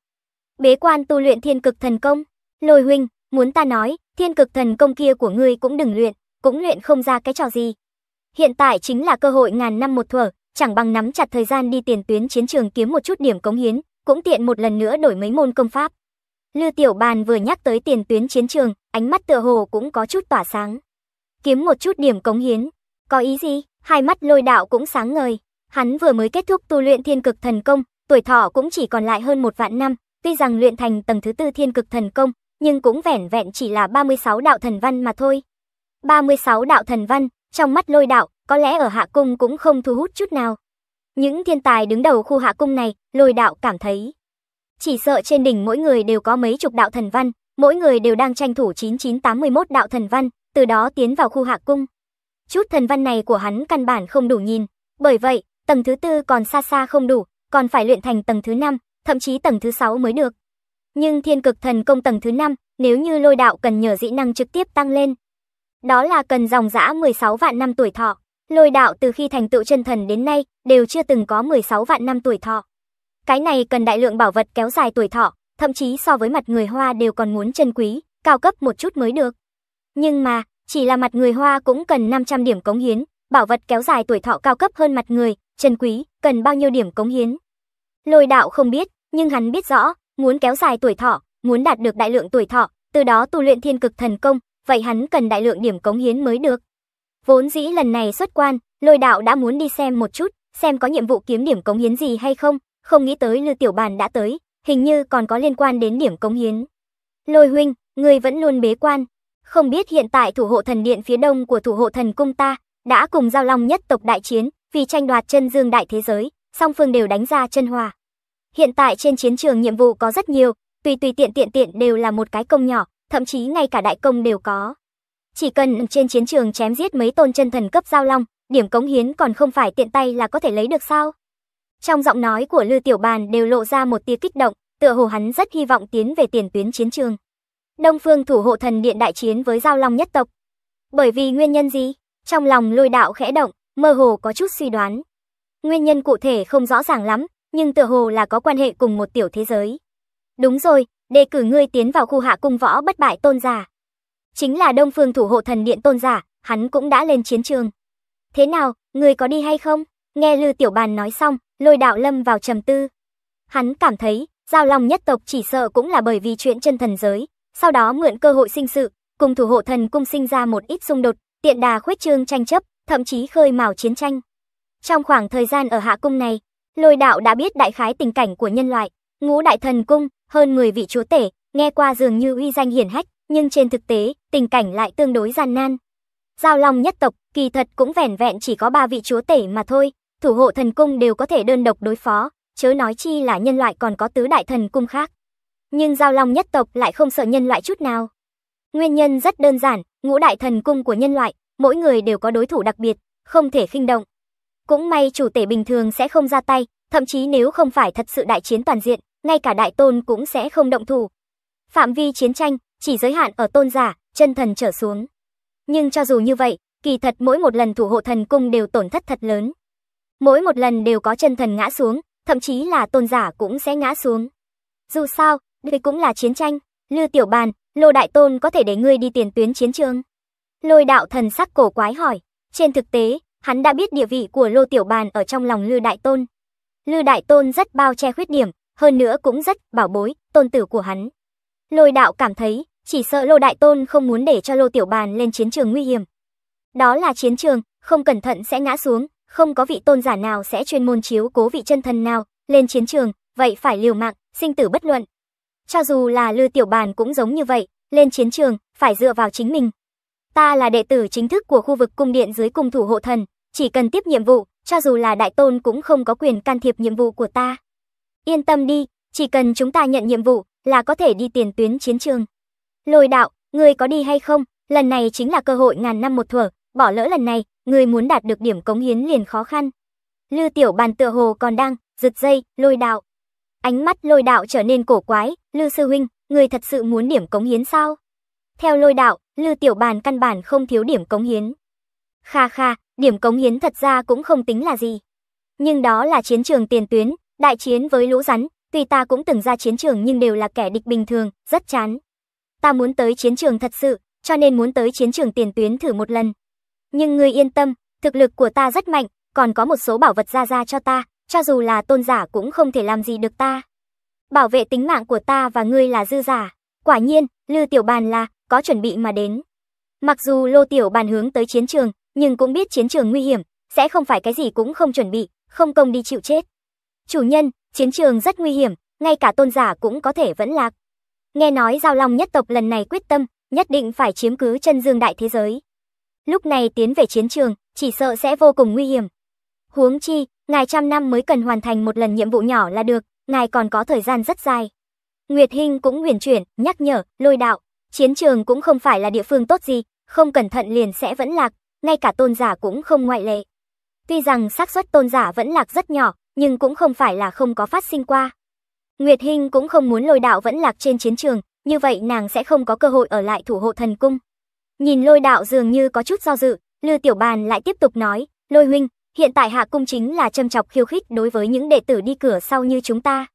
Bế quan tu luyện thiên cực thần công, lôi huynh, muốn ta nói, thiên cực thần công kia của ngươi cũng đừng luyện, cũng luyện không ra cái trò gì. Hiện tại chính là cơ hội ngàn năm một thuở, chẳng bằng nắm chặt thời gian đi tiền tuyến chiến trường kiếm một chút điểm cống hiến, cũng tiện một lần nữa đổi mấy môn công pháp. Lư Tiểu Bàn vừa nhắc tới tiền tuyến chiến trường, ánh mắt tựa hồ cũng có chút tỏa sáng. Kiếm một chút điểm cống hiến, có ý gì? Hai mắt Lôi Đạo cũng sáng ngời, hắn vừa mới kết thúc tu luyện Thiên Cực Thần Công, tuổi thọ cũng chỉ còn lại hơn một vạn năm, tuy rằng luyện thành tầng thứ tư thiên cực thần công, nhưng cũng vẻn vẹn chỉ là 36 đạo thần văn mà thôi. 36 đạo thần văn, trong mắt lôi đạo, có lẽ ở hạ cung cũng không thu hút chút nào. Những thiên tài đứng đầu khu hạ cung này, lôi đạo cảm thấy. Chỉ sợ trên đỉnh mỗi người đều có mấy chục đạo thần văn, mỗi người đều đang tranh thủ 9981 đạo thần văn, từ đó tiến vào khu hạ cung. Chút thần văn này của hắn căn bản không đủ nhìn, bởi vậy, tầng thứ tư còn xa xa không đủ, còn phải luyện thành tầng thứ 5, thậm chí tầng thứ 6 mới được. Nhưng thiên cực thần công tầng thứ 5, nếu như lôi đạo cần nhờ dĩ năng trực tiếp tăng lên. Đó là cần dòng dã 16 vạn năm tuổi thọ. Lôi đạo từ khi thành tựu chân thần đến nay đều chưa từng có 16 vạn năm tuổi thọ. Cái này cần đại lượng bảo vật kéo dài tuổi thọ, thậm chí so với mặt người Hoa đều còn muốn chân quý, cao cấp một chút mới được. Nhưng mà, chỉ là mặt người Hoa cũng cần 500 điểm cống hiến, bảo vật kéo dài tuổi thọ cao cấp hơn mặt người, Trần Quý, cần bao nhiêu điểm cống hiến? Lôi đạo không biết, nhưng hắn biết rõ, muốn kéo dài tuổi thọ, muốn đạt được đại lượng tuổi thọ, từ đó tu luyện thiên cực thần công, vậy hắn cần đại lượng điểm cống hiến mới được. Vốn dĩ lần này xuất quan, lôi đạo đã muốn đi xem một chút, xem có nhiệm vụ kiếm điểm cống hiến gì hay không, không nghĩ tới Lư Tiểu Bàn đã tới, hình như còn có liên quan đến điểm cống hiến. Lôi huynh, người vẫn luôn bế quan, không biết hiện tại thủ hộ thần điện phía đông của thủ hộ thần cung ta đã cùng giao long nhất tộc đại chiến, vì tranh đoạt chân dương đại thế giới, song phương đều đánh ra chân hòa. Hiện tại trên chiến trường nhiệm vụ có rất nhiều, tùy tùy tiện tiện tiện đều là một cái công nhỏ, thậm chí ngay cả đại công đều có. Chỉ cần trên chiến trường chém giết mấy tôn chân thần cấp giao long, điểm cống hiến còn không phải tiện tay là có thể lấy được sao? Trong giọng nói của Lư Tiểu Bàn đều lộ ra một tia kích động, tựa hồ hắn rất hy vọng tiến về tiền tuyến chiến trường. Đông Phương thủ hộ thần điện đại chiến với giao long nhất tộc. Bởi vì nguyên nhân gì? Trong lòng Lôi Đạo khẽ động, mơ hồ có chút suy đoán. Nguyên nhân cụ thể không rõ ràng lắm, nhưng tựa hồ là có quan hệ cùng một tiểu thế giới. Đúng rồi, đề cử ngươi tiến vào khu hạ cung võ bất bại tôn giả. Chính là Đông Phương thủ hộ thần điện tôn giả, hắn cũng đã lên chiến trường. Thế nào, ngươi có đi hay không? Nghe Lư Tiểu Bàn nói xong, lôi đạo lâm vào trầm tư. Hắn cảm thấy, giao long nhất tộc chỉ sợ cũng là bởi vì chuyện chân thần giới, sau đó mượn cơ hội sinh sự, cùng thủ hộ thần cung sinh ra một ít xung đột, tiện đà khuyết trương tranh chấp, thậm chí khơi mào chiến tranh. Trong khoảng thời gian ở Hạ Cung này, Lôi Đạo đã biết đại khái tình cảnh của nhân loại, ngũ đại thần cung, hơn 10 vị chúa tể, nghe qua dường như uy danh hiển hách, nhưng trên thực tế, tình cảnh lại tương đối gian nan. Giao Long nhất tộc, kỳ thật cũng vẻn vẹn chỉ có 3 vị chúa tể mà thôi, thủ hộ thần cung đều có thể đơn độc đối phó, chớ nói chi là nhân loại còn có tứ đại thần cung khác. Nhưng Giao Long nhất tộc lại không sợ nhân loại chút nào. Nguyên nhân rất đơn giản, ngũ đại thần cung của nhân loại mỗi người đều có đối thủ đặc biệt, không thể khinh động. Cũng may chủ tể bình thường sẽ không ra tay, thậm chí nếu không phải thật sự đại chiến toàn diện, ngay cả đại tôn cũng sẽ không động thủ. Phạm vi chiến tranh chỉ giới hạn ở tôn giả, chân thần trở xuống. Nhưng cho dù như vậy, kỳ thật mỗi một lần thủ hộ thần cung đều tổn thất thật lớn. Mỗi một lần đều có chân thần ngã xuống, thậm chí là tôn giả cũng sẽ ngã xuống. Dù sao, đây cũng là chiến tranh, Lưu Tiểu Bàn, Lô Đại Tôn có thể để ngươi đi tiền tuyến chiến trường. Lôi đạo thần sắc cổ quái hỏi, trên thực tế, hắn đã biết địa vị của Lô Tiểu Bàn ở trong lòng Lư Đại Tôn. Lư Đại Tôn rất bao che khuyết điểm, hơn nữa cũng rất bảo bối, tôn tử của hắn. Lôi đạo cảm thấy, chỉ sợ Lô Đại Tôn không muốn để cho Lô Tiểu Bàn lên chiến trường nguy hiểm. Đó là chiến trường, không cẩn thận sẽ ngã xuống, không có vị tôn giả nào sẽ chuyên môn chiếu cố vị chân thần nào, lên chiến trường, vậy phải liều mạng, sinh tử bất luận. Cho dù là Lư Tiểu Bàn cũng giống như vậy, lên chiến trường, phải dựa vào chính mình, Ta là đệ tử chính thức của khu vực cung điện dưới cung thủ hộ thần, chỉ cần tiếp nhiệm vụ, cho dù là đại tôn cũng không có quyền can thiệp nhiệm vụ của ta. Yên tâm đi, chỉ cần chúng ta nhận nhiệm vụ là có thể đi tiền tuyến chiến trường. Lôi đạo, ngươi có đi hay không? Lần này chính là cơ hội ngàn năm một thuở, bỏ lỡ lần này, ngươi muốn đạt được điểm cống hiến liền khó khăn. Lư tiểu bàn tựa hồ còn đang, giật dây, lôi đạo. Ánh mắt lôi đạo trở nên cổ quái, Lư sư huynh, ngươi thật sự muốn điểm cống hiến sao? Theo lôi đạo, Lư Tiểu Bàn căn bản không thiếu điểm cống hiến. Kha kha, điểm cống hiến thật ra cũng không tính là gì. Nhưng đó là chiến trường tiền tuyến, đại chiến với lũ rắn, tuy ta cũng từng ra chiến trường nhưng đều là kẻ địch bình thường, rất chán. Ta muốn tới chiến trường thật sự, cho nên muốn tới chiến trường tiền tuyến thử một lần. Nhưng ngươi yên tâm, thực lực của ta rất mạnh, còn có một số bảo vật ra ra cho ta, cho dù là tôn giả cũng không thể làm gì được ta. Bảo vệ tính mạng của ta và ngươi là dư giả. Quả nhiên, Lư Tiểu Bàn là có chuẩn bị mà đến. Mặc dù Lô Tiểu Bàn hướng tới chiến trường, nhưng cũng biết chiến trường nguy hiểm, sẽ không phải cái gì cũng không chuẩn bị, không công đi chịu chết. Chủ nhân, chiến trường rất nguy hiểm, ngay cả tôn giả cũng có thể vẫn lạc. Nghe nói Giao Long nhất tộc lần này quyết tâm, nhất định phải chiếm cứ chân dương đại thế giới. Lúc này tiến về chiến trường, chỉ sợ sẽ vô cùng nguy hiểm. Huống chi, ngài trăm năm mới cần hoàn thành một lần nhiệm vụ nhỏ là được, ngài còn có thời gian rất dài. Nguyệt Hinh cũng huyền chuyển, nhắc nhở, lôi đạo, chiến trường cũng không phải là địa phương tốt gì, không cẩn thận liền sẽ vẫn lạc, ngay cả tôn giả cũng không ngoại lệ. Tuy rằng xác suất tôn giả vẫn lạc rất nhỏ, nhưng cũng không phải là không có phát sinh qua. Nguyệt Hinh cũng không muốn lôi đạo vẫn lạc trên chiến trường, như vậy nàng sẽ không có cơ hội ở lại thủ hộ thần cung. Nhìn lôi đạo dường như có chút do dự, Lư Tiểu Bàn lại tiếp tục nói, lôi huynh, hiện tại hạ cung chính là châm chọc khiêu khích đối với những đệ tử đi cửa sau như chúng ta.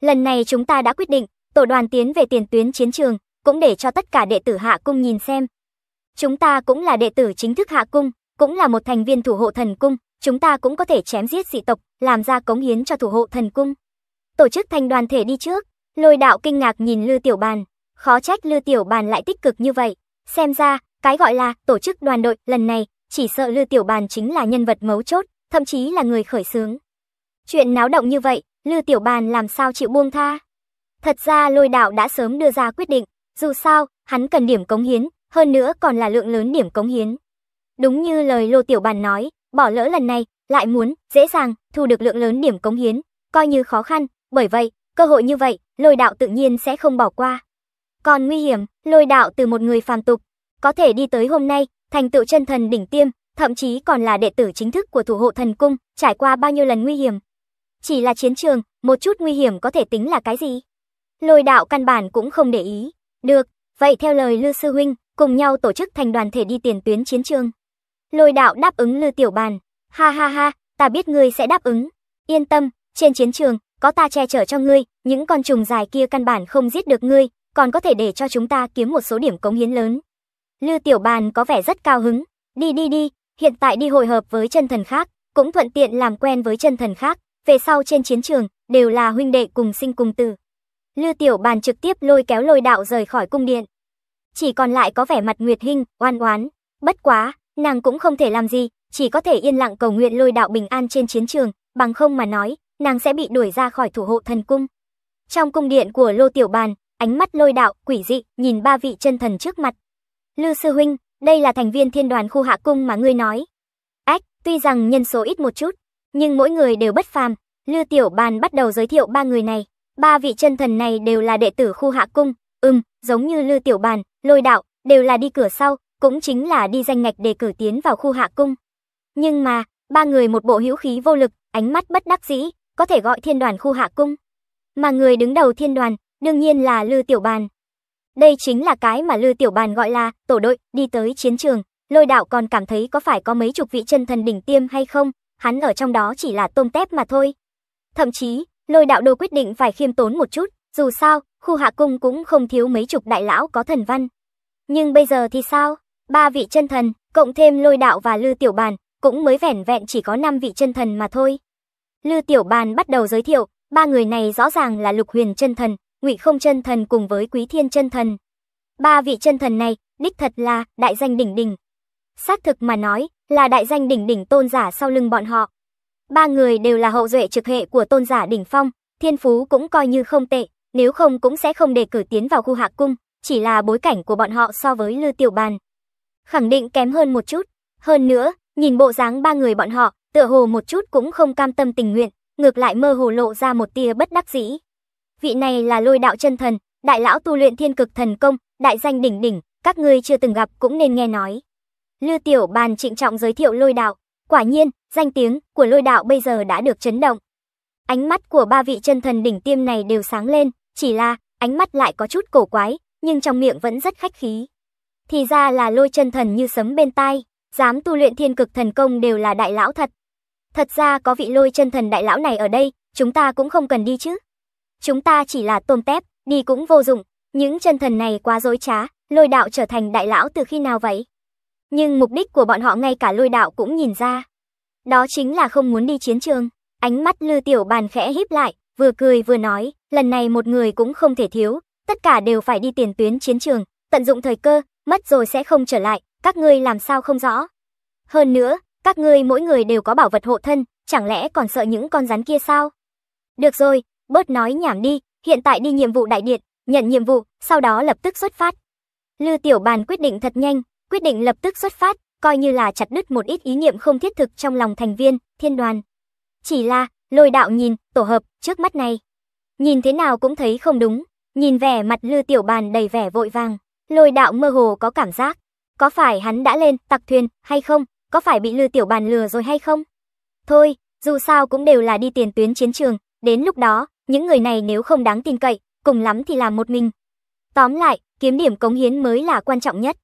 Lần này chúng ta đã quyết định, tổ đoàn tiến về tiền tuyến chiến trường, cũng để cho tất cả đệ tử hạ cung nhìn xem. Chúng ta cũng là đệ tử chính thức hạ cung, cũng là một thành viên thủ hộ thần cung, chúng ta cũng có thể chém giết dị tộc, làm ra cống hiến cho thủ hộ thần cung. Tổ chức thành đoàn thể đi trước, lôi đạo kinh ngạc nhìn Lư Tiểu Bàn, khó trách Lư Tiểu Bàn lại tích cực như vậy. Xem ra, cái gọi là tổ chức đoàn đội lần này, chỉ sợ Lư Tiểu Bàn chính là nhân vật mấu chốt, thậm chí là người khởi xướng. Chuyện náo động như vậy, Lư Tiểu Bàn làm sao chịu buông tha. Thật ra lôi đạo đã sớm đưa ra quyết định, dù sao, hắn cần điểm cống hiến, hơn nữa còn là lượng lớn điểm cống hiến. Đúng như lời Lô Tiểu Bàn nói, bỏ lỡ lần này, lại muốn, dễ dàng, thu được lượng lớn điểm cống hiến, coi như khó khăn, bởi vậy, cơ hội như vậy, lôi đạo tự nhiên sẽ không bỏ qua. Còn nguy hiểm, lôi đạo từ một người phàm tục, có thể đi tới hôm nay, thành tựu chân thần đỉnh tiêm, thậm chí còn là đệ tử chính thức của thủ hộ thần cung, trải qua bao nhiêu lần nguy hiểm, chỉ là chiến trường, một chút nguy hiểm có thể tính là cái gì? Lôi đạo căn bản cũng không để ý. Được, vậy theo lời Lư Sư Huynh, cùng nhau tổ chức thành đoàn thể đi tiền tuyến chiến trường. Lôi đạo đáp ứng Lư Tiểu Bàn. Ha ha ha, ta biết ngươi sẽ đáp ứng. Yên tâm, trên chiến trường, có ta che chở cho ngươi, những con trùng dài kia căn bản không giết được ngươi, còn có thể để cho chúng ta kiếm một số điểm cống hiến lớn. Lư Tiểu Bàn có vẻ rất cao hứng. Đi đi đi, hiện tại đi hội hợp với chân thần khác, cũng thuận tiện làm quen với chân thần khác, về sau trên chiến trường đều là huynh đệ cùng sinh cùng tử. Lư Tiểu Bàn trực tiếp lôi kéo lôi đạo rời khỏi cung điện. Chỉ còn lại có vẻ mặt Nguyệt Hinh, oan oán. Bất quá, nàng cũng không thể làm gì, chỉ có thể yên lặng cầu nguyện lôi đạo bình an trên chiến trường, bằng không mà nói, nàng sẽ bị đuổi ra khỏi thủ hộ thần cung. Trong cung điện của Lô Tiểu Bàn, ánh mắt lôi đạo, quỷ dị, nhìn ba vị chân thần trước mặt. Lư Sư Huynh, đây là thành viên thiên đoàn khu hạ cung mà ngươi nói. Ách, tuy rằng nhân số ít một chút, nhưng mỗi người đều bất phàm. Lư Tiểu Bàn bắt đầu giới thiệu ba người này, ba vị chân thần này đều là đệ tử khu Hạ cung, ừm, giống như Lư Tiểu Bàn, Lôi Đạo, đều là đi cửa sau, cũng chính là đi danh ngạch để cử tiến vào khu Hạ cung. Nhưng mà, ba người một bộ hữu khí vô lực, ánh mắt bất đắc dĩ, có thể gọi thiên đoàn khu Hạ cung. Mà người đứng đầu thiên đoàn, đương nhiên là Lư Tiểu Bàn. Đây chính là cái mà Lư Tiểu Bàn gọi là tổ đội đi tới chiến trường, Lôi Đạo còn cảm thấy có phải có mấy chục vị chân thần đỉnh tiêm hay không, hắn ở trong đó chỉ là tôm tép mà thôi. Thậm chí, lôi đạo đồ quyết định phải khiêm tốn một chút, dù sao, khu hạ cung cũng không thiếu mấy chục đại lão có thần văn. Nhưng bây giờ thì sao? Ba vị chân thần, cộng thêm lôi đạo và lư tiểu bàn, cũng mới vẻn vẹn chỉ có 5 vị chân thần mà thôi. Lư Tiểu Bàn bắt đầu giới thiệu, ba người này rõ ràng là Lục Huyền chân thần, Ngụy Không chân thần cùng với Quý Thiên chân thần. Ba vị chân thần này, đích thật là đại danh đỉnh đỉnh. Xác thực mà nói, là đại danh đỉnh đỉnh tôn giả sau lưng bọn họ. Ba người đều là hậu duệ trực hệ của tôn giả đỉnh phong, thiên phú cũng coi như không tệ, nếu không cũng sẽ không để cử tiến vào khu hạ cung, chỉ là bối cảnh của bọn họ so với Lư Tiểu Bàn. Khẳng định kém hơn một chút, hơn nữa, nhìn bộ dáng ba người bọn họ, tựa hồ một chút cũng không cam tâm tình nguyện, ngược lại mơ hồ lộ ra một tia bất đắc dĩ. Vị này là lôi đạo chân thần, đại lão tu luyện thiên cực thần công, đại danh đỉnh đỉnh, các ngươi chưa từng gặp cũng nên nghe nói. Lư Tiểu Bàn trịnh trọng giới thiệu lôi đạo. Quả nhiên, danh tiếng của lôi đạo bây giờ đã được chấn động. Ánh mắt của ba vị chân thần đỉnh tiêm này đều sáng lên, chỉ là ánh mắt lại có chút cổ quái, nhưng trong miệng vẫn rất khách khí. Thì ra là lôi chân thần như sấm bên tai, dám tu luyện thiên cực thần công đều là đại lão thật. Thật ra có vị lôi chân thần đại lão này ở đây, chúng ta cũng không cần đi chứ. Chúng ta chỉ là tôm tép, đi cũng vô dụng, những chân thần này quá dối trá, lôi đạo trở thành đại lão từ khi nào vậy? Nhưng mục đích của bọn họ ngay cả lôi đạo cũng nhìn ra. Đó chính là không muốn đi chiến trường. Ánh mắt lư tiểu bàn khẽ híp lại, vừa cười vừa nói, lần này một người cũng không thể thiếu, tất cả đều phải đi tiền tuyến chiến trường, tận dụng thời cơ, mất rồi sẽ không trở lại, các ngươi làm sao không rõ. Hơn nữa, các ngươi mỗi người đều có bảo vật hộ thân, chẳng lẽ còn sợ những con rắn kia sao? Được rồi, bớt nói nhảm đi, hiện tại đi nhiệm vụ đại điện, nhận nhiệm vụ, sau đó lập tức xuất phát. Lư Tiểu Bàn quyết định thật nhanh, quyết định lập tức xuất phát, coi như là chặt đứt một ít ý niệm không thiết thực trong lòng thành viên, thiên đoàn. Chỉ là, lôi đạo nhìn, tổ hợp, trước mắt này. Nhìn thế nào cũng thấy không đúng, nhìn vẻ mặt lư tiểu bàn đầy vẻ vội vàng, lôi đạo mơ hồ có cảm giác. Có phải hắn đã lên tặc thuyền hay không? Có phải bị lư tiểu bàn lừa rồi hay không? Thôi, dù sao cũng đều là đi tiền tuyến chiến trường, đến lúc đó, những người này nếu không đáng tin cậy, cùng lắm thì làm một mình. Tóm lại, kiếm điểm cống hiến mới là quan trọng nhất.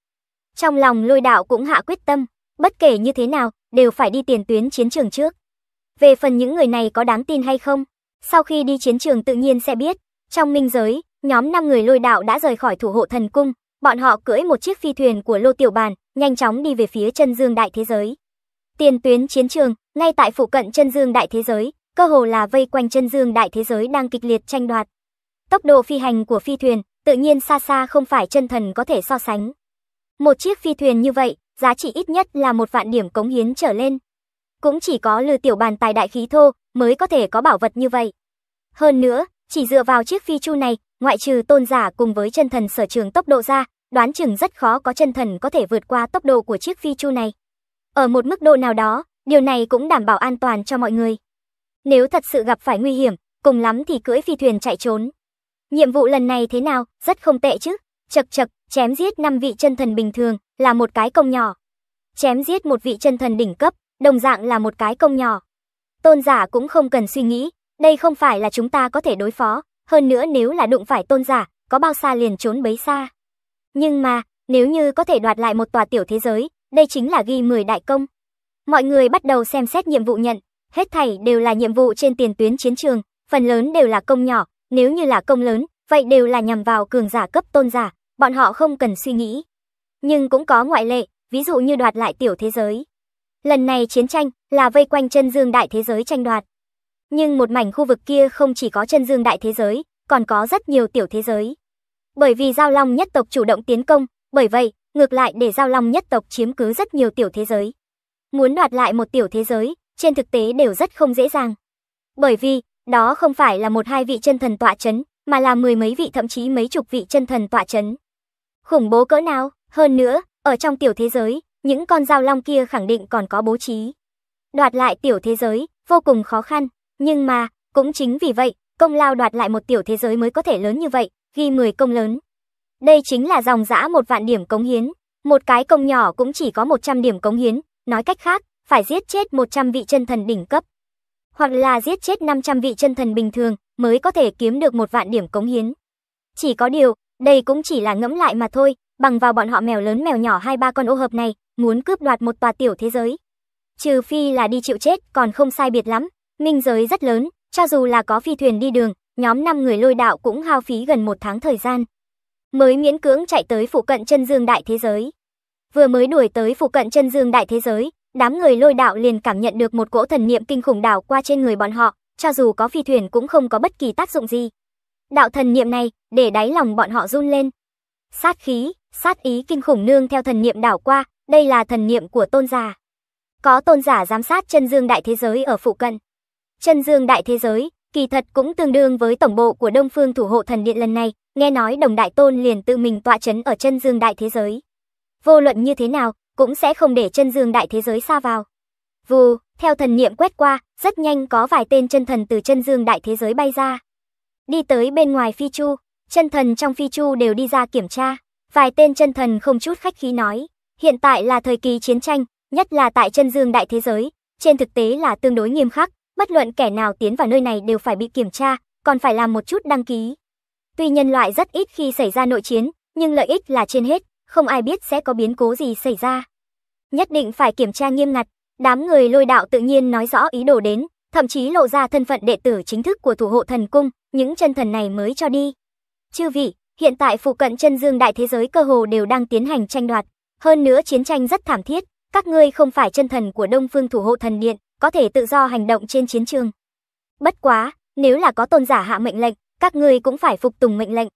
Trong lòng lôi đạo cũng hạ quyết tâm, bất kể như thế nào, đều phải đi tiền tuyến chiến trường trước. Về phần những người này có đáng tin hay không, sau khi đi chiến trường tự nhiên sẽ biết. Trong minh giới, nhóm 5 người lôi đạo đã rời khỏi thủ hộ thần cung, bọn họ cưỡi một chiếc phi thuyền của Lô Tiểu Bàn, nhanh chóng đi về phía chân dương đại thế giới. Tiền tuyến chiến trường, ngay tại phụ cận chân dương đại thế giới, cơ hồ là vây quanh chân dương đại thế giới đang kịch liệt tranh đoạt. Tốc độ phi hành của phi thuyền, tự nhiên xa xa không phải chân thần có thể so sánh. Một chiếc phi thuyền như vậy, giá trị ít nhất là một vạn điểm cống hiến trở lên. Cũng chỉ có lừa tiểu bàn tài đại khí thô mới có thể có bảo vật như vậy. Hơn nữa, chỉ dựa vào chiếc phi chu này, ngoại trừ tôn giả cùng với chân thần sở trường tốc độ ra, đoán chừng rất khó có chân thần có thể vượt qua tốc độ của chiếc phi chu này. Ở một mức độ nào đó, điều này cũng đảm bảo an toàn cho mọi người. Nếu thật sự gặp phải nguy hiểm, cùng lắm thì cưỡi phi thuyền chạy trốn. Nhiệm vụ lần này thế nào, rất không tệ chứ, chật chật, Chém giết 5 vị chân thần bình thường là một cái công nhỏ. Chém giết một vị chân thần đỉnh cấp, đồng dạng là một cái công nhỏ. Tôn giả cũng không cần suy nghĩ, đây không phải là chúng ta có thể đối phó, hơn nữa nếu là đụng phải tôn giả, có bao xa liền trốn bấy xa. Nhưng mà, nếu như có thể đoạt lại một tòa tiểu thế giới, đây chính là ghi 10 đại công. Mọi người bắt đầu xem xét nhiệm vụ nhận, hết thảy đều là nhiệm vụ trên tiền tuyến chiến trường, phần lớn đều là công nhỏ, nếu như là công lớn, vậy đều là nhằm vào cường giả cấp tôn giả, bọn họ không cần suy nghĩ. Nhưng cũng có ngoại lệ, ví dụ như đoạt lại tiểu thế giới. Lần này chiến tranh là vây quanh chân dương đại thế giới tranh đoạt. Nhưng một mảnh khu vực kia không chỉ có chân dương đại thế giới, còn có rất nhiều tiểu thế giới. Bởi vì Giao Long nhất tộc chủ động tiến công, bởi vậy, ngược lại để Giao Long nhất tộc chiếm cứ rất nhiều tiểu thế giới. Muốn đoạt lại một tiểu thế giới, trên thực tế đều rất không dễ dàng. Bởi vì, đó không phải là một hai vị chân thần tọa chấn, mà là mười mấy vị thậm chí mấy chục vị chân thần tọa chấn. Khủng bố cỡ nào? Hơn nữa, ở trong tiểu thế giới, những con dao long kia khẳng định còn có bố trí. Đoạt lại tiểu thế giới, vô cùng khó khăn, nhưng mà, cũng chính vì vậy, công lao đoạt lại một tiểu thế giới mới có thể lớn như vậy, ghi 10 công lớn. Đây chính là dòng dã một vạn điểm cống hiến, một cái công nhỏ cũng chỉ có 100 điểm cống hiến, nói cách khác, phải giết chết 100 vị chân thần đỉnh cấp. Hoặc là giết chết 500 vị chân thần bình thường mới có thể kiếm được một vạn điểm cống hiến. Chỉ có điều, đây cũng chỉ là ngẫm lại mà thôi, bằng vào bọn họ mèo lớn mèo nhỏ hai ba con ô hợp này, muốn cướp đoạt một tòa tiểu thế giới. Trừ phi là đi chịu chết còn không sai biệt lắm, minh giới rất lớn, cho dù là có phi thuyền đi đường, nhóm 5 người lôi đạo cũng hao phí gần một tháng thời gian. Mới miễn cưỡng chạy tới phụ cận chân dương đại thế giới. Vừa mới đuổi tới phụ cận chân dương đại thế giới, đám người lôi đạo liền cảm nhận được một cỗ thần niệm kinh khủng đảo qua trên người bọn họ, cho dù có phi thuyền cũng không có bất kỳ tác dụng gì, Đạo thần niệm này, để đáy lòng bọn họ run lên. Sát khí, sát ý kinh khủng nương theo thần niệm đảo qua, đây là thần niệm của tôn giả. Có tôn giả giám sát chân dương đại thế giới ở phụ cận. Chân dương đại thế giới, kỳ thật cũng tương đương với tổng bộ của Đông Phương thủ hộ thần điện lần này, nghe nói đồng đại tôn liền tự mình tọa chấn ở chân dương đại thế giới. Vô luận như thế nào, cũng sẽ không để chân dương đại thế giới xa vào. Vù, theo thần niệm quét qua, rất nhanh có vài tên chân thần từ chân dương đại thế giới bay ra đi tới bên ngoài phi chu, chân thần trong phi chu đều đi ra kiểm tra. Vài tên chân thần không chút khách khí nói, hiện tại là thời kỳ chiến tranh, nhất là tại chân dương đại thế giới, trên thực tế là tương đối nghiêm khắc, bất luận kẻ nào tiến vào nơi này đều phải bị kiểm tra, còn phải làm một chút đăng ký. Tuy nhân loại rất ít khi xảy ra nội chiến, nhưng lợi ích là trên hết, không ai biết sẽ có biến cố gì xảy ra. Nhất định phải kiểm tra nghiêm ngặt, đám người lôi đạo tự nhiên nói rõ ý đồ đến, thậm chí lộ ra thân phận đệ tử chính thức của thủ hộ thần cung, những chân thần này mới cho đi. Chư vị, hiện tại phụ cận chân dương đại thế giới cơ hồ đều đang tiến hành tranh đoạt, hơn nữa chiến tranh rất thảm thiết, các ngươi không phải chân thần của Đông Phương thủ hộ thần điện, có thể tự do hành động trên chiến trường. Bất quá, nếu là có tôn giả hạ mệnh lệnh, các ngươi cũng phải phục tùng mệnh lệnh.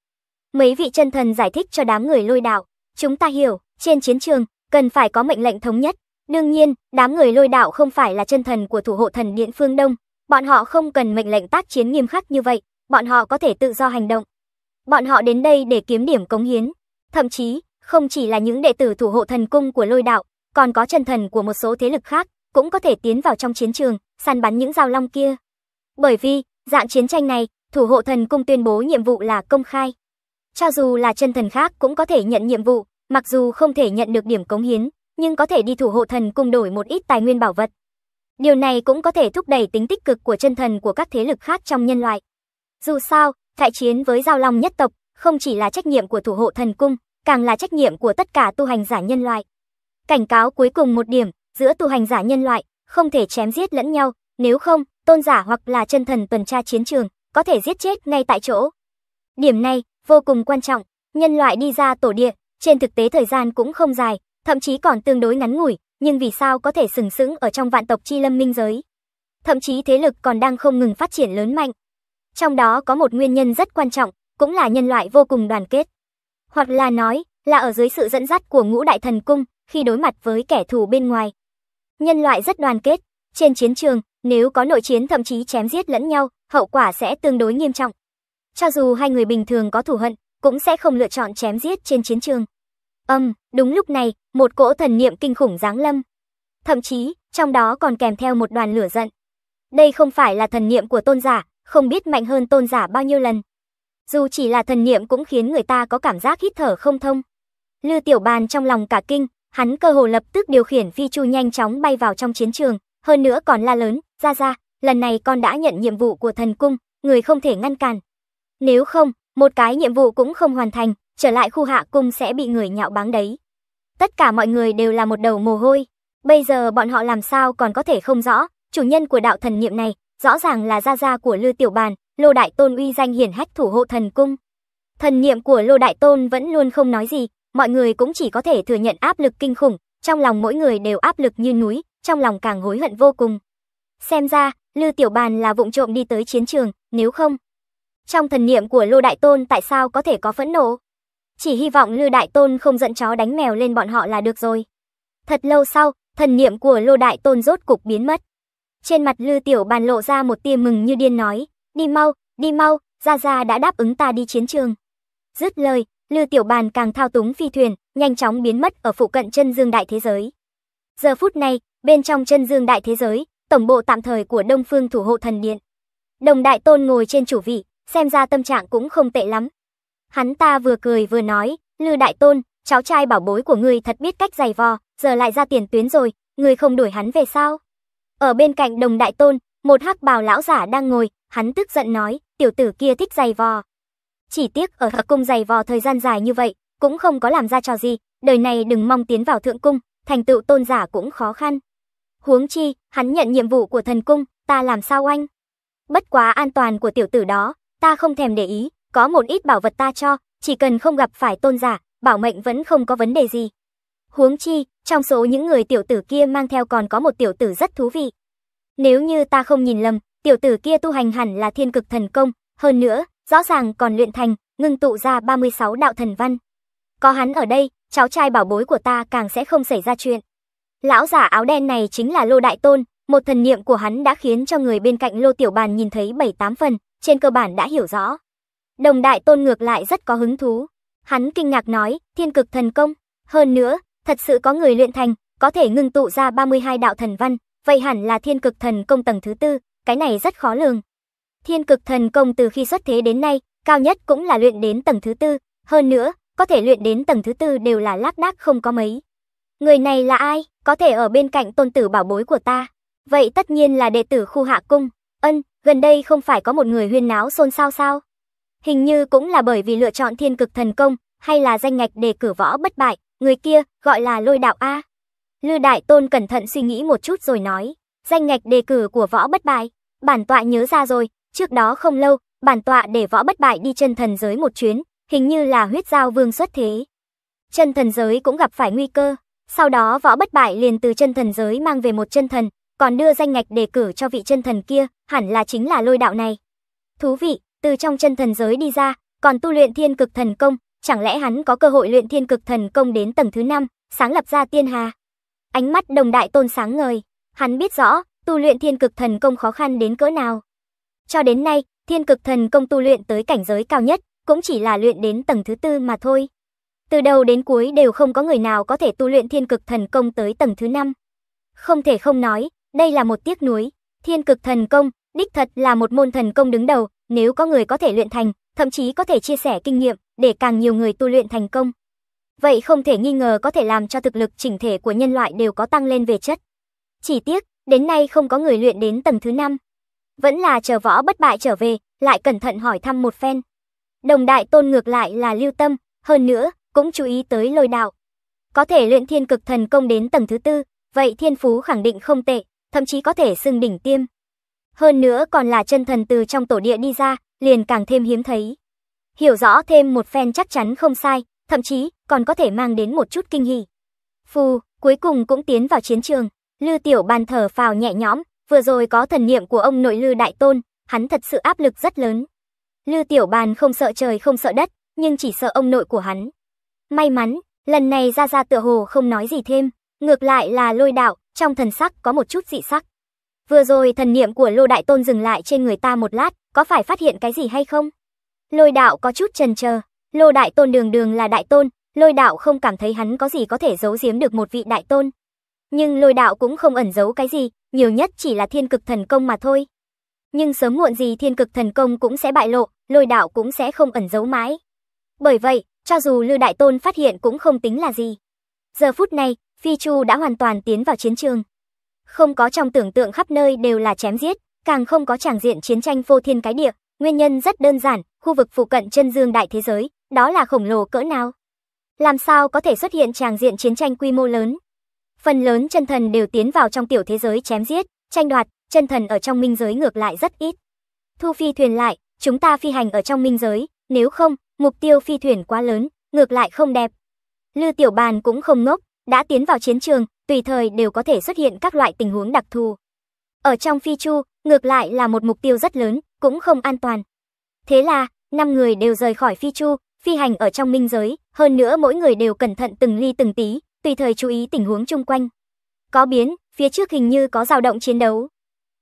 Mấy vị chân thần giải thích cho đám người lôi đạo, chúng ta hiểu, trên chiến trường, cần phải có mệnh lệnh thống nhất. Đương nhiên, đám người lôi đạo không phải là chân thần của thủ hộ thần điện phương Đông, bọn họ không cần mệnh lệnh tác chiến nghiêm khắc như vậy, bọn họ có thể tự do hành động. Bọn họ đến đây để kiếm điểm cống hiến, thậm chí không chỉ là những đệ tử thủ hộ thần cung của Lôi đạo, còn có chân thần của một số thế lực khác cũng có thể tiến vào trong chiến trường, săn bắn những giao long kia. Bởi vì, dạng chiến tranh này, thủ hộ thần cung tuyên bố nhiệm vụ là công khai. Cho dù là chân thần khác cũng có thể nhận nhiệm vụ, mặc dù không thể nhận được điểm cống hiến, nhưng có thể đi thủ hộ thần cung đổi một ít tài nguyên bảo vật. Điều này cũng có thể thúc đẩy tính tích cực của chân thần của các thế lực khác trong nhân loại. Dù sao, đại chiến với giao long nhất tộc không chỉ là trách nhiệm của thủ hộ thần cung, càng là trách nhiệm của tất cả tu hành giả nhân loại. Cảnh cáo cuối cùng một điểm, giữa tu hành giả nhân loại không thể chém giết lẫn nhau, nếu không, tôn giả hoặc là chân thần tuần tra chiến trường có thể giết chết ngay tại chỗ. Điểm này vô cùng quan trọng, nhân loại đi ra tổ địa, trên thực tế thời gian cũng không dài, thậm chí còn tương đối ngắn ngủi, nhưng vì sao có thể sừng sững ở trong vạn tộc chi lâm minh giới? Thậm chí thế lực còn đang không ngừng phát triển lớn mạnh, trong đó có một nguyên nhân rất quan trọng, cũng là nhân loại vô cùng đoàn kết. Hoặc là nói, là ở dưới sự dẫn dắt của ngũ đại thần cung, khi đối mặt với kẻ thù bên ngoài. Nhân loại rất đoàn kết, trên chiến trường, nếu có nội chiến thậm chí chém giết lẫn nhau, hậu quả sẽ tương đối nghiêm trọng. Cho dù hai người bình thường có thù hận, cũng sẽ không lựa chọn chém giết trên chiến trường. Âm, um, đúng lúc này, một cỗ thần niệm kinh khủng giáng lâm. Thậm chí, trong đó còn kèm theo một đoàn lửa giận. Đây không phải là thần niệm của tôn giả, không biết mạnh hơn tôn giả bao nhiêu lần. Dù chỉ là thần niệm cũng khiến người ta có cảm giác hít thở không thông. Lư Tiểu Bàn trong lòng cả kinh, hắn cơ hồ lập tức điều khiển phi chu nhanh chóng bay vào trong chiến trường, hơn nữa còn la lớn, ra ra, lần này con đã nhận nhiệm vụ của thần cung, người không thể ngăn cản. Nếu không, một cái nhiệm vụ cũng không hoàn thành, trở lại khu hạ cung sẽ bị người nhạo báng đấy. Tất cả mọi người đều là một đầu mồ hôi. Bây giờ bọn họ làm sao còn có thể không rõ, chủ nhân của đạo thần niệm này rõ ràng là gia gia của Lư Tiểu Bàn, Lô Đại Tôn uy danh hiển hách thủ hộ thần cung. Thần niệm của Lô Đại Tôn vẫn luôn không nói gì, mọi người cũng chỉ có thể thừa nhận áp lực kinh khủng, trong lòng mỗi người đều áp lực như núi, trong lòng càng hối hận vô cùng. Xem ra, Lư Tiểu Bàn là vụng trộm đi tới chiến trường, nếu không. Trong thần niệm của Lô Đại Tôn tại sao có thể có phẫn nộ? Chỉ hy vọng Lư Đại Tôn không dẫn chó đánh mèo lên bọn họ là được rồi. Thật lâu sau, thần niệm của Lô Đại Tôn rốt cục biến mất. Trên mặt Lư Tiểu Bàn lộ ra một tia mừng như điên nói, đi mau, đi mau, Gia Gia đã đáp ứng ta đi chiến trường. Dứt lời, Lư Tiểu Bàn càng thao túng phi thuyền, nhanh chóng biến mất ở phụ cận chân dương đại thế giới. Giờ phút này, bên trong chân dương đại thế giới, tổng bộ tạm thời của Đông Phương thủ hộ thần điện. Đồng Đại Tôn ngồi trên chủ vị, xem ra tâm trạng cũng không tệ lắm. Hắn ta vừa cười vừa nói, Lư Đại Tôn, cháu trai bảo bối của ngươi thật biết cách giày vò, giờ lại ra tiền tuyến rồi, ngươi không đuổi hắn về sao? Ở bên cạnh đồng đại tôn, một hắc bào lão giả đang ngồi, hắn tức giận nói, tiểu tử kia thích giày vò. Chỉ tiếc ở hợp cung giày vò thời gian dài như vậy, cũng không có làm ra trò gì, đời này đừng mong tiến vào thượng cung, thành tựu tôn giả cũng khó khăn. Huống chi, hắn nhận nhiệm vụ của thần cung, ta làm sao anh? Bất quá an toàn của tiểu tử đó, ta không thèm để ý, có một ít bảo vật ta cho, chỉ cần không gặp phải tôn giả, bảo mệnh vẫn không có vấn đề gì. Huống chi, trong số những người tiểu tử kia mang theo còn có một tiểu tử rất thú vị. Nếu như ta không nhìn lầm, tiểu tử kia tu hành hẳn là thiên cực thần công, hơn nữa, rõ ràng còn luyện thành, ngưng tụ ra 36 đạo thần văn. Có hắn ở đây, cháu trai bảo bối của ta càng sẽ không xảy ra chuyện. Lão giả áo đen này chính là Lô Đại Tôn, một thần niệm của hắn đã khiến cho người bên cạnh Lô Tiểu Bàn nhìn thấy 7-8 phần, trên cơ bản đã hiểu rõ. Đồng Đại Tôn ngược lại rất có hứng thú. Hắn kinh ngạc nói, thiên cực thần công. Hơn nữa, thật sự có người luyện thành, có thể ngưng tụ ra 32 đạo thần văn, vậy hẳn là thiên cực thần công tầng thứ tư, cái này rất khó lường. Thiên cực thần công từ khi xuất thế đến nay, cao nhất cũng là luyện đến tầng thứ tư, hơn nữa, có thể luyện đến tầng thứ tư đều là lác đác không có mấy. Người này là ai, có thể ở bên cạnh tôn tử bảo bối của ta? Vậy tất nhiên là đệ tử khu hạ cung. Ân, gần đây không phải có một người huyên náo xôn xao sao? Hình như cũng là bởi vì lựa chọn thiên cực thần công, hay là danh ngạch đề cử võ bất bại, Người kia, gọi là lôi đạo A. Lư Đại Tôn cẩn thận suy nghĩ một chút rồi nói, danh ngạch đề cử của võ bất bại, bản tọa nhớ ra rồi, trước đó không lâu, bản tọa để võ bất bại đi chân thần giới một chuyến, hình như là huyết giao vương xuất thế. Chân thần giới cũng gặp phải nguy cơ, sau đó võ bất bại liền từ chân thần giới mang về một chân thần, còn đưa danh ngạch đề cử cho vị chân thần kia, hẳn là chính là lôi đạo này. Thú vị, từ trong chân thần giới đi ra, còn tu luyện thiên cực thần công, Chẳng lẽ hắn có cơ hội luyện thiên cực thần công đến tầng thứ 5, sáng lập ra tiên hà? Ánh mắt đồng đại tôn sáng ngời, hắn biết rõ, tu luyện thiên cực thần công khó khăn đến cỡ nào. Cho đến nay, thiên cực thần công tu luyện tới cảnh giới cao nhất, cũng chỉ là luyện đến tầng thứ tư mà thôi. Từ đầu đến cuối đều không có người nào có thể tu luyện thiên cực thần công tới tầng thứ 5. Không thể không nói, đây là một tiếc nuối. Thiên cực thần công, đích thật là một môn thần công đứng đầu, nếu có người có thể luyện thành, thậm chí có thể chia sẻ kinh nghiệm để càng nhiều người tu luyện thành công. Vậy không thể nghi ngờ có thể làm cho thực lực chỉnh thể của nhân loại đều có tăng lên về chất. Chỉ tiếc, đến nay không có người luyện đến tầng thứ 5. Vẫn là chờ võ bất bại trở về, lại cẩn thận hỏi thăm một phen. Đồng đại tôn ngược lại là lưu tâm, hơn nữa, cũng chú ý tới lôi đạo. Có thể luyện thiên cực thần công đến tầng thứ tư, vậy thiên phú khẳng định không tệ, thậm chí có thể xưng đỉnh tiêm hơn nữa còn là chân thần từ trong tổ địa đi ra, liền càng thêm hiếm thấy. Hiểu rõ thêm một phen chắc chắn không sai, thậm chí còn có thể mang đến một chút kinh hỉ. Phù, cuối cùng cũng tiến vào chiến trường, Lư Tiểu Ban thở phào nhẹ nhõm, vừa rồi có thần niệm của ông nội Lư Đại Tôn, hắn thật sự áp lực rất lớn. Lư Tiểu Bàn không sợ trời không sợ đất, nhưng chỉ sợ ông nội của hắn. May mắn, lần này Gia Gia tựa hồ không nói gì thêm, ngược lại là lôi đạo, trong thần sắc có một chút dị sắc. Vừa rồi thần niệm của Lô Đại Tôn dừng lại trên người ta một lát, có phải phát hiện cái gì hay không? Lôi đạo có chút chần chờ, Lô Đại Tôn đường đường là Đại Tôn, Lôi đạo không cảm thấy hắn có gì có thể giấu giếm được một vị Đại Tôn. Nhưng lôi đạo cũng không ẩn giấu cái gì, nhiều nhất chỉ là thiên cực thần công mà thôi. Nhưng sớm muộn gì thiên cực thần công cũng sẽ bại lộ, lôi đạo cũng sẽ không ẩn giấu mãi. Bởi vậy, cho dù Lư Đại Tôn phát hiện cũng không tính là gì. Giờ phút này, Phi Chu đã hoàn toàn tiến vào chiến trường không có trong tưởng tượng khắp nơi đều là chém giết, càng không có tràng diện chiến tranh vô thiên cái địa, nguyên nhân rất đơn giản, khu vực phụ cận chân dương đại thế giới, đó là khổng lồ cỡ nào. Làm sao có thể xuất hiện tràng diện chiến tranh quy mô lớn? Phần lớn chân thần đều tiến vào trong tiểu thế giới chém giết, tranh đoạt, chân thần ở trong minh giới ngược lại rất ít. Thu phi thuyền lại, chúng ta phi hành ở trong minh giới, nếu không, mục tiêu phi thuyền quá lớn, ngược lại không đẹp. Lư Tiểu Bàn cũng không ngốc, đã tiến vào chiến trường, tùy thời đều có thể xuất hiện các loại tình huống đặc thù. Ở trong phi chu, ngược lại là một mục tiêu rất lớn, cũng không an toàn. Thế là, năm người đều rời khỏi phi chu, phi hành ở trong minh giới, hơn nữa mỗi người đều cẩn thận từng ly từng tí, tùy thời chú ý tình huống chung quanh. Có biến, phía trước hình như có dao động chiến đấu.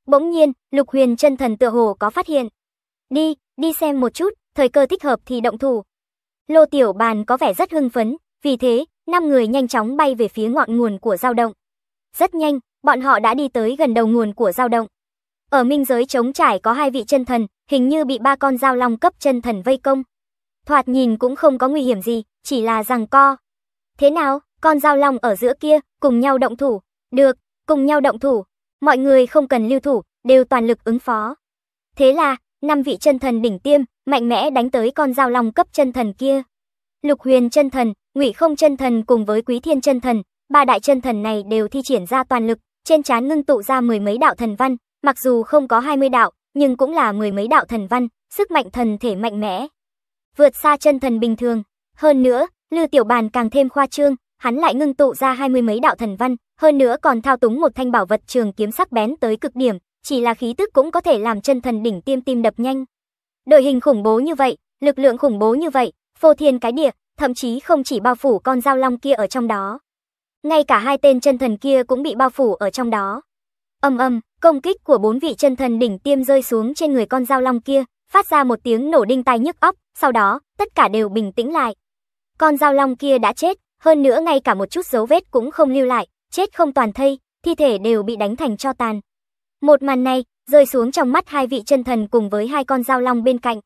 Bỗng nhiên, Lục Huyền chân thần tựa hồ có phát hiện. Đi, đi xem một chút, thời cơ thích hợp thì động thủ. Lô Tiểu Bàn có vẻ rất hưng phấn, vì thế, năm người nhanh chóng bay về phía ngọn nguồn của dao động. Rất nhanh, bọn họ đã đi tới gần đầu nguồn của dao động. Ở minh giới trống trải có hai vị chân thần, hình như bị ba con dao long cấp chân thần vây công. Thoạt nhìn cũng không có nguy hiểm gì, chỉ là rằng co. Thế nào, con dao long ở giữa kia, cùng nhau động thủ. Được, cùng nhau động thủ. Mọi người không cần lưu thủ, đều toàn lực ứng phó. Thế là, năm vị chân thần đỉnh tiêm, mạnh mẽ đánh tới con dao long cấp chân thần kia. Lục huyền chân thần, Ngụy Không Chân Thần cùng với Quý Thiên Chân Thần, ba đại chân thần này đều thi triển ra toàn lực, trên trán ngưng tụ ra mười mấy đạo thần văn, mặc dù không có 20 đạo, nhưng cũng là mười mấy đạo thần văn, sức mạnh thần thể mạnh mẽ. Vượt xa chân thần bình thường, hơn nữa, Lư Tiểu Bàn càng thêm khoa trương, hắn lại ngưng tụ ra hai mươi mấy đạo thần văn, hơn nữa còn thao túng một thanh bảo vật trường kiếm sắc bén tới cực điểm, chỉ là khí tức cũng có thể làm chân thần đỉnh tiêm tim đập nhanh. Đội hình khủng bố như vậy, lực lượng khủng bố như vậy, phô thiên cái địa, thậm chí không chỉ bao phủ con dao long kia ở trong đó. Ngay cả hai tên chân thần kia cũng bị bao phủ ở trong đó. Âm âm, công kích của bốn vị chân thần đỉnh tiêm rơi xuống trên người con dao long kia, phát ra một tiếng nổ đinh tai nhức óc, sau đó, tất cả đều bình tĩnh lại. Con dao long kia đã chết, hơn nữa ngay cả một chút dấu vết cũng không lưu lại, chết không toàn thây, thi thể đều bị đánh thành cho tàn. Một màn này, rơi xuống trong mắt hai vị chân thần cùng với hai con dao long bên cạnh.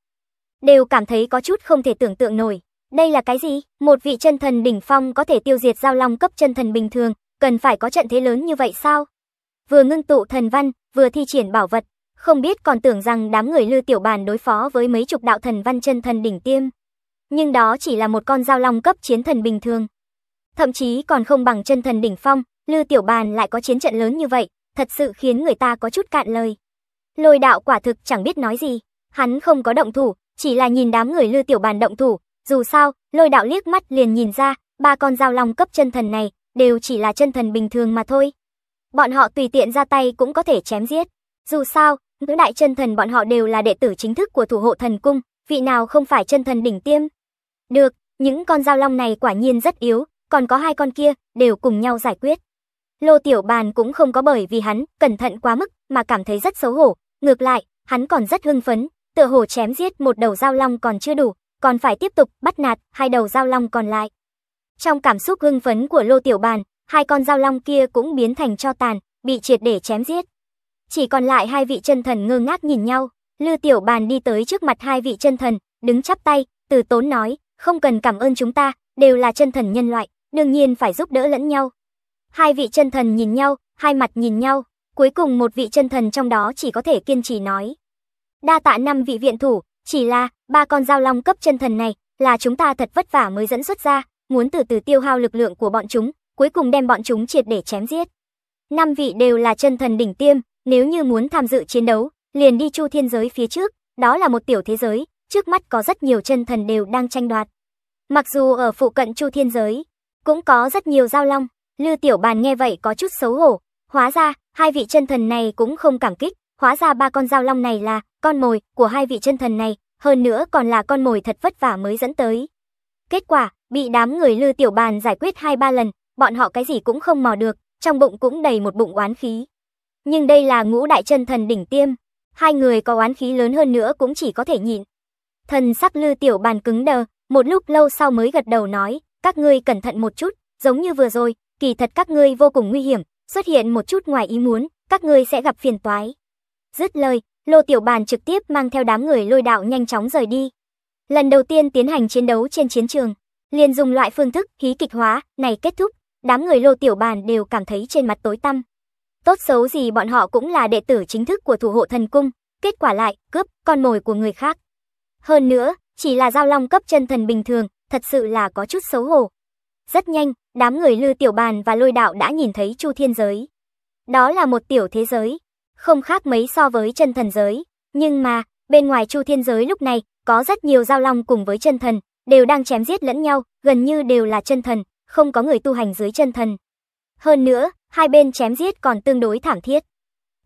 Đều cảm thấy có chút không thể tưởng tượng nổi. Đây là cái gì? Một vị chân thần đỉnh phong có thể tiêu diệt giao long cấp chân thần bình thường, cần phải có trận thế lớn như vậy sao? Vừa ngưng tụ thần văn, vừa thi triển bảo vật, không biết còn tưởng rằng đám người lưu tiểu bàn đối phó với mấy chục đạo thần văn chân thần đỉnh tiêm. Nhưng đó chỉ là một con giao long cấp chiến thần bình thường. Thậm chí còn không bằng chân thần đỉnh phong, lưu tiểu bàn lại có chiến trận lớn như vậy, thật sự khiến người ta có chút cạn lời. Lôi đạo quả thực chẳng biết nói gì, hắn không có động thủ, chỉ là nhìn đám người lưu tiểu bàn động thủ, dù sao, lôi đạo liếc mắt liền nhìn ra, ba con dao long cấp chân thần này đều chỉ là chân thần bình thường mà thôi. Bọn họ tùy tiện ra tay cũng có thể chém giết. Dù sao, ngũ đại chân thần bọn họ đều là đệ tử chính thức của thủ hộ thần cung, vị nào không phải chân thần đỉnh tiêm. Được, những con dao long này quả nhiên rất yếu, còn có hai con kia đều cùng nhau giải quyết. Lô Tiểu Bàn cũng không có bởi vì hắn cẩn thận quá mức mà cảm thấy rất xấu hổ, ngược lại, hắn còn rất hưng phấn, tựa hồ chém giết một đầu dao long còn chưa đủ, còn phải tiếp tục bắt nạt hai đầu giao long còn lại. Trong cảm xúc hưng phấn của Lô Tiểu Bàn, hai con giao long kia cũng biến thành cho tàn, bị triệt để chém giết. Chỉ còn lại hai vị chân thần ngơ ngác nhìn nhau, Lư Tiểu Bàn đi tới trước mặt hai vị chân thần, đứng chắp tay, từ tốn nói, không cần cảm ơn chúng ta, đều là chân thần nhân loại, đương nhiên phải giúp đỡ lẫn nhau. Hai vị chân thần nhìn nhau, hai mặt nhìn nhau, cuối cùng một vị chân thần trong đó chỉ có thể kiên trì nói. Đa tạ năm vị viện thủ, chỉ là, ba con giao long cấp chân thần này là chúng ta thật vất vả mới dẫn xuất ra, muốn từ từ tiêu hao lực lượng của bọn chúng, cuối cùng đem bọn chúng triệt để chém giết. Năm vị đều là chân thần đỉnh tiêm, nếu như muốn tham dự chiến đấu, liền đi chu thiên giới phía trước, đó là một tiểu thế giới, trước mắt có rất nhiều chân thần đều đang tranh đoạt. Mặc dù ở phụ cận chu thiên giới, cũng có rất nhiều giao long, Lư Tiểu Bàn nghe vậy có chút xấu hổ, hóa ra hai vị chân thần này cũng không cảm kích, hóa ra ba con giao long này là con mồi của hai vị chân thần này, hơn nữa còn là con mồi thật vất vả mới dẫn tới. Kết quả, bị đám người lư tiểu bàn giải quyết hai ba lần, bọn họ cái gì cũng không mò được, trong bụng cũng đầy một bụng oán khí. Nhưng đây là ngũ đại chân thần đỉnh tiêm, hai người có oán khí lớn hơn nữa cũng chỉ có thể nhịn. Thần sắc lư tiểu bàn cứng đờ, một lúc lâu sau mới gật đầu nói, các ngươi cẩn thận một chút, giống như vừa rồi, kỳ thật các ngươi vô cùng nguy hiểm, xuất hiện một chút ngoài ý muốn, các ngươi sẽ gặp phiền toái. Dứt lời, Lô Tiểu Bàn trực tiếp mang theo đám người lôi đạo nhanh chóng rời đi. Lần đầu tiên tiến hành chiến đấu trên chiến trường, liền dùng loại phương thức hí kịch hóa này kết thúc, đám người Lô Tiểu Bàn đều cảm thấy trên mặt tối tăm. Tốt xấu gì bọn họ cũng là đệ tử chính thức của thủ hộ thần cung, kết quả lại cướp con mồi của người khác. Hơn nữa, chỉ là giao long cấp chân thần bình thường, thật sự là có chút xấu hổ. Rất nhanh, đám người Lư Tiểu Bàn và Lôi Đạo đã nhìn thấy Chu Thiên Giới. Đó là một tiểu thế giới, không khác mấy so với chân thần giới. Nhưng mà, bên ngoài chu thiên giới lúc này, có rất nhiều giao long cùng với chân thần, đều đang chém giết lẫn nhau, gần như đều là chân thần, không có người tu hành dưới chân thần. Hơn nữa, hai bên chém giết còn tương đối thảm thiết.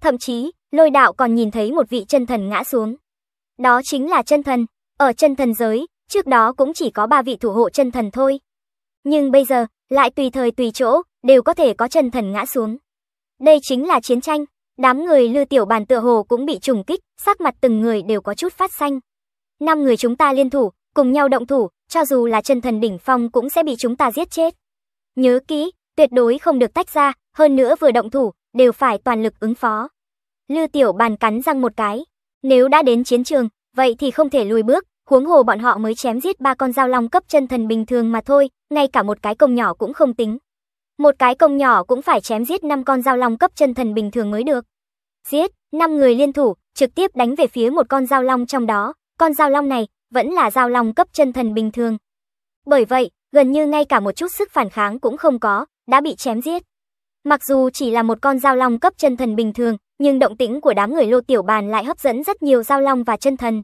Thậm chí, lôi đạo còn nhìn thấy một vị chân thần ngã xuống. Đó chính là chân thần, ở chân thần giới, trước đó cũng chỉ có ba vị thủ hộ chân thần thôi. Nhưng bây giờ, lại tùy thời tùy chỗ, đều có thể có chân thần ngã xuống. Đây chính là chiến tranh. Đám người lư tiểu bàn tựa hồ cũng bị trùng kích, sắc mặt từng người đều có chút phát xanh. Năm người chúng ta liên thủ, cùng nhau động thủ, cho dù là chân thần đỉnh phong cũng sẽ bị chúng ta giết chết. Nhớ kỹ, tuyệt đối không được tách ra, hơn nữa vừa động thủ, đều phải toàn lực ứng phó. Lư tiểu bàn cắn răng một cái, nếu đã đến chiến trường, vậy thì không thể lùi bước, huống hồ bọn họ mới chém giết ba con dao long cấp chân thần bình thường mà thôi, ngay cả một cái công nhỏ cũng không tính. Một cái công nhỏ cũng phải chém giết năm con giao long cấp chân thần bình thường mới được. Giết, năm người liên thủ, trực tiếp đánh về phía một con giao long trong đó, con giao long này vẫn là giao long cấp chân thần bình thường. Bởi vậy, gần như ngay cả một chút sức phản kháng cũng không có, đã bị chém giết. Mặc dù chỉ là một con giao long cấp chân thần bình thường, nhưng động tĩnh của đám người Lô Tiểu Bàn lại hấp dẫn rất nhiều giao long và chân thần.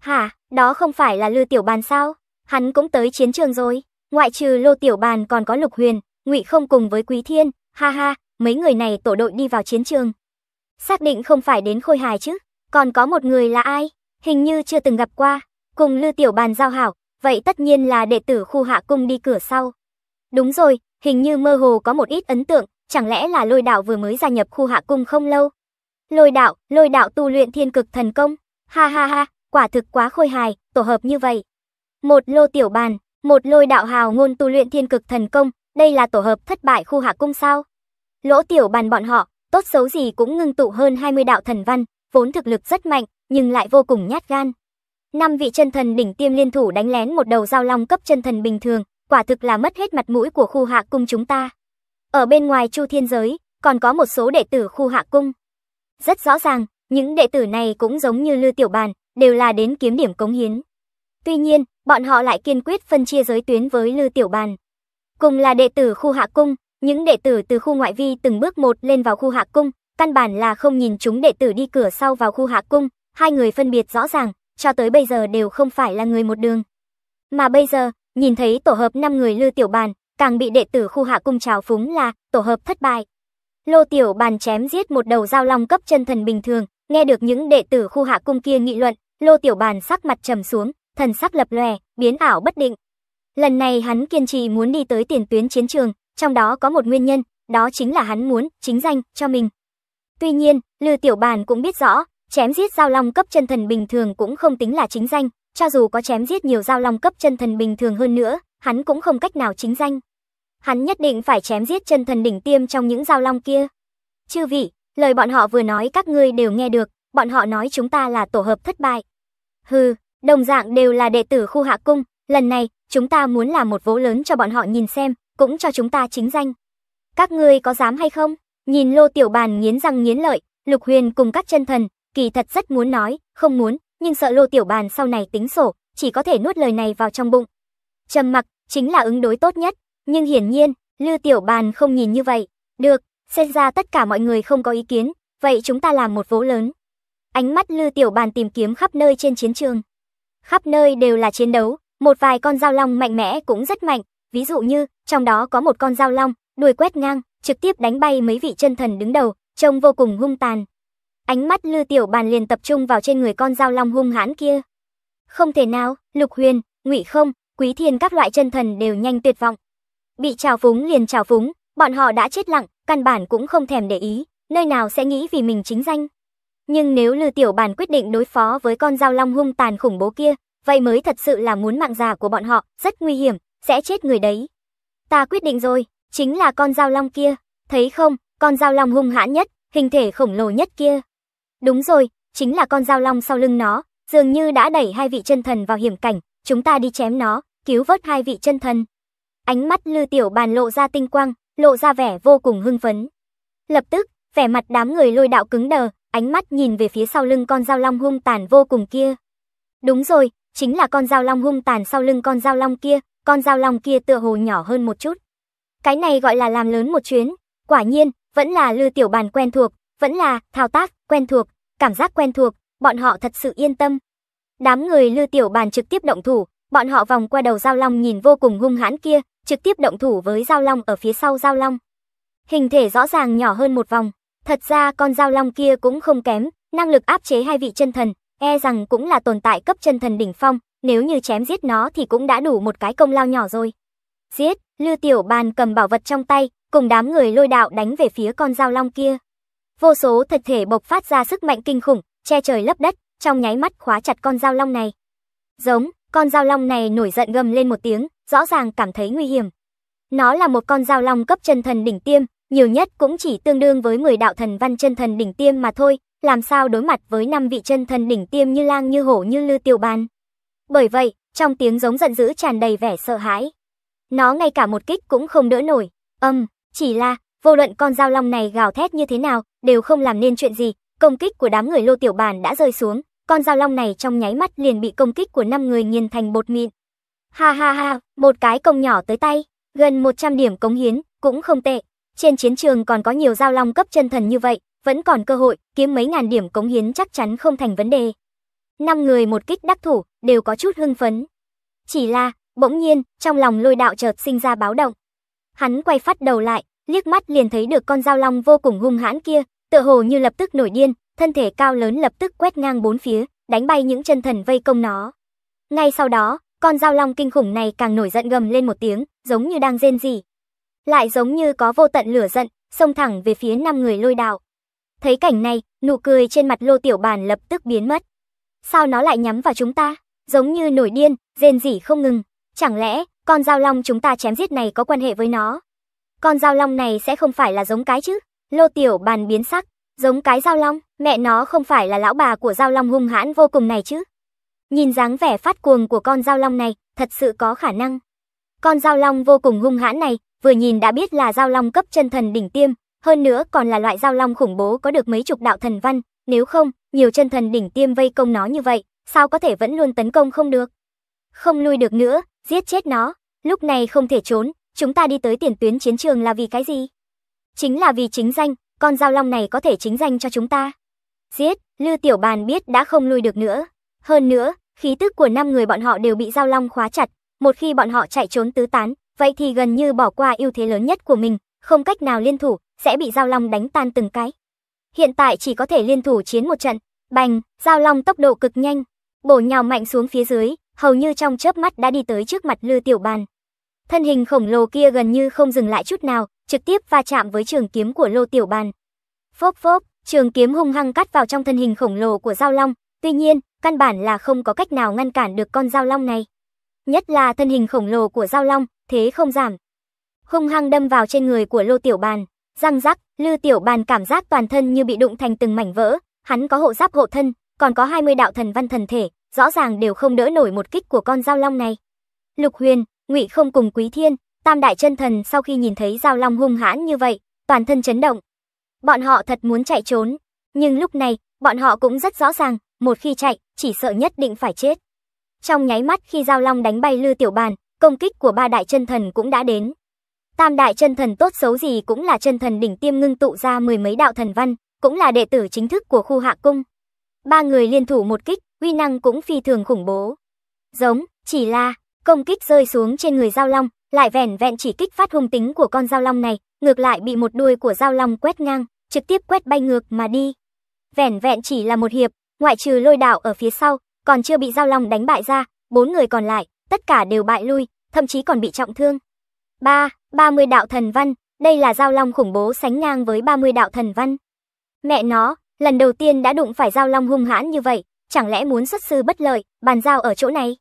Hả, đó không phải là Lư Tiểu Bàn sao? Hắn cũng tới chiến trường rồi. Ngoại trừ Lô Tiểu Bàn còn có Lục Huyền, Ngụy Không cùng với Quý Thiên, ha ha, mấy người này tổ đội đi vào chiến trường. Xác định không phải đến Khôi Hài chứ, còn có một người là ai? Hình như chưa từng gặp qua, cùng Lư Tiểu Bàn giao hảo, vậy tất nhiên là đệ tử khu hạ cung đi cửa sau. Đúng rồi, hình như mơ hồ có một ít ấn tượng, chẳng lẽ là Lôi Đạo vừa mới gia nhập khu hạ cung không lâu? Lôi Đạo, Lôi Đạo tu luyện thiên cực thần công, ha ha ha, quả thực quá khôi hài, tổ hợp như vậy. Một lô tiểu bàn, một lôi đạo hào ngôn tu luyện thiên cực thần công, đây là tổ hợp thất bại khu hạ cung sao? Lỗ tiểu bàn bọn họ, tốt xấu gì cũng ngưng tụ hơn 20 đạo thần văn, vốn thực lực rất mạnh, nhưng lại vô cùng nhát gan. Năm vị chân thần đỉnh tiêm liên thủ đánh lén một đầu giao long cấp chân thần bình thường, quả thực là mất hết mặt mũi của khu hạ cung chúng ta. Ở bên ngoài Chu Thiên Giới, còn có một số đệ tử khu hạ cung. Rất rõ ràng, những đệ tử này cũng giống như Lư Tiểu Bàn, đều là đến kiếm điểm cống hiến. Tuy nhiên, bọn họ lại kiên quyết phân chia giới tuyến với Lư Tiểu Bàn. Cùng là đệ tử khu hạ cung, những đệ tử từ khu ngoại vi từng bước một lên vào khu hạ cung, căn bản là không nhìn chúng đệ tử đi cửa sau vào khu hạ cung, hai người phân biệt rõ ràng, cho tới bây giờ đều không phải là người một đường. Mà bây giờ, nhìn thấy tổ hợp 5 người Lư Tiểu Bàn, càng bị đệ tử khu hạ cung trào phúng là tổ hợp thất bại. Lô Tiểu Bàn chém giết một đầu giao long cấp chân thần bình thường, nghe được những đệ tử khu hạ cung kia nghị luận, Lô Tiểu Bàn sắc mặt trầm xuống, thần sắc lập lòe, biến ảo bất định. Lần này hắn kiên trì muốn đi tới tiền tuyến chiến trường, trong đó có một nguyên nhân, đó chính là hắn muốn chính danh cho mình. Tuy nhiên, Lư Tiểu Bàn cũng biết rõ, chém giết giao long cấp chân thần bình thường cũng không tính là chính danh, cho dù có chém giết nhiều giao long cấp chân thần bình thường hơn nữa, hắn cũng không cách nào chính danh. Hắn nhất định phải chém giết chân thần đỉnh tiêm trong những giao long kia. Chư vị, lời bọn họ vừa nói các ngươi đều nghe được, bọn họ nói chúng ta là tổ hợp thất bại. Hừ, đồng dạng đều là đệ tử khu hạ cung, Lần này, chúng ta muốn làm một vố lớn cho bọn họ nhìn xem, cũng cho chúng ta chính danh. Các ngươi có dám hay không? Nhìn Lô Tiểu Bàn nghiến răng nghiến lợi, Lục Huyền cùng các chân thần, kỳ thật rất muốn nói, không muốn, nhưng sợ Lô Tiểu Bàn sau này tính sổ, chỉ có thể nuốt lời này vào trong bụng. Trầm mặc chính là ứng đối tốt nhất, nhưng hiển nhiên, Lư Tiểu Bàn không nhìn như vậy. Được, xem ra tất cả mọi người không có ý kiến, vậy chúng ta làm một vố lớn. Ánh mắt Lư Tiểu Bàn tìm kiếm khắp nơi trên chiến trường. Khắp nơi đều là chiến đấu, một vài con dao long mạnh mẽ cũng rất mạnh, ví dụ như, trong đó có một con dao long, đuôi quét ngang, trực tiếp đánh bay mấy vị chân thần đứng đầu, trông vô cùng hung tàn. Ánh mắt Lư Tiểu Bàn liền tập trung vào trên người con dao long hung hãn kia. Không thể nào, Lục Huyền, Ngụy Không, Quý Thiên các loại chân thần đều nhanh tuyệt vọng. Bị trào phúng liền trào phúng, bọn họ đã chết lặng, căn bản cũng không thèm để ý, nơi nào sẽ nghĩ vì mình chính danh. Nhưng nếu Lư Tiểu Bàn quyết định đối phó với con dao long hung tàn khủng bố kia, vậy mới thật sự là muốn mạng già của bọn họ, rất nguy hiểm, sẽ chết người đấy. Ta quyết định rồi, chính là con dao long kia, thấy không, con dao long hung hãn nhất, hình thể khổng lồ nhất kia. Đúng rồi, chính là con dao long sau lưng nó, dường như đã đẩy hai vị chân thần vào hiểm cảnh, chúng ta đi chém nó, cứu vớt hai vị chân thần. Ánh mắt Lư Tiểu Bàn lộ ra tinh quang, lộ ra vẻ vô cùng hưng phấn. Lập tức, vẻ mặt đám người lôi đạo cứng đờ, ánh mắt nhìn về phía sau lưng con dao long hung tàn vô cùng kia. Đúng rồi, chính là con dao long hung tàn sau lưng con dao long kia, con dao long kia tựa hồ nhỏ hơn một chút. Cái này gọi là làm lớn một chuyến, quả nhiên, vẫn là lư tiểu bàn quen thuộc, vẫn là thao tác quen thuộc, cảm giác quen thuộc, bọn họ thật sự yên tâm. Đám người lư tiểu bàn trực tiếp động thủ, bọn họ vòng qua đầu dao long nhìn vô cùng hung hãn kia, trực tiếp động thủ với dao long ở phía sau dao long. Hình thể rõ ràng nhỏ hơn một vòng, thật ra con dao long kia cũng không kém, năng lực áp chế hai vị chân thần, e rằng cũng là tồn tại cấp chân thần đỉnh phong, nếu như chém giết nó thì cũng đã đủ một cái công lao nhỏ rồi. Giết, Lưu Tiểu Bàn cầm bảo vật trong tay, cùng đám người lôi đạo đánh về phía con dao long kia. Vô số thật thể bộc phát ra sức mạnh kinh khủng, che trời lấp đất, trong nháy mắt khóa chặt con dao long này. Giống, con dao long này nổi giận gầm lên một tiếng, rõ ràng cảm thấy nguy hiểm. Nó là một con dao long cấp chân thần đỉnh tiêm, nhiều nhất cũng chỉ tương đương với 10 đạo thần văn chân thần đỉnh tiêm mà thôi, làm sao đối mặt với năm vị chân thần đỉnh tiêm như lang như hổ như lư tiểu bàn. Bởi vậy, trong tiếng giống giận dữ tràn đầy vẻ sợ hãi. Nó ngay cả một kích cũng không đỡ nổi, âm, chỉ là, vô luận con dao long này gào thét như thế nào, đều không làm nên chuyện gì, công kích của đám người lô tiểu bàn đã rơi xuống, con dao long này trong nháy mắt liền bị công kích của năm người nghiền thành bột mịn. Ha ha ha, một cái công nhỏ tới tay, gần 100 điểm cống hiến, cũng không tệ. Trên chiến trường còn có nhiều dao long cấp chân thần như vậy, vẫn còn cơ hội, kiếm mấy ngàn điểm cống hiến chắc chắn không thành vấn đề. Năm người một kích đắc thủ, đều có chút hưng phấn. Chỉ là, bỗng nhiên, trong lòng lôi đạo chợt sinh ra báo động. Hắn quay phát đầu lại, liếc mắt liền thấy được con dao long vô cùng hung hãn kia, tựa hồ như lập tức nổi điên, thân thể cao lớn lập tức quét ngang bốn phía, đánh bay những chân thần vây công nó. Ngay sau đó, con dao long kinh khủng này càng nổi giận gầm lên một tiếng, giống như đang rên rỉ. Lại giống như có vô tận lửa giận, xông thẳng về phía năm người lôi đạo. Thấy cảnh này, nụ cười trên mặt Lô Tiểu bàn lập tức biến mất. Sao nó lại nhắm vào chúng ta? Giống như nổi điên, rên rỉ không ngừng. Chẳng lẽ, con dao long chúng ta chém giết này có quan hệ với nó? Con dao long này sẽ không phải là giống cái chứ? Lô Tiểu Bàn biến sắc, giống cái dao long, mẹ nó không phải là lão bà của dao long hung hãn vô cùng này chứ? Nhìn dáng vẻ phát cuồng của con dao long này, thật sự có khả năng. Con dao long vô cùng hung hãn này, vừa nhìn đã biết là dao long cấp chân thần đỉnh tiêm, hơn nữa còn là loại giao long khủng bố có được mấy chục đạo thần văn, nếu không, nhiều chân thần đỉnh tiêm vây công nó như vậy, sao có thể vẫn luôn tấn công không được. Không lui được nữa, giết chết nó, lúc này không thể trốn, chúng ta đi tới tiền tuyến chiến trường là vì cái gì? Chính là vì chính danh, con giao long này có thể chính danh cho chúng ta. Giết, Lư Tiểu Bàn biết đã không lui được nữa. Hơn nữa, khí tức của năm người bọn họ đều bị giao long khóa chặt, một khi bọn họ chạy trốn tứ tán, vậy thì gần như bỏ qua ưu thế lớn nhất của mình, không cách nào liên thủ, sẽ bị Giao Long đánh tan từng cái. Hiện tại chỉ có thể liên thủ chiến một trận, bành, Giao Long tốc độ cực nhanh, bổ nhào mạnh xuống phía dưới, hầu như trong chớp mắt đã đi tới trước mặt Lư Tiểu Bàn. Thân hình khổng lồ kia gần như không dừng lại chút nào, trực tiếp va chạm với trường kiếm của Lô Tiểu Bàn. Phốp phốp, trường kiếm hung hăng cắt vào trong thân hình khổng lồ của Giao Long, tuy nhiên, căn bản là không có cách nào ngăn cản được con Giao Long này. Nhất là thân hình khổng lồ của Giao Long, thế không giảm. Hung hăng đâm vào trên người của Lô Tiểu Bàn. Răng rắc, Lư Tiểu Bàn cảm giác toàn thân như bị đụng thành từng mảnh vỡ, hắn có hộ giáp hộ thân, còn có 20 đạo thần văn thần thể, rõ ràng đều không đỡ nổi một kích của con dao long này. Lục Huyền, Ngụy Không cùng Quý Thiên, Tam đại chân thần sau khi nhìn thấy dao long hung hãn như vậy, toàn thân chấn động. Bọn họ thật muốn chạy trốn, nhưng lúc này, bọn họ cũng rất rõ ràng, một khi chạy, chỉ sợ nhất định phải chết. Trong nháy mắt khi dao long đánh bay Lư Tiểu Bàn, công kích của ba đại chân thần cũng đã đến. Tam đại chân thần tốt xấu gì cũng là chân thần đỉnh tiêm ngưng tụ ra mười mấy đạo thần văn, cũng là đệ tử chính thức của khu hạ cung. Ba người liên thủ một kích, uy năng cũng phi thường khủng bố. Giống, chỉ là, công kích rơi xuống trên người giao long, lại vẻn vẹn chỉ kích phát hung tính của con giao long này, ngược lại bị một đuôi của giao long quét ngang, trực tiếp quét bay ngược mà đi. Vẻn vẹn chỉ là một hiệp, ngoại trừ lôi đạo ở phía sau, còn chưa bị giao long đánh bại ra, bốn người còn lại, tất cả đều bại lui, thậm chí còn bị trọng thương. 3. 30 đạo thần văn, đây là giao long khủng bố sánh ngang với 30 đạo thần văn. Mẹ nó, lần đầu tiên đã đụng phải giao long hung hãn như vậy, chẳng lẽ muốn xuất sư bất lợi, bàn giao ở chỗ này.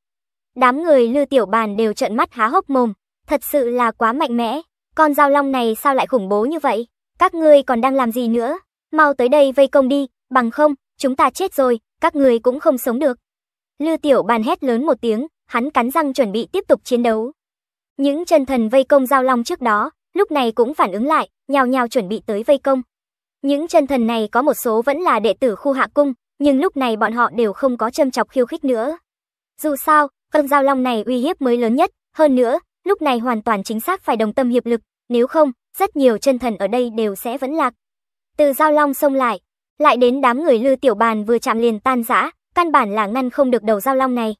Đám người lư tiểu bàn đều trợn mắt há hốc mồm, thật sự là quá mạnh mẽ, con giao long này sao lại khủng bố như vậy, các ngươi còn đang làm gì nữa, mau tới đây vây công đi, bằng không, chúng ta chết rồi, các ngươi cũng không sống được. Lư tiểu bàn hét lớn một tiếng, hắn cắn răng chuẩn bị tiếp tục chiến đấu. Những chân thần vây công giao long trước đó, lúc này cũng phản ứng lại, nhào nhào chuẩn bị tới vây công. Những chân thần này có một số vẫn là đệ tử khu hạ cung, nhưng lúc này bọn họ đều không có châm chọc khiêu khích nữa. Dù sao, con giao long này uy hiếp mới lớn nhất, hơn nữa, lúc này hoàn toàn chính xác phải đồng tâm hiệp lực, nếu không, rất nhiều chân thần ở đây đều sẽ vẫn lạc. Từ giao long xông lại, lại đến đám người lư tiểu bàn vừa chạm liền tan rã, căn bản là ngăn không được đầu giao long này.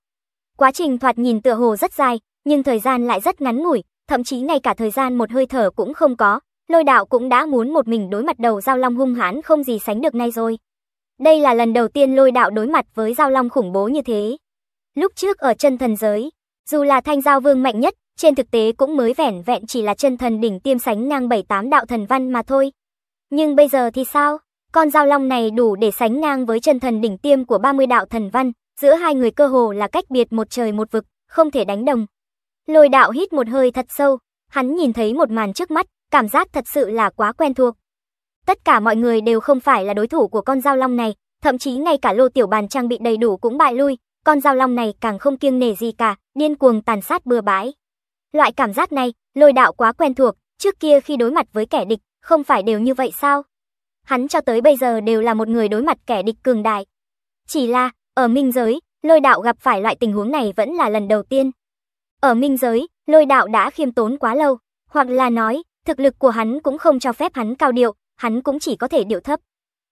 Quá trình thoạt nhìn tựa hồ rất dài, nhưng thời gian lại rất ngắn ngủi, thậm chí ngay cả thời gian một hơi thở cũng không có, lôi đạo cũng đã muốn một mình đối mặt đầu giao long hung hãn không gì sánh được nay rồi. Đây là lần đầu tiên lôi đạo đối mặt với giao long khủng bố như thế. Lúc trước ở chân thần giới, dù là thanh giao vương mạnh nhất, trên thực tế cũng mới vẻn vẹn chỉ là chân thần đỉnh tiêm sánh ngang 7-8 đạo thần văn mà thôi. Nhưng bây giờ thì sao? Con giao long này đủ để sánh ngang với chân thần đỉnh tiêm của 30 đạo thần văn, giữa hai người cơ hồ là cách biệt một trời một vực, không thể đánh đồng. Lôi đạo hít một hơi thật sâu, hắn nhìn thấy một màn trước mắt, cảm giác thật sự là quá quen thuộc. Tất cả mọi người đều không phải là đối thủ của con dao long này, thậm chí ngay cả lô tiểu bàn trang bị đầy đủ cũng bại lui, con dao long này càng không kiêng nể gì cả, điên cuồng tàn sát bừa bãi. Loại cảm giác này, lôi đạo quá quen thuộc, trước kia khi đối mặt với kẻ địch, không phải đều như vậy sao? Hắn cho tới bây giờ đều là một người đối mặt kẻ địch cường đại. Chỉ là, ở minh giới, lôi đạo gặp phải loại tình huống này vẫn là lần đầu tiên. Ở minh giới, lôi đạo đã khiêm tốn quá lâu, hoặc là nói, thực lực của hắn cũng không cho phép hắn cao điệu, hắn cũng chỉ có thể điệu thấp.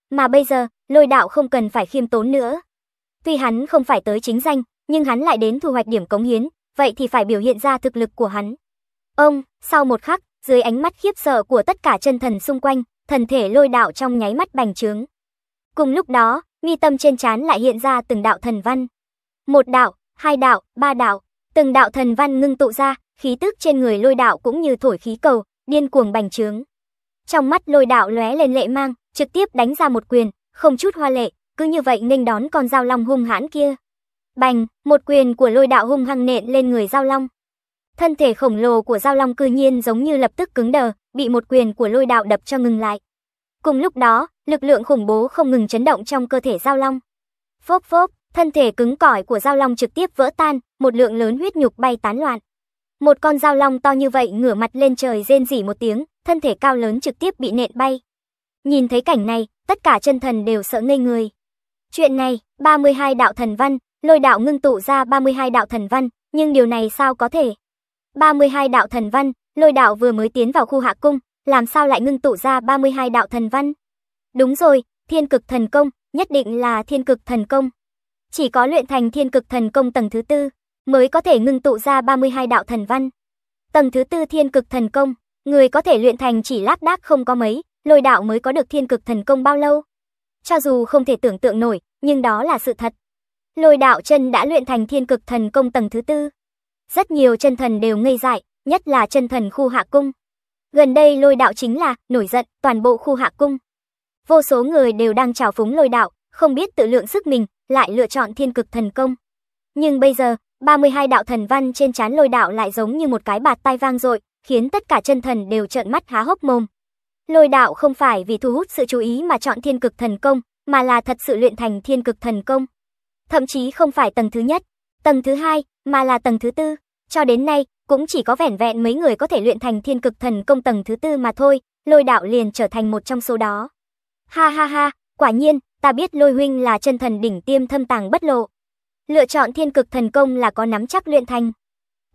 Mà bây giờ, lôi đạo không cần phải khiêm tốn nữa. Tuy hắn không phải tới chính danh, nhưng hắn lại đến thu hoạch điểm cống hiến, vậy thì phải biểu hiện ra thực lực của hắn. Ông, sau một khắc, dưới ánh mắt khiếp sợ của tất cả chân thần xung quanh, thần thể lôi đạo trong nháy mắt bành trướng. Cùng lúc đó, nghi tâm trên trán lại hiện ra từng đạo thần văn. Một đạo, hai đạo, ba đạo, Từng đạo thần văn ngưng tụ ra, khí tức trên người lôi đạo cũng như thổi khí cầu, điên cuồng bành trướng. Trong mắt lôi đạo lóe lên lệ mang, trực tiếp đánh ra một quyền, không chút hoa lệ, cứ như vậy nghênh đón con dao long hung hãn kia. Bành, một quyền của lôi đạo hung hăng nện lên người dao long. Thân thể khổng lồ của dao long cư nhiên giống như lập tức cứng đờ, bị một quyền của lôi đạo đập cho ngừng lại. Cùng lúc đó, lực lượng khủng bố không ngừng chấn động trong cơ thể dao long. Phốp phốp, Thân thể cứng cỏi của giao long trực tiếp vỡ tan, một lượng lớn huyết nhục bay tán loạn. Một con giao long to như vậy ngửa mặt lên trời rên rỉ một tiếng, thân thể cao lớn trực tiếp bị nện bay. Nhìn thấy cảnh này, tất cả chân thần đều sợ ngây người. Chuyện này, 32 đạo thần văn, lôi đạo ngưng tụ ra 32 đạo thần văn, nhưng điều này sao có thể? 32 đạo thần văn, lôi đạo vừa mới tiến vào khu hạ cung, làm sao lại ngưng tụ ra 32 đạo thần văn? Đúng rồi, thiên cực thần công, nhất định là thiên cực thần công. Chỉ có luyện thành thiên cực thần công tầng thứ tư, mới có thể ngưng tụ ra 32 đạo thần văn. Tầng thứ tư thiên cực thần công, người có thể luyện thành chỉ lác đác không có mấy, lôi đạo mới có được thiên cực thần công bao lâu. Cho dù không thể tưởng tượng nổi, nhưng đó là sự thật. Lôi đạo chân đã luyện thành thiên cực thần công tầng thứ tư. Rất nhiều chân thần đều ngây dại, nhất là chân thần khu hạ cung. Gần đây lôi đạo chính là nổi giận toàn bộ khu hạ cung. Vô số người đều đang trào phúng lôi đạo, không biết tự lượng sức mình, lại lựa chọn thiên cực thần công. Nhưng bây giờ, 32 đạo thần văn trên chán lôi đạo lại giống như một cái bạt tai vang dội, khiến tất cả chân thần đều trợn mắt há hốc mồm. Lôi đạo không phải vì thu hút sự chú ý mà chọn thiên cực thần công, mà là thật sự luyện thành thiên cực thần công. Thậm chí không phải tầng thứ nhất, tầng thứ hai, mà là tầng thứ tư. Cho đến nay, cũng chỉ có vẻn vẹn mấy người có thể luyện thành thiên cực thần công tầng thứ tư mà thôi, lôi đạo liền trở thành một trong số đó. Ha ha ha, quả nhiên, ta biết lôi huynh là chân thần đỉnh tiêm thâm tàng bất lộ. Lựa chọn thiên cực thần công là có nắm chắc luyện thành.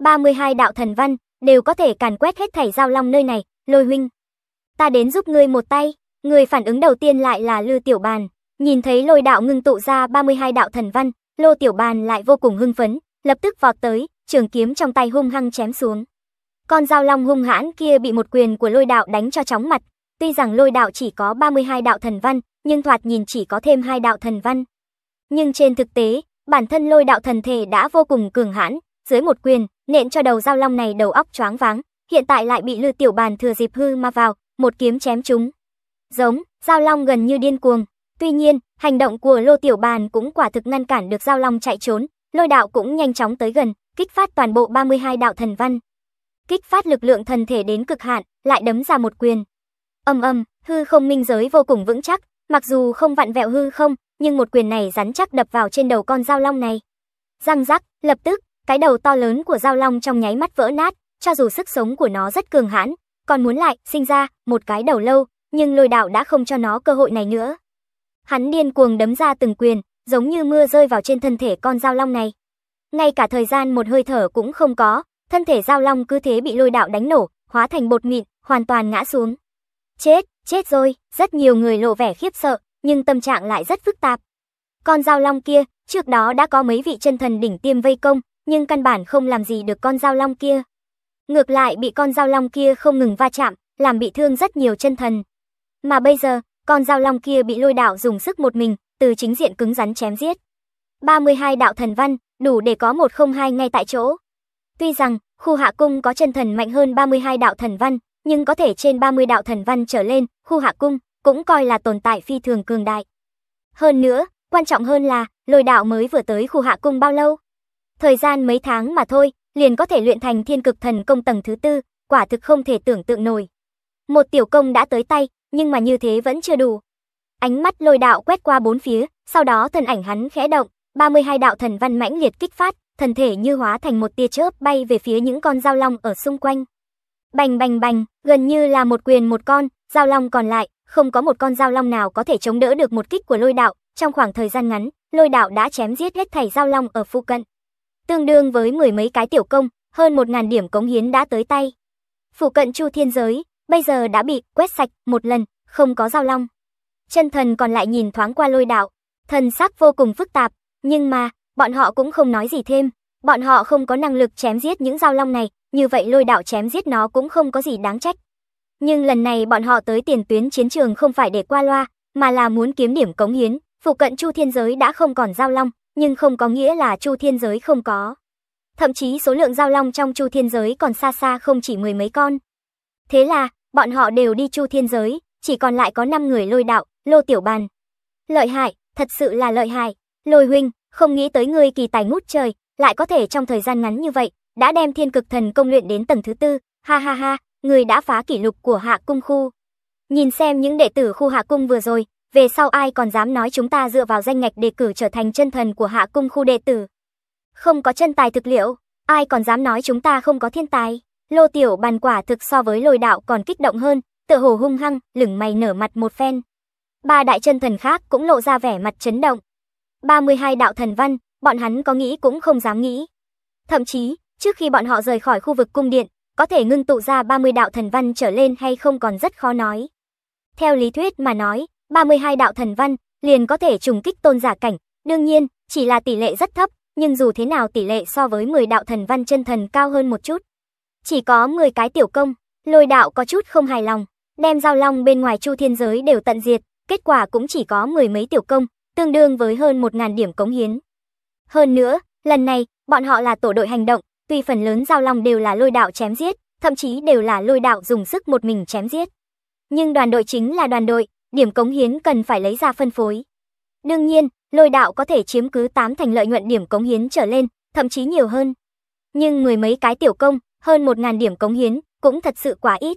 32 đạo thần văn đều có thể càn quét hết thảy giao long nơi này, lôi huynh. Ta đến giúp ngươi một tay, người phản ứng đầu tiên lại là Lư Tiểu Bàn. Nhìn thấy lôi đạo ngưng tụ ra 32 đạo thần văn, Lô Tiểu Bàn lại vô cùng hưng phấn, lập tức vọt tới, trường kiếm trong tay hung hăng chém xuống. Con giao long hung hãn kia bị một quyền của lôi đạo đánh cho chóng mặt, tuy rằng lôi đạo chỉ có 32 đạo thần văn, nhưng thoạt nhìn chỉ có thêm hai đạo thần văn. Nhưng trên thực tế, bản thân lôi đạo thần thể đã vô cùng cường hãn, dưới một quyền, nện cho đầu giao long này đầu óc choáng váng, hiện tại lại bị Lư Tiểu Bàn thừa dịp hư mà vào, một kiếm chém chúng, Giống, giao long gần như điên cuồng, tuy nhiên, hành động của Lô Tiểu Bàn cũng quả thực ngăn cản được giao long chạy trốn, lôi đạo cũng nhanh chóng tới gần, kích phát toàn bộ 32 đạo thần văn. Kích phát lực lượng thần thể đến cực hạn, lại đấm ra một quyền. Âm âm, hư không minh giới vô cùng vững chắc, Mặc dù không vặn vẹo hư không, nhưng một quyền này rắn chắc đập vào trên đầu con dao long này. Răng rắc, lập tức, cái đầu to lớn của dao long trong nháy mắt vỡ nát, cho dù sức sống của nó rất cường hãn, còn muốn lại sinh ra một cái đầu lâu, nhưng lôi đạo đã không cho nó cơ hội này nữa. Hắn điên cuồng đấm ra từng quyền, giống như mưa rơi vào trên thân thể con dao long này. Ngay cả thời gian một hơi thở cũng không có, thân thể dao long cứ thế bị lôi đạo đánh nổ, hóa thành bột mịn, hoàn toàn ngã xuống. Chết, chết rồi, rất nhiều người lộ vẻ khiếp sợ, nhưng tâm trạng lại rất phức tạp. Con dao long kia, trước đó đã có mấy vị chân thần đỉnh tiêm vây công, nhưng căn bản không làm gì được con dao long kia. Ngược lại bị con dao long kia không ngừng va chạm, làm bị thương rất nhiều chân thần. Mà bây giờ, con dao long kia bị lôi đảo dùng sức một mình, từ chính diện cứng rắn chém giết. 32 đạo thần văn, đủ để có một không hai ngay tại chỗ. Tuy rằng, khu hạ cung có chân thần mạnh hơn 32 đạo thần văn, nhưng có thể trên 30 đạo thần văn trở lên, khu hạ cung cũng coi là tồn tại phi thường cường đại. Hơn nữa, quan trọng hơn là lôi đạo mới vừa tới khu hạ cung bao lâu? Thời gian mấy tháng mà thôi, liền có thể luyện thành thiên cực thần công tầng thứ tư, quả thực không thể tưởng tượng nổi. Một tiểu công đã tới tay, nhưng mà như thế vẫn chưa đủ. Ánh mắt lôi đạo quét qua bốn phía, sau đó thân ảnh hắn khẽ động, 32 đạo thần văn mãnh liệt kích phát, thần thể như hóa thành một tia chớp bay về phía những con dao long ở xung quanh. Bành bành bành, gần như là một quyền một con, giao long còn lại, không có một con giao long nào có thể chống đỡ được một kích của lôi đạo. Trong khoảng thời gian ngắn, lôi đạo đã chém giết hết thảy giao long ở phụ cận. Tương đương với mười mấy cái tiểu công, hơn một ngàn điểm cống hiến đã tới tay. Phụ cận chu thiên giới, bây giờ đã bị quét sạch một lần, không có giao long. Chân thần còn lại nhìn thoáng qua lôi đạo, thần sắc vô cùng phức tạp, nhưng mà, bọn họ cũng không nói gì thêm. Bọn họ không có năng lực chém giết những giao long này, như vậy lôi đạo chém giết nó cũng không có gì đáng trách. Nhưng lần này bọn họ tới tiền tuyến chiến trường không phải để qua loa, mà là muốn kiếm điểm cống hiến, phụ cận Chu Thiên Giới đã không còn giao long, nhưng không có nghĩa là Chu Thiên Giới không có. Thậm chí số lượng giao long trong Chu Thiên Giới còn xa xa không chỉ mười mấy con. Thế là, bọn họ đều đi Chu Thiên Giới, chỉ còn lại có 5 người lôi đạo, lô tiểu bàn. Lợi hại, thật sự là lợi hại. Lôi huynh, không nghĩ tới ngươi kỳ tài ngút trời, lại có thể trong thời gian ngắn như vậy, đã đem thiên cực thần công luyện đến tầng thứ tư, ha ha ha, người đã phá kỷ lục của hạ cung khu. Nhìn xem những đệ tử khu hạ cung vừa rồi, về sau ai còn dám nói chúng ta dựa vào danh ngạch đề cử trở thành chân thần của hạ cung khu đệ tử. Không có chân tài thực liệu, ai còn dám nói chúng ta không có thiên tài. Lô tiểu bàn quả thực so với lôi đạo còn kích động hơn, tựa hồ hung hăng, lửng mày nở mặt một phen. Ba đại chân thần khác cũng lộ ra vẻ mặt chấn động. 32 đạo thần văn, bọn hắn có nghĩ cũng không dám nghĩ. Thậm chí, Trước khi bọn họ rời khỏi khu vực cung điện, có thể ngưng tụ ra 30 đạo thần văn trở lên hay không còn rất khó nói. Theo lý thuyết mà nói, 32 đạo thần văn liền có thể trùng kích tôn giả cảnh, đương nhiên, chỉ là tỷ lệ rất thấp, nhưng dù thế nào tỷ lệ so với 10 đạo thần văn chân thần cao hơn một chút. Chỉ có 10 cái tiểu công, lôi đạo có chút không hài lòng, đem giao long bên ngoài chu thiên giới đều tận diệt, kết quả cũng chỉ có mười mấy tiểu công, tương đương với hơn 1.000 điểm cống hiến. Hơn nữa, lần này, bọn họ là tổ đội hành động, Tuy phần lớn giao long đều là lôi đạo chém giết, thậm chí đều là lôi đạo dùng sức một mình chém giết. Nhưng đoàn đội chính là đoàn đội, điểm cống hiến cần phải lấy ra phân phối. Đương nhiên, lôi đạo có thể chiếm cứ 8 thành lợi nhuận điểm cống hiến trở lên, thậm chí nhiều hơn. Nhưng mười mấy cái tiểu công, hơn 1.000 điểm cống hiến, cũng thật sự quá ít.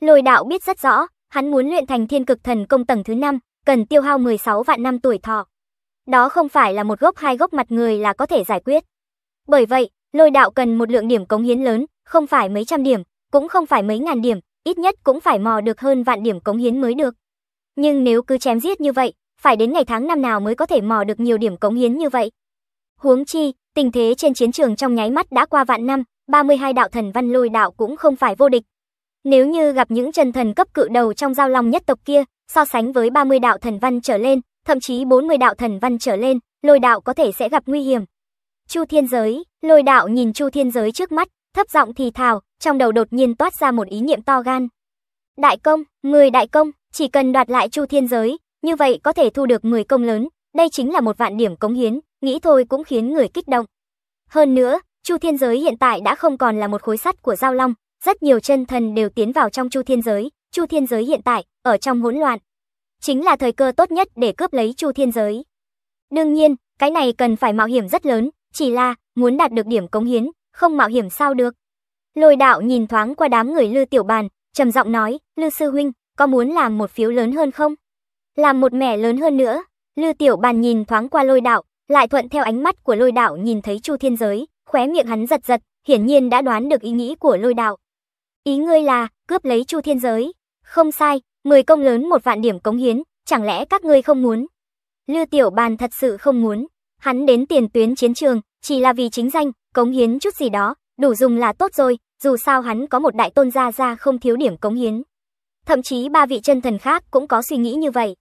Lôi đạo biết rất rõ, hắn muốn luyện thành thiên cực thần công tầng thứ 5, cần tiêu hao 16 vạn năm tuổi thọ. Đó không phải là một gốc hai gốc mặt người là có thể giải quyết. Bởi vậy, Lôi đạo cần một lượng điểm cống hiến lớn, không phải mấy trăm điểm, cũng không phải mấy ngàn điểm, ít nhất cũng phải mò được hơn vạn điểm cống hiến mới được. Nhưng nếu cứ chém giết như vậy, phải đến ngày tháng năm nào mới có thể mò được nhiều điểm cống hiến như vậy. Huống chi, tình thế trên chiến trường trong nháy mắt đã qua vạn năm, 32 đạo thần văn lôi đạo cũng không phải vô địch. Nếu như gặp những chân thần cấp cự đầu trong giao long nhất tộc kia, so sánh với 30 đạo thần văn trở lên, thậm chí 40 đạo thần văn trở lên, lôi đạo có thể sẽ gặp nguy hiểm, Chu Thiên Giới, lôi đạo nhìn Chu Thiên Giới trước mắt, thấp giọng thì thào, trong đầu đột nhiên toát ra một ý niệm to gan. Đại công, người đại công, chỉ cần đoạt lại Chu Thiên Giới, như vậy có thể thu được 10 công lớn, đây chính là một vạn điểm cống hiến, nghĩ thôi cũng khiến người kích động. Hơn nữa, Chu Thiên Giới hiện tại đã không còn là một khối sắt của Giao Long, rất nhiều chân thần đều tiến vào trong Chu Thiên Giới, Chu Thiên Giới hiện tại, ở trong hỗn loạn. Chính là thời cơ tốt nhất để cướp lấy Chu Thiên Giới. Đương nhiên, cái này cần phải mạo hiểm rất lớn, chỉ là, muốn đạt được điểm cống hiến, không mạo hiểm sao được. Lôi đạo nhìn thoáng qua đám người Lư Tiểu Bàn, trầm giọng nói, Lư Sư Huynh, có muốn làm một phiếu lớn hơn không? Làm một mẻ lớn hơn nữa. Lư Tiểu Bàn nhìn thoáng qua lôi đạo, lại thuận theo ánh mắt của lôi đạo nhìn thấy Chu Thiên Giới, khóe miệng hắn giật giật, hiển nhiên đã đoán được ý nghĩ của lôi đạo. Ý ngươi là, cướp lấy Chu Thiên Giới. Không sai, 10 công lớn một vạn điểm cống hiến, chẳng lẽ các ngươi không muốn? Lư Tiểu Bàn thật sự không muốn, Hắn đến tiền tuyến chiến trường, chỉ là vì chính danh, cống hiến chút gì đó, đủ dùng là tốt rồi, dù sao hắn có một đại tôn gia gia không thiếu điểm cống hiến. Thậm chí ba vị chân thần khác cũng có suy nghĩ như vậy.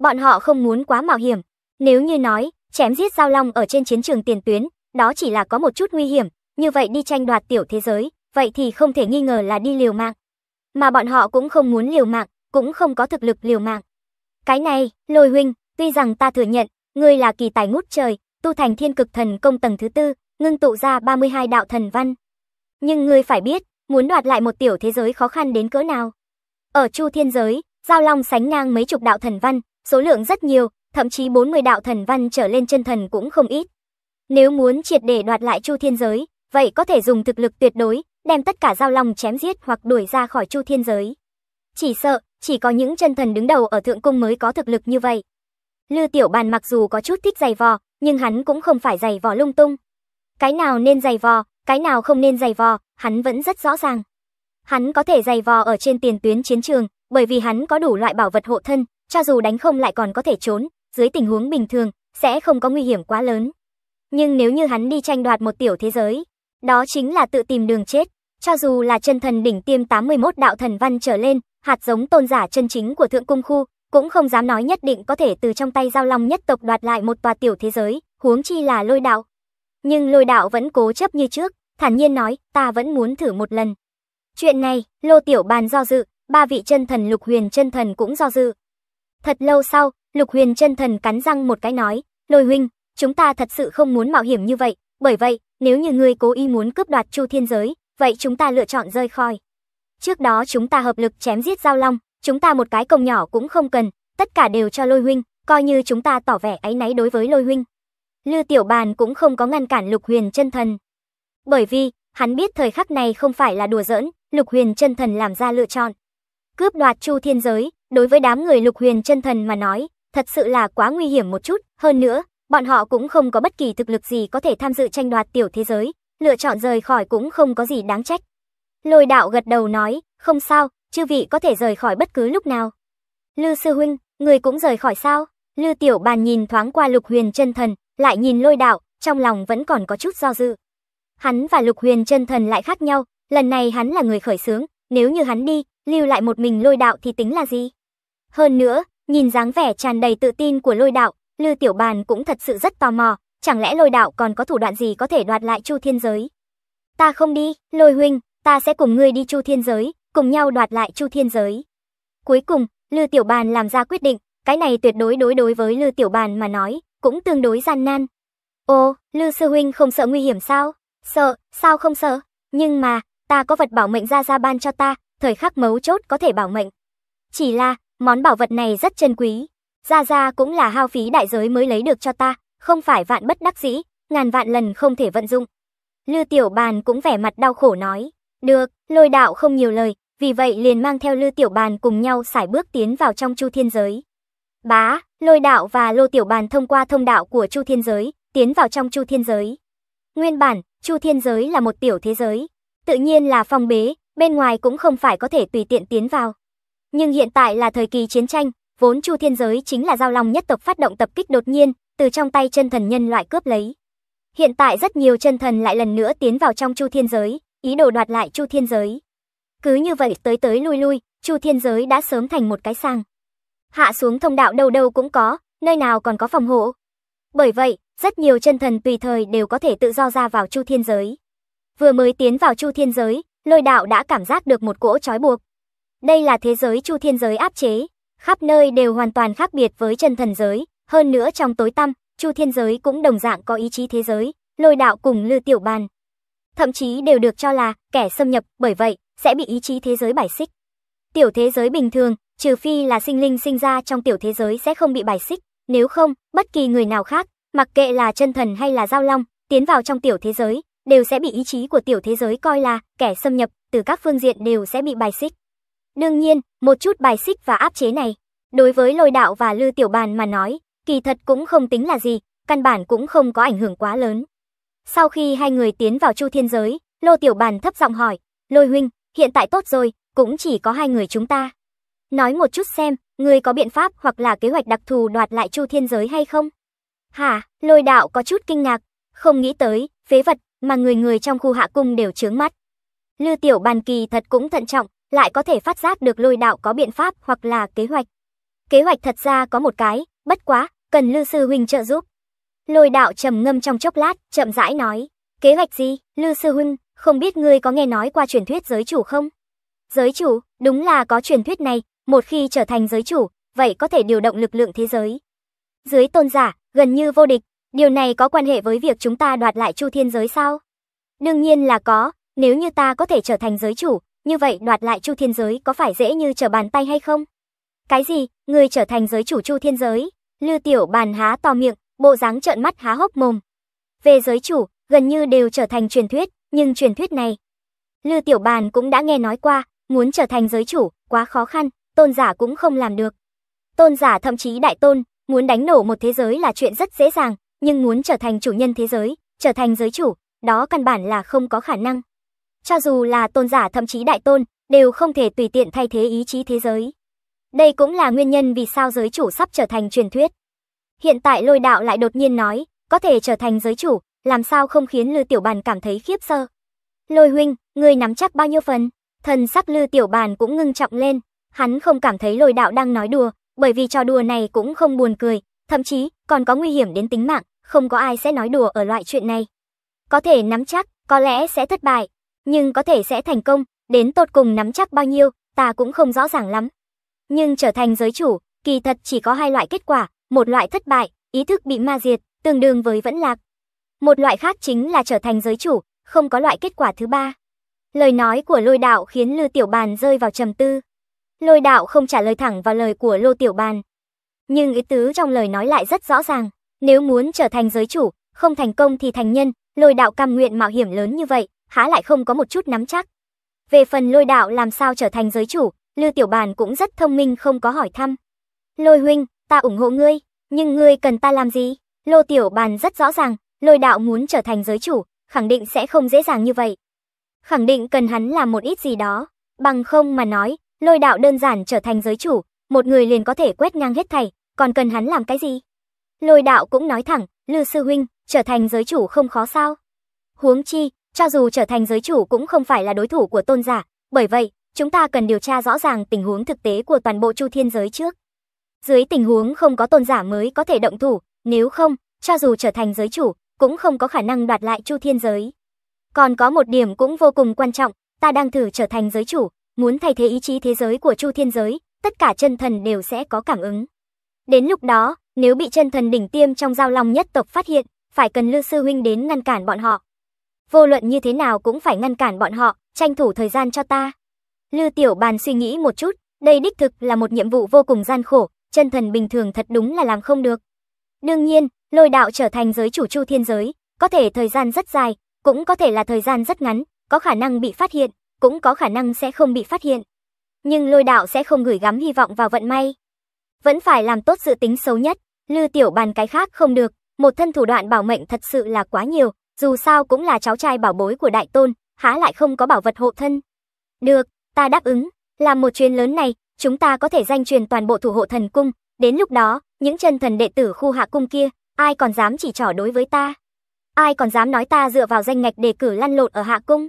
Bọn họ không muốn quá mạo hiểm, nếu như nói, chém giết giao long ở trên chiến trường tiền tuyến, đó chỉ là có một chút nguy hiểm, như vậy đi tranh đoạt tiểu thế giới, vậy thì không thể nghi ngờ là đi liều mạng. Mà bọn họ cũng không muốn liều mạng, cũng không có thực lực liều mạng. Cái này, lôi huynh, tuy rằng ta thừa nhận, Ngươi là kỳ tài ngút trời, tu thành thiên cực thần công tầng thứ tư, ngưng tụ ra 32 đạo thần văn. Nhưng ngươi phải biết, muốn đoạt lại một tiểu thế giới khó khăn đến cỡ nào. Ở Chu Thiên giới, Giao Long sánh ngang mấy chục đạo thần văn, số lượng rất nhiều, thậm chí 40 đạo thần văn trở lên chân thần cũng không ít. Nếu muốn triệt để đoạt lại Chu Thiên giới, vậy có thể dùng thực lực tuyệt đối, đem tất cả Giao Long chém giết hoặc đuổi ra khỏi Chu Thiên giới. Chỉ sợ, chỉ có những chân thần đứng đầu ở thượng cung mới có thực lực như vậy. Lư Tiểu Bàn mặc dù có chút thích giày vò, nhưng hắn cũng không phải giày vò lung tung. Cái nào nên giày vò, cái nào không nên giày vò, hắn vẫn rất rõ ràng. Hắn có thể giày vò ở trên tiền tuyến chiến trường, bởi vì hắn có đủ loại bảo vật hộ thân, cho dù đánh không lại còn có thể trốn, dưới tình huống bình thường, sẽ không có nguy hiểm quá lớn. Nhưng nếu như hắn đi tranh đoạt một tiểu thế giới, đó chính là tự tìm đường chết. Cho dù là chân thần đỉnh tiêm 81 đạo thần văn trở lên, hạt giống tôn giả chân chính của thượng cung khu, cũng không dám nói nhất định có thể từ trong tay giao long nhất tộc đoạt lại một tòa tiểu thế giới, huống chi là lôi đạo. Nhưng lôi đạo vẫn cố chấp như trước, thản nhiên nói, ta vẫn muốn thử một lần. Chuyện này, lô tiểu bàn do dự, ba vị chân thần lục huyền chân thần cũng do dự. Thật lâu sau, lục huyền chân thần cắn răng một cái nói, lôi huynh, chúng ta thật sự không muốn mạo hiểm như vậy, bởi vậy, nếu như ngươi cố ý muốn cướp đoạt chu thiên giới, vậy chúng ta lựa chọn rơi khỏi. Trước đó chúng ta hợp lực chém giết giao long, chúng ta một cái công nhỏ cũng không cần, tất cả đều cho lôi huynh, coi như chúng ta tỏ vẻ ấy náy đối với lôi huynh. Lư Tiểu Bàn cũng không có ngăn cản Lục Huyền chân thần. Bởi vì, hắn biết thời khắc này không phải là đùa giỡn, Lục Huyền chân thần làm ra lựa chọn. Cướp đoạt Chu Thiên Giới, đối với đám người Lục Huyền chân thần mà nói, thật sự là quá nguy hiểm một chút, hơn nữa, bọn họ cũng không có bất kỳ thực lực gì có thể tham dự tranh đoạt tiểu thế giới, lựa chọn rời khỏi cũng không có gì đáng trách. Lôi đạo gật đầu nói, không sao, chư vị có thể rời khỏi bất cứ lúc nào. Lư sư huynh, người cũng rời khỏi sao? Lư tiểu bàn nhìn thoáng qua lục huyền chân thần, lại nhìn lôi đạo, trong lòng vẫn còn có chút do dự. Hắn và lục huyền chân thần lại khác nhau, lần này hắn là người khởi sướng, nếu như hắn đi, lưu lại một mình lôi đạo thì tính là gì? Hơn nữa, nhìn dáng vẻ tràn đầy tự tin của lôi đạo, Lư Tiểu Bàn cũng thật sự rất tò mò, chẳng lẽ lôi đạo còn có thủ đoạn gì có thể đoạt lại Chu Thiên Giới? Ta không đi, lôi huynh, ta sẽ cùng ngươi đi Chu Thiên Giới, cùng nhau đoạt lại Chu Thiên Giới. Cuối cùng, Lư Tiểu Bàn làm ra quyết định, cái này tuyệt đối đối đối với Lư Tiểu Bàn mà nói, cũng tương đối gian nan. Ô, Lư Sư Huynh không sợ nguy hiểm sao? Sợ, sao không sợ? Nhưng mà, ta có vật bảo mệnh ra ra ban cho ta, thời khắc mấu chốt có thể bảo mệnh. Chỉ là, món bảo vật này rất chân quý. Ra ra cũng là hao phí đại giới mới lấy được cho ta, không phải vạn bất đắc dĩ, ngàn vạn lần không thể vận dụng. Lư Tiểu Bàn cũng vẻ mặt đau khổ nói. Được, lôi đạo không nhiều lời, vì vậy liền mang theo Lư Tiểu Bàn cùng nhau sải bước tiến vào trong Chu Thiên Giới. Bá, lôi đạo và lô Tiểu Bàn thông qua thông đạo của Chu Thiên Giới, tiến vào trong Chu Thiên Giới. Nguyên bản, Chu Thiên Giới là một tiểu thế giới, tự nhiên là phong bế, bên ngoài cũng không phải có thể tùy tiện tiến vào. Nhưng hiện tại là thời kỳ chiến tranh, vốn Chu Thiên Giới chính là giao long nhất tộc phát động tập kích đột nhiên, từ trong tay chân thần nhân loại cướp lấy. Hiện tại rất nhiều chân thần lại lần nữa tiến vào trong Chu Thiên Giới, ý đồ đoạt lại Chu Thiên Giới. Cứ như vậy tới tới lui lui, Chu Thiên Giới đã sớm thành một cái sàng. Hạ xuống thông đạo đâu đâu cũng có, nơi nào còn có phòng hộ. Bởi vậy, rất nhiều chân thần tùy thời đều có thể tự do ra vào Chu Thiên Giới. Vừa mới tiến vào Chu Thiên Giới, lôi đạo đã cảm giác được một cỗ trói buộc. Đây là thế giới Chu Thiên Giới áp chế, khắp nơi đều hoàn toàn khác biệt với chân thần giới, hơn nữa trong tối tăm, Chu Thiên Giới cũng đồng dạng có ý chí thế giới, lôi đạo cùng Lư Tiểu Bàn, thậm chí đều được cho là kẻ xâm nhập, bởi vậy sẽ bị ý chí thế giới bài xích. Tiểu thế giới bình thường, trừ phi là sinh linh sinh ra trong tiểu thế giới sẽ không bị bài xích, nếu không, bất kỳ người nào khác, mặc kệ là chân thần hay là giao long, tiến vào trong tiểu thế giới, đều sẽ bị ý chí của tiểu thế giới coi là kẻ xâm nhập, từ các phương diện đều sẽ bị bài xích. Đương nhiên, một chút bài xích và áp chế này, đối với lôi đạo và lư tiểu bàn mà nói, kỳ thật cũng không tính là gì, căn bản cũng không có ảnh hưởng quá lớn. Sau khi hai người tiến vào Chu Thiên giới, Lô Tiểu Bàn thấp giọng hỏi, "Lôi huynh, hiện tại tốt rồi, cũng chỉ có hai người chúng ta. Nói một chút xem, người có biện pháp hoặc là kế hoạch đặc thù đoạt lại Chu Thiên giới hay không?" "Hả?" Lôi Đạo có chút kinh ngạc, không nghĩ tới, phế vật mà người người trong khu hạ cung đều chướng mắt. Lư Tiểu Bàn kỳ thật cũng thận trọng, lại có thể phát giác được Lôi Đạo có biện pháp hoặc là kế hoạch. Kế hoạch thật ra có một cái, bất quá cần Lư sư huynh trợ giúp. Lôi đạo trầm ngâm trong chốc lát, chậm rãi nói, kế hoạch gì, Lư Sư Huynh, không biết ngươi có nghe nói qua truyền thuyết giới chủ không? Giới chủ, đúng là có truyền thuyết này, một khi trở thành giới chủ, vậy có thể điều động lực lượng thế giới. Dưới tôn giả, gần như vô địch, điều này có quan hệ với việc chúng ta đoạt lại chu thiên giới sao? Đương nhiên là có, nếu như ta có thể trở thành giới chủ, như vậy đoạt lại chu thiên giới có phải dễ như trở bàn tay hay không? Cái gì, Ngươi trở thành giới chủ chu thiên giới? Lư tiểu bàn há to miệng, bộ dáng trợn mắt há hốc mồm. Về giới chủ, gần như đều trở thành truyền thuyết, nhưng truyền thuyết này, Lư Tiểu Bàn cũng đã nghe nói qua, muốn trở thành giới chủ, quá khó khăn, tôn giả cũng không làm được. Tôn giả thậm chí đại tôn, muốn đánh nổ một thế giới là chuyện rất dễ dàng, nhưng muốn trở thành chủ nhân thế giới, trở thành giới chủ, đó căn bản là không có khả năng. Cho dù là tôn giả thậm chí đại tôn, đều không thể tùy tiện thay thế ý chí thế giới. Đây cũng là nguyên nhân vì sao giới chủ sắp trở thành truyền thuyết. Hiện tại lôi đạo lại đột nhiên nói, có thể trở thành giới chủ, làm sao không khiến Lư Tiểu Bàn cảm thấy khiếp sợ. Lôi huynh, ngươi nắm chắc bao nhiêu phần? Thần sắc Lư Tiểu Bàn cũng ngưng trọng lên, hắn không cảm thấy lôi đạo đang nói đùa, bởi vì trò đùa này cũng không buồn cười, thậm chí còn có nguy hiểm đến tính mạng, không có ai sẽ nói đùa ở loại chuyện này. Có thể nắm chắc, có lẽ sẽ thất bại, nhưng có thể sẽ thành công, đến tột cùng nắm chắc bao nhiêu, ta cũng không rõ ràng lắm. Nhưng trở thành giới chủ, kỳ thật chỉ có hai loại kết quả, một loại thất bại, ý thức bị ma diệt, tương đương với vẫn lạc. Một loại khác chính là trở thành giới chủ, không có loại kết quả thứ ba. Lời nói của lôi đạo khiến Lư Tiểu Bàn rơi vào trầm tư. Lôi đạo không trả lời thẳng vào lời của Lô Tiểu Bàn. Nhưng ý tứ trong lời nói lại rất rõ ràng. Nếu muốn trở thành giới chủ, không thành công thì thành nhân, lôi đạo cam nguyện mạo hiểm lớn như vậy, há lại không có một chút nắm chắc. Về phần lôi đạo làm sao trở thành giới chủ, Lư Tiểu Bàn cũng rất thông minh không có hỏi thăm. Lôi huynh, ta ủng hộ ngươi, nhưng ngươi cần ta làm gì? Lô Tiểu Bàn rất rõ ràng, lôi đạo muốn trở thành giới chủ, khẳng định sẽ không dễ dàng như vậy. Khẳng định cần hắn làm một ít gì đó, bằng không mà nói, lôi đạo đơn giản trở thành giới chủ, một người liền có thể quét ngang hết thảy, còn cần hắn làm cái gì? Lôi đạo cũng nói thẳng, Lư Sư Huynh, trở thành giới chủ không khó sao. Huống chi, cho dù trở thành giới chủ cũng không phải là đối thủ của tôn giả, bởi vậy, chúng ta cần điều tra rõ ràng tình huống thực tế của toàn bộ chu thiên giới trước. Dưới tình huống không có tôn giả mới có thể động thủ, nếu không, cho dù trở thành giới chủ, cũng không có khả năng đoạt lại Chu Thiên giới. Còn có một điểm cũng vô cùng quan trọng, ta đang thử trở thành giới chủ, muốn thay thế ý chí thế giới của Chu Thiên giới, tất cả chân thần đều sẽ có cảm ứng. Đến lúc đó, nếu bị chân thần đỉnh tiêm trong giao long nhất tộc phát hiện, phải cần Lư sư huynh đến ngăn cản bọn họ. Vô luận như thế nào cũng phải ngăn cản bọn họ, tranh thủ thời gian cho ta. Lư Tiểu Bàn suy nghĩ một chút, đây đích thực là một nhiệm vụ vô cùng gian khổ, chân thần bình thường thật đúng là làm không được. Đương nhiên, lôi đạo trở thành giới chủ chu thiên giới, có thể thời gian rất dài, cũng có thể là thời gian rất ngắn, có khả năng bị phát hiện, cũng có khả năng sẽ không bị phát hiện. Nhưng lôi đạo sẽ không gửi gắm hy vọng vào vận may. Vẫn phải làm tốt dự tính xấu nhất, lư tiểu bàn cái khác không được, một thân thủ đoạn bảo mệnh thật sự là quá nhiều, dù sao cũng là cháu trai bảo bối của đại tôn, há lại không có bảo vật hộ thân. Được, ta đáp ứng, làm một chuyến lớn này, chúng ta có thể danh truyền toàn bộ thủ hộ thần cung, đến lúc đó, những chân thần đệ tử khu hạ cung kia, ai còn dám chỉ trỏ đối với ta? Ai còn dám nói ta dựa vào danh ngạch đề cử lăn lộn ở hạ cung?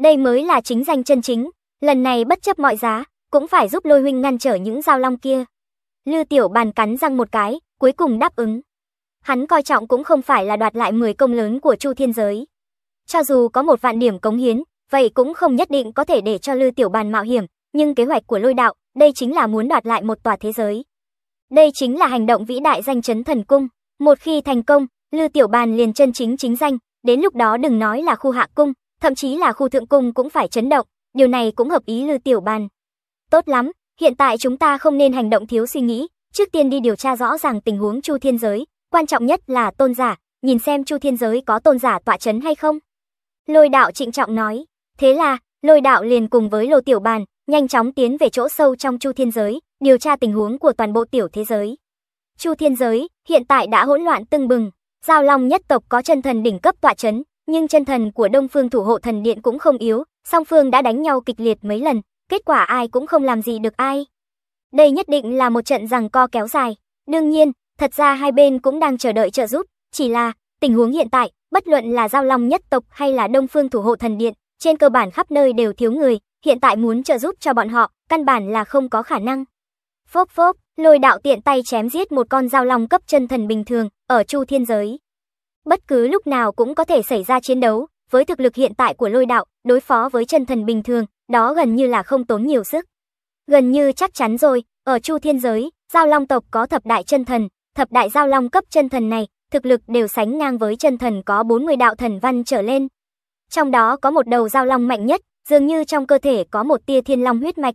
Đây mới là chính danh chân chính, lần này bất chấp mọi giá, cũng phải giúp lôi huynh ngăn trở những giao long kia. Lư tiểu bàn cắn răng một cái, cuối cùng đáp ứng. Hắn coi trọng cũng không phải là đoạt lại 10 công lớn của Chu Thiên Giới. Cho dù có một vạn điểm cống hiến, vậy cũng không nhất định có thể để cho Lư Tiểu Bàn mạo hiểm, nhưng kế hoạch của lôi đạo đây chính là muốn đoạt lại một tòa thế giới. Đây chính là hành động vĩ đại danh chấn thần cung, một khi thành công, Lư Tiểu Bàn liền chân chính chính danh, đến lúc đó đừng nói là khu hạ cung, thậm chí là khu thượng cung cũng phải chấn động, điều này cũng hợp ý Lư Tiểu Bàn. Tốt lắm, hiện tại chúng ta không nên hành động thiếu suy nghĩ, trước tiên đi điều tra rõ ràng tình huống Chu Thiên Giới, quan trọng nhất là tôn giả, nhìn xem Chu Thiên Giới có tôn giả tọa chấn hay không. Lôi đạo trịnh trọng nói, thế là, lôi đạo liền cùng với Lô Tiểu Bàn, nhanh chóng tiến về chỗ sâu trong Chu Thiên Giới, điều tra tình huống của toàn bộ tiểu thế giới. Chu Thiên Giới hiện tại đã hỗn loạn tưng bừng, Giao Long nhất tộc có chân thần đỉnh cấp tọa chấn, nhưng chân thần của Đông Phương thủ hộ thần điện cũng không yếu, song phương đã đánh nhau kịch liệt mấy lần, kết quả ai cũng không làm gì được ai. Đây nhất định là một trận giằng co kéo dài, đương nhiên, thật ra hai bên cũng đang chờ đợi trợ giúp, chỉ là tình huống hiện tại, bất luận là Giao Long nhất tộc hay là Đông Phương thủ hộ thần điện, trên cơ bản khắp nơi đều thiếu người, hiện tại muốn trợ giúp cho bọn họ, căn bản là không có khả năng. Phốp phốp, lôi đạo tiện tay chém giết một con dao long cấp chân thần bình thường, ở chu thiên giới. Bất cứ lúc nào cũng có thể xảy ra chiến đấu, với thực lực hiện tại của lôi đạo, đối phó với chân thần bình thường, đó gần như là không tốn nhiều sức. Gần như chắc chắn rồi, ở chu thiên giới, giao long tộc có thập đại chân thần, thập đại giao long cấp chân thần này, thực lực đều sánh ngang với chân thần có 40 đạo thần văn trở lên. Trong đó có một đầu giao long mạnh nhất, dường như trong cơ thể có một tia thiên long huyết mạch.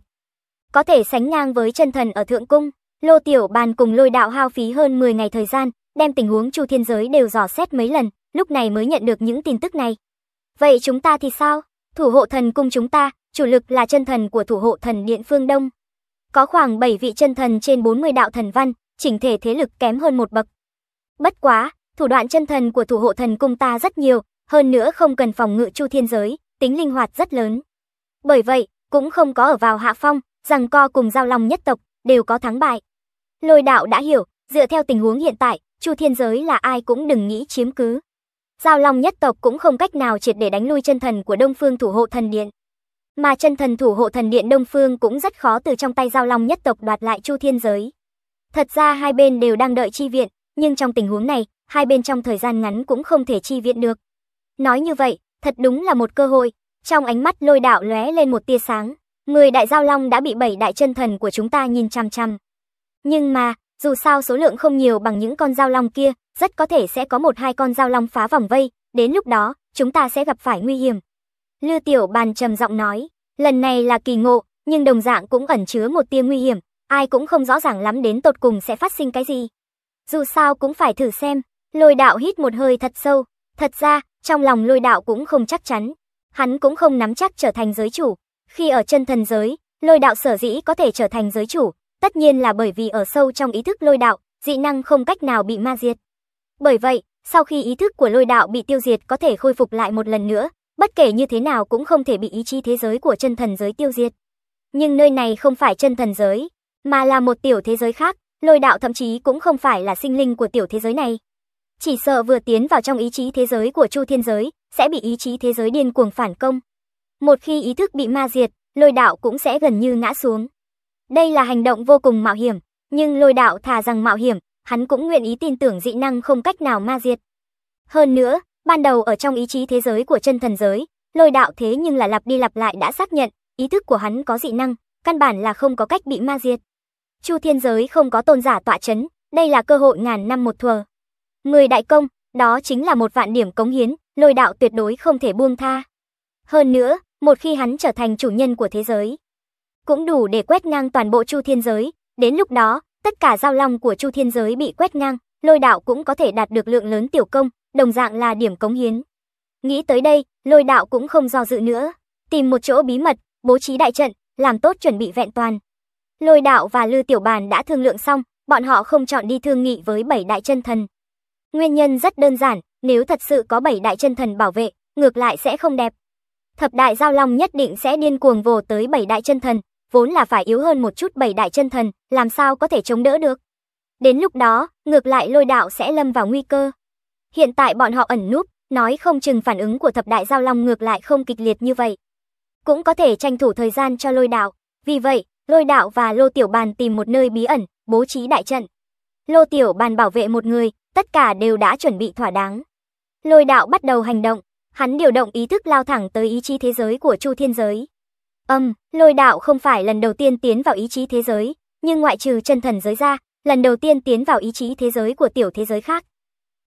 Có thể sánh ngang với chân thần ở thượng cung, Lô Tiểu Bàn cùng lôi đạo hao phí hơn 10 ngày thời gian, đem tình huống chu thiên giới đều dò xét mấy lần, lúc này mới nhận được những tin tức này. Vậy chúng ta thì sao? Thủ hộ thần cung chúng ta, chủ lực là chân thần của thủ hộ thần điện phương Đông. Có khoảng 7 vị chân thần trên 40 đạo thần văn, chỉnh thể thế lực kém hơn một bậc. Bất quá, thủ đoạn chân thần của thủ hộ thần cung ta rất nhiều, hơn nữa không cần phòng ngự chu thiên giới, tính linh hoạt rất lớn. Bởi vậy, cũng không có ở vào hạ phong, rằng co cùng giao long nhất tộc đều có thắng bại. Lôi đạo đã hiểu, dựa theo tình huống hiện tại, Chu Thiên Giới là ai cũng đừng nghĩ chiếm cứ. Giao Long nhất tộc cũng không cách nào triệt để đánh lui chân thần của Đông Phương thủ hộ thần điện. Mà chân thần thủ hộ thần điện Đông Phương cũng rất khó từ trong tay Giao Long nhất tộc đoạt lại Chu Thiên Giới. Thật ra hai bên đều đang đợi chi viện, nhưng trong tình huống này, hai bên trong thời gian ngắn cũng không thể chi viện được. Nói như vậy, thật đúng là một cơ hội. Trong ánh mắt lôi đạo lóe lên một tia sáng, người đại giao long đã bị bảy đại chân thần của chúng ta nhìn chăm chăm. Nhưng mà, dù sao số lượng không nhiều bằng những con giao long kia, rất có thể sẽ có một hai con giao long phá vòng vây, đến lúc đó, chúng ta sẽ gặp phải nguy hiểm. Lư Tiểu Bàn trầm giọng nói, lần này là kỳ ngộ, nhưng đồng dạng cũng ẩn chứa một tia nguy hiểm, ai cũng không rõ ràng lắm đến tột cùng sẽ phát sinh cái gì. Dù sao cũng phải thử xem, lôi đạo hít một hơi thật sâu, thật ra, trong lòng lôi đạo cũng không chắc chắn, hắn cũng không nắm chắc trở thành giới chủ. Khi ở chân thần giới, lôi đạo sở dĩ có thể trở thành giới chủ, tất nhiên là bởi vì ở sâu trong ý thức lôi đạo, dị năng không cách nào bị ma diệt. Bởi vậy, sau khi ý thức của lôi đạo bị tiêu diệt có thể khôi phục lại một lần nữa, bất kể như thế nào cũng không thể bị ý chí thế giới của chân thần giới tiêu diệt. Nhưng nơi này không phải chân thần giới, mà là một tiểu thế giới khác, lôi đạo thậm chí cũng không phải là sinh linh của tiểu thế giới này. Chỉ sợ vừa tiến vào trong ý chí thế giới của Chu Thiên Giới, sẽ bị ý chí thế giới điên cuồng phản công. Một khi ý thức bị ma diệt, lôi đạo cũng sẽ gần như ngã xuống. Đây là hành động vô cùng mạo hiểm, nhưng lôi đạo thà rằng mạo hiểm, hắn cũng nguyện ý tin tưởng dị năng không cách nào ma diệt. Hơn nữa, ban đầu ở trong ý chí thế giới của chân thần giới, lôi đạo thế nhưng là lặp đi lặp lại đã xác nhận, ý thức của hắn có dị năng, căn bản là không có cách bị ma diệt. Chu thiên giới không có tôn giả tọa chấn, đây là cơ hội ngàn năm một thuở. Người đại công, đó chính là một vạn điểm cống hiến, lôi đạo tuyệt đối không thể buông tha. Hơn nữa, một khi hắn trở thành chủ nhân của thế giới, cũng đủ để quét ngang toàn bộ Chu Thiên giới, đến lúc đó, tất cả giao long của Chu Thiên giới bị quét ngang, lôi đạo cũng có thể đạt được lượng lớn tiểu công, đồng dạng là điểm cống hiến. Nghĩ tới đây, lôi đạo cũng không do dự nữa, tìm một chỗ bí mật, bố trí đại trận, làm tốt chuẩn bị vẹn toàn. Lôi đạo và Lư Tiểu Bàn đã thương lượng xong, bọn họ không chọn đi thương nghị với bảy đại chân thần, Nguyên nhân rất đơn giản, nếu thật sự có bảy đại chân thần bảo vệ, ngược lại sẽ không đẹp. Thập đại giao long nhất định sẽ điên cuồng vồ tới bảy đại chân thần, vốn là phải yếu hơn một chút bảy đại chân thần, làm sao có thể chống đỡ được. Đến lúc đó, ngược lại lôi đạo sẽ lâm vào nguy cơ. Hiện tại bọn họ ẩn núp, nói không chừng phản ứng của thập đại giao long ngược lại không kịch liệt như vậy. Cũng có thể tranh thủ thời gian cho lôi đạo. Vì vậy, lôi đạo và lô tiểu bàn tìm một nơi bí ẩn, bố trí đại trận. Lô Tiểu Bàn bảo vệ một người, tất cả đều đã chuẩn bị thỏa đáng. Lôi đạo bắt đầu hành động, hắn điều động ý thức lao thẳng tới ý chí thế giới của Chu Thiên Giới. Âm, um, lôi đạo không phải lần đầu tiên tiến vào ý chí thế giới, nhưng ngoại trừ chân thần giới ra, lần đầu tiên tiến vào ý chí thế giới của tiểu thế giới khác.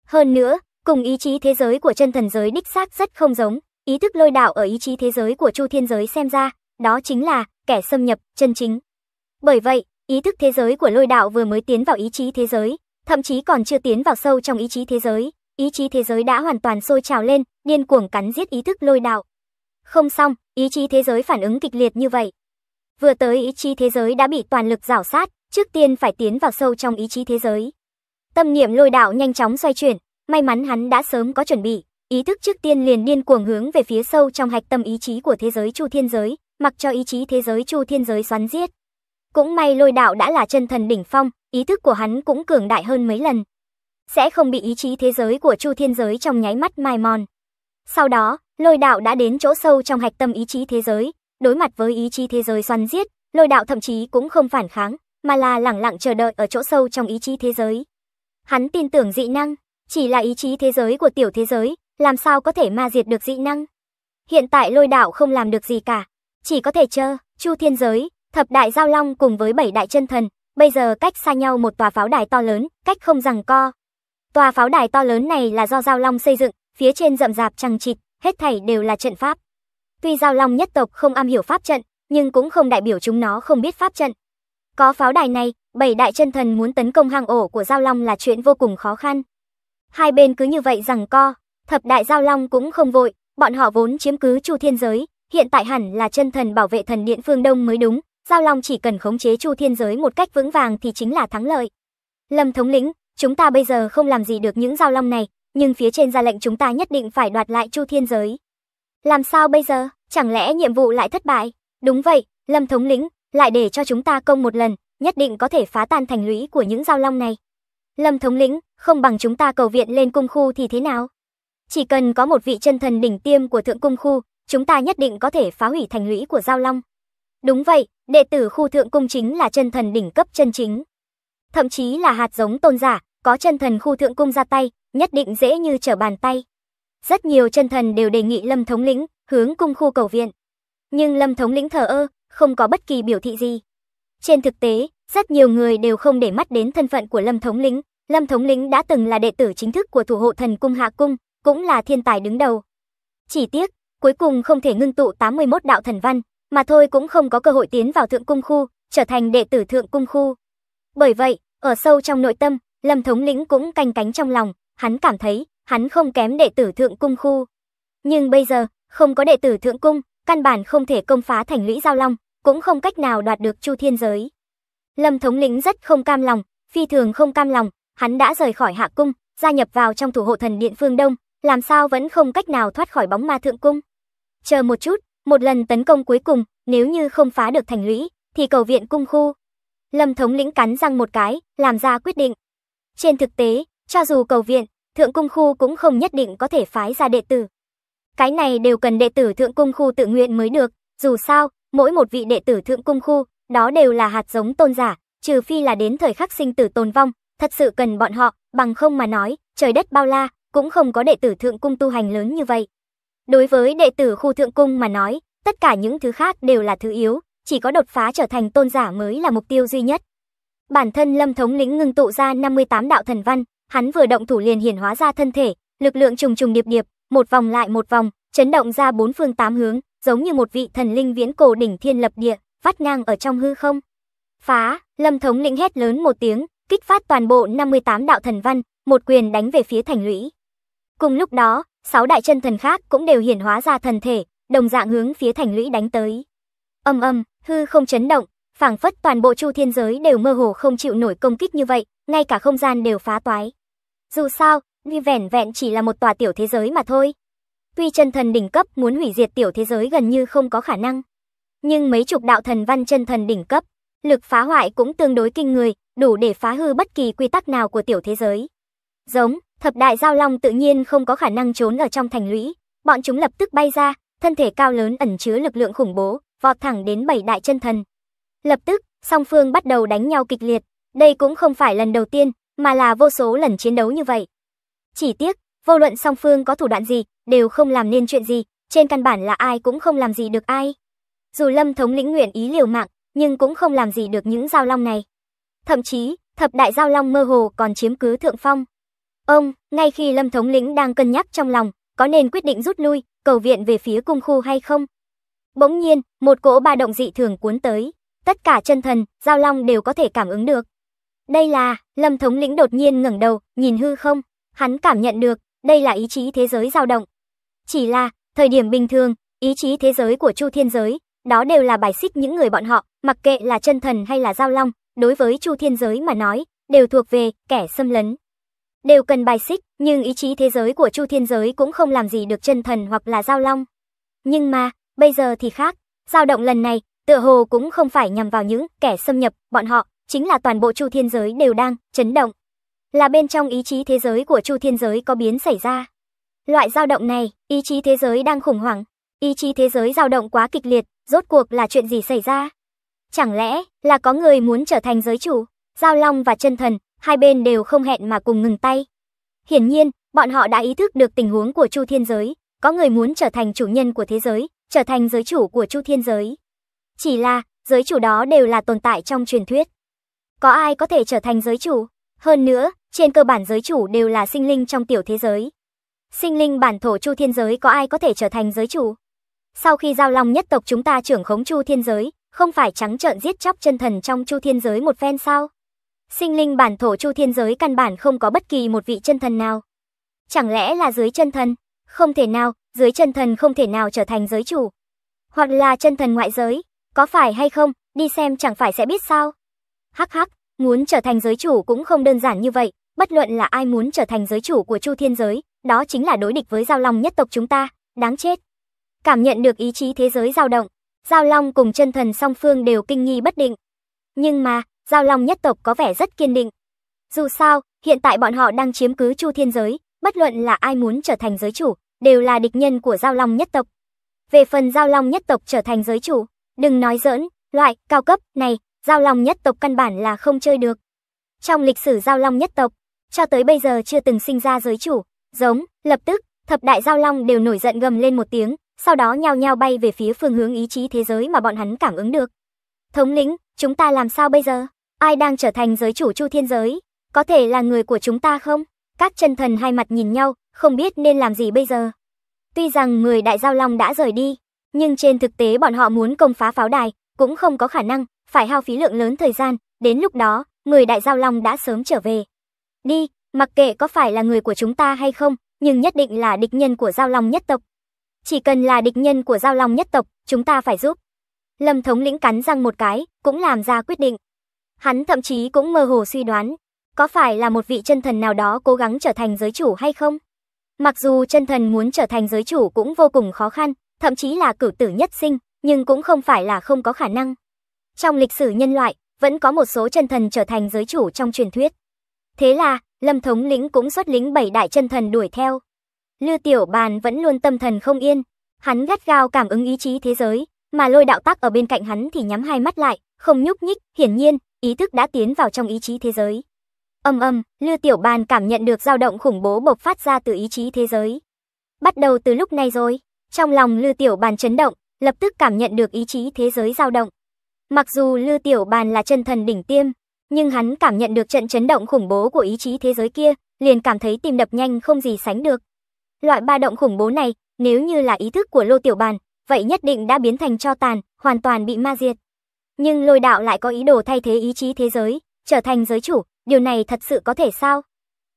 Hơn nữa, cùng ý chí thế giới của chân thần giới đích xác rất không giống, ý thức lôi đạo ở ý chí thế giới của Chu Thiên Giới xem ra, đó chính là kẻ xâm nhập chân chính. Bởi vậy, Ý thức thế giới của lôi đạo vừa mới tiến vào ý chí thế giới, thậm chí còn chưa tiến vào sâu trong ý chí thế giới, ý chí thế giới đã hoàn toàn sôi trào lên, điên cuồng cắn giết ý thức lôi đạo. Không xong, ý chí thế giới phản ứng kịch liệt như vậy. Vừa tới ý chí thế giới đã bị toàn lực rảo sát, trước tiên phải tiến vào sâu trong ý chí thế giới. Tâm niệm lôi đạo nhanh chóng xoay chuyển, may mắn hắn đã sớm có chuẩn bị, ý thức trước tiên liền điên cuồng hướng về phía sâu trong hạch tâm ý chí của thế giới chu thiên giới, mặc cho ý chí thế giới chu thiên giới xoắn giết. Cũng may lôi đạo đã là chân thần đỉnh phong, ý thức của hắn cũng cường đại hơn mấy lần. Sẽ không bị ý chí thế giới của chu thiên giới trong nháy mắt mai mòn. Sau đó, lôi đạo đã đến chỗ sâu trong hạch tâm ý chí thế giới, đối mặt với ý chí thế giới xoắn giết, lôi đạo thậm chí cũng không phản kháng, mà là lẳng lặng chờ đợi ở chỗ sâu trong ý chí thế giới. Hắn tin tưởng dị năng, chỉ là ý chí thế giới của tiểu thế giới, làm sao có thể ma diệt được dị năng. Hiện tại lôi đạo không làm được gì cả, chỉ có thể chờ, chu thiên giới, Thập đại giao long cùng với bảy đại chân thần, bây giờ cách xa nhau một tòa pháo đài to lớn, cách không rằng co. Tòa pháo đài to lớn này là do giao long xây dựng, phía trên rậm rạp chằng chịt, hết thảy đều là trận pháp. Tuy giao long nhất tộc không am hiểu pháp trận, nhưng cũng không đại biểu chúng nó không biết pháp trận. Có pháo đài này, bảy đại chân thần muốn tấn công hang ổ của giao long là chuyện vô cùng khó khăn. Hai bên cứ như vậy rằng co, thập đại giao long cũng không vội, bọn họ vốn chiếm cứ chu thiên giới, hiện tại hẳn là chân thần bảo vệ thần điện phương Đông mới đúng, Giao Long chỉ cần khống chế Chu Thiên Giới một cách vững vàng thì chính là thắng lợi. Lâm thống lĩnh, chúng ta bây giờ không làm gì được những Giao Long này, nhưng phía trên ra lệnh chúng ta nhất định phải đoạt lại Chu Thiên Giới. Làm sao bây giờ? Chẳng lẽ nhiệm vụ lại thất bại? Đúng vậy, Lâm thống lĩnh, lại để cho chúng ta công một lần, nhất định có thể phá tan thành lũy của những Giao Long này. Lâm thống lĩnh, không bằng chúng ta cầu viện lên cung khu thì thế nào? Chỉ cần có một vị chân thần đỉnh tiêm của thượng cung khu, chúng ta nhất định có thể phá hủy thành lũy của Giao Long. Đúng vậy, Đệ tử khu thượng cung chính là chân thần đỉnh cấp chân chính. Thậm chí là hạt giống tôn giả, có chân thần khu thượng cung ra tay, nhất định dễ như trở bàn tay. Rất nhiều chân thần đều đề nghị Lâm Thống lĩnh hướng cung khu cầu viện. Nhưng Lâm Thống lĩnh thờ ơ, không có bất kỳ biểu thị gì. Trên thực tế, rất nhiều người đều không để mắt đến thân phận của Lâm Thống lĩnh. Lâm Thống lĩnh đã từng là đệ tử chính thức của thủ hộ thần cung Hạ Cung, cũng là thiên tài đứng đầu. Chỉ tiếc, cuối cùng không thể ngưng tụ 81 đạo thần văn, mà thôi cũng không có cơ hội tiến vào thượng cung khu, trở thành đệ tử thượng cung khu. Bởi vậy, ở sâu trong nội tâm, Lâm Thống lĩnh cũng canh cánh trong lòng, hắn cảm thấy hắn không kém đệ tử thượng cung khu. Nhưng bây giờ, không có đệ tử thượng cung, căn bản không thể công phá thành lũy giao long, cũng không cách nào đoạt được chu thiên giới. Lâm thống lĩnh rất không cam lòng, phi thường không cam lòng, hắn đã rời khỏi hạ cung, gia nhập vào trong thủ hộ thần điện phương Đông, làm sao vẫn không cách nào thoát khỏi bóng ma thượng cung. Chờ một chút, một lần tấn công cuối cùng, nếu như không phá được thành lũy, thì cầu viện cung khu. Lâm thống lĩnh cắn răng một cái, làm ra quyết định. Trên thực tế, cho dù cầu viện, thượng cung khu cũng không nhất định có thể phái ra đệ tử. Cái này đều cần đệ tử thượng cung khu tự nguyện mới được, dù sao, mỗi một vị đệ tử thượng cung khu, đó đều là hạt giống tôn giả, trừ phi là đến thời khắc sinh tử tồn vong, thật sự cần bọn họ, bằng không mà nói, trời đất bao la, cũng không có đệ tử thượng cung tu hành lớn như vậy. Đối với đệ tử khu thượng cung mà nói, tất cả những thứ khác đều là thứ yếu, chỉ có đột phá trở thành tôn giả mới là mục tiêu duy nhất. Bản thân Lâm Thống lĩnh ngưng tụ ra 58 đạo thần văn, hắn vừa động thủ liền hiển hóa ra thân thể, lực lượng trùng trùng điệp điệp, một vòng lại một vòng, chấn động ra bốn phương tám hướng, giống như một vị thần linh viễn cổ đỉnh thiên lập địa, vắt ngang ở trong hư không. Phá, Lâm Thống lĩnh hét lớn một tiếng, kích phát toàn bộ 58 đạo thần văn, một quyền đánh về phía thành lũy. Cùng lúc đó, Sáu đại chân thần khác cũng đều hiển hóa ra thần thể, đồng dạng hướng phía thành lũy đánh tới. Âm âm, hư không chấn động, phảng phất toàn bộ chu thiên giới đều mơ hồ không chịu nổi công kích như vậy, ngay cả không gian đều phá toái. Dù sao, Nguy vẻn vẹn chỉ là một tòa tiểu thế giới mà thôi. Tuy chân thần đỉnh cấp muốn hủy diệt tiểu thế giới gần như không có khả năng. Nhưng mấy chục đạo thần văn chân thần đỉnh cấp, lực phá hoại cũng tương đối kinh người, đủ để phá hư bất kỳ quy tắc nào của tiểu thế giới. Giống, Thập đại giao long tự nhiên không có khả năng trốn ở trong thành lũy, bọn chúng lập tức bay ra, thân thể cao lớn ẩn chứa lực lượng khủng bố, vọt thẳng đến bảy đại chân thần. Lập tức, song phương bắt đầu đánh nhau kịch liệt, đây cũng không phải lần đầu tiên, mà là vô số lần chiến đấu như vậy. Chỉ tiếc, vô luận song phương có thủ đoạn gì, đều không làm nên chuyện gì, trên căn bản là ai cũng không làm gì được ai. Dù Lâm thống lĩnh nguyện ý liều mạng, nhưng cũng không làm gì được những giao long này. Thậm chí, thập đại giao long mơ hồ còn chiếm cứ thượng phong. Ông, ngay khi Lâm Thống lĩnh đang cân nhắc trong lòng, có nên quyết định rút lui, cầu viện về phía cung khu hay không? Bỗng nhiên, một cỗ ba động dị thường cuốn tới. Tất cả chân thần, giao long đều có thể cảm ứng được. Đây là, Lâm Thống lĩnh đột nhiên ngẩng đầu, nhìn hư không. Hắn cảm nhận được, đây là ý chí thế giới dao động. Chỉ là, thời điểm bình thường, ý chí thế giới của Chu Thiên Giới, đó đều là bài xích những người bọn họ, mặc kệ là chân thần hay là giao long, đối với Chu Thiên Giới mà nói, đều thuộc về kẻ xâm lấn đều cần bài xích, nhưng ý chí thế giới của Chu Thiên Giới cũng không làm gì được chân thần hoặc là giao long. Nhưng mà, bây giờ thì khác, giao động lần này, tựa hồ cũng không phải nhằm vào những kẻ xâm nhập, bọn họ, chính là toàn bộ Chu Thiên Giới đều đang chấn động. Là bên trong ý chí thế giới của Chu Thiên Giới có biến xảy ra. Loại giao động này, ý chí thế giới đang khủng hoảng, ý chí thế giới giao động quá kịch liệt, rốt cuộc là chuyện gì xảy ra? Chẳng lẽ là có người muốn trở thành giới chủ, giao long và chân thần, hai bên đều không hẹn mà cùng ngừng tay. Hiển nhiên, bọn họ đã ý thức được tình huống của Chu Thiên Giới, có người muốn trở thành chủ nhân của thế giới, trở thành giới chủ của Chu Thiên Giới. Chỉ là, giới chủ đó đều là tồn tại trong truyền thuyết. Có ai có thể trở thành giới chủ? Hơn nữa, trên cơ bản giới chủ đều là sinh linh trong tiểu thế giới. Sinh linh bản thổ Chu Thiên Giới có ai có thể trở thành giới chủ? Sau khi giao long nhất tộc chúng ta trưởng khống Chu Thiên Giới, không phải trắng trợn giết chóc chân thần trong Chu Thiên Giới một phen sao? Sinh linh bản thổ chu thiên giới căn bản không có bất kỳ một vị chân thần nào. Chẳng lẽ là dưới chân thần? Không thể nào, dưới chân thần không thể nào trở thành giới chủ. Hoặc là chân thần ngoại giới, có phải hay không, đi xem chẳng phải sẽ biết sao. Hắc hắc, muốn trở thành giới chủ cũng không đơn giản như vậy, bất luận là ai muốn trở thành giới chủ của chu thiên giới, đó chính là đối địch với giao long nhất tộc chúng ta, đáng chết. Cảm nhận được ý chí thế giới dao động, giao long cùng chân thần song phương đều kinh nghi bất định. Nhưng mà, Giao Long nhất tộc có vẻ rất kiên định. Dù sao, hiện tại bọn họ đang chiếm cứ Chu Thiên giới, bất luận là ai muốn trở thành giới chủ, đều là địch nhân của Giao Long nhất tộc. Về phần Giao Long nhất tộc trở thành giới chủ, đừng nói giỡn, loại cao cấp này, Giao Long nhất tộc căn bản là không chơi được. Trong lịch sử Giao Long nhất tộc, cho tới bây giờ chưa từng sinh ra giới chủ, giống, lập tức, thập đại Giao Long đều nổi giận gầm lên một tiếng, sau đó nhao nhao bay về phía phương hướng ý chí thế giới mà bọn hắn cảm ứng được. Thống lĩnh, chúng ta làm sao bây giờ? Ai đang trở thành giới chủ chu thiên giới? Có thể là người của chúng ta không? Các chân thần hai mặt nhìn nhau, không biết nên làm gì bây giờ. Tuy rằng người đại giao long đã rời đi, nhưng trên thực tế bọn họ muốn công phá pháo đài, cũng không có khả năng, phải hao phí lượng lớn thời gian, đến lúc đó, người đại giao long đã sớm trở về. Đi, mặc kệ có phải là người của chúng ta hay không, nhưng nhất định là địch nhân của giao long nhất tộc. Chỉ cần là địch nhân của giao long nhất tộc, chúng ta phải giúp. Lâm thống lĩnh cắn răng một cái, cũng làm ra quyết định. Hắn thậm chí cũng mơ hồ suy đoán, có phải là một vị chân thần nào đó cố gắng trở thành giới chủ hay không? Mặc dù chân thần muốn trở thành giới chủ cũng vô cùng khó khăn, thậm chí là cử tử nhất sinh, nhưng cũng không phải là không có khả năng. Trong lịch sử nhân loại, vẫn có một số chân thần trở thành giới chủ trong truyền thuyết. Thế là, Lâm Thống lĩnh cũng xuất lính bảy đại chân thần đuổi theo. Lư Tiểu Bàn vẫn luôn tâm thần không yên, hắn gắt gao cảm ứng ý chí thế giới, mà lôi đạo tắc ở bên cạnh hắn thì nhắm hai mắt lại, không nhúc nhích, hiển nhiên, ý thức đã tiến vào trong ý chí thế giới. Âm âm, Lư Tiểu Bàn cảm nhận được dao động khủng bố bộc phát ra từ ý chí thế giới. Bắt đầu từ lúc này rồi, trong lòng Lư Tiểu Bàn chấn động, lập tức cảm nhận được ý chí thế giới dao động. Mặc dù Lư Tiểu Bàn là chân thần đỉnh tiêm, nhưng hắn cảm nhận được trận chấn động khủng bố của ý chí thế giới kia, liền cảm thấy tim đập nhanh không gì sánh được. Loại ba động khủng bố này, nếu như là ý thức của Lô Tiểu Bàn, vậy nhất định đã biến thành cho tàn, hoàn toàn bị ma diệt. Nhưng lôi đạo lại có ý đồ thay thế ý chí thế giới, trở thành giới chủ, điều này thật sự có thể sao?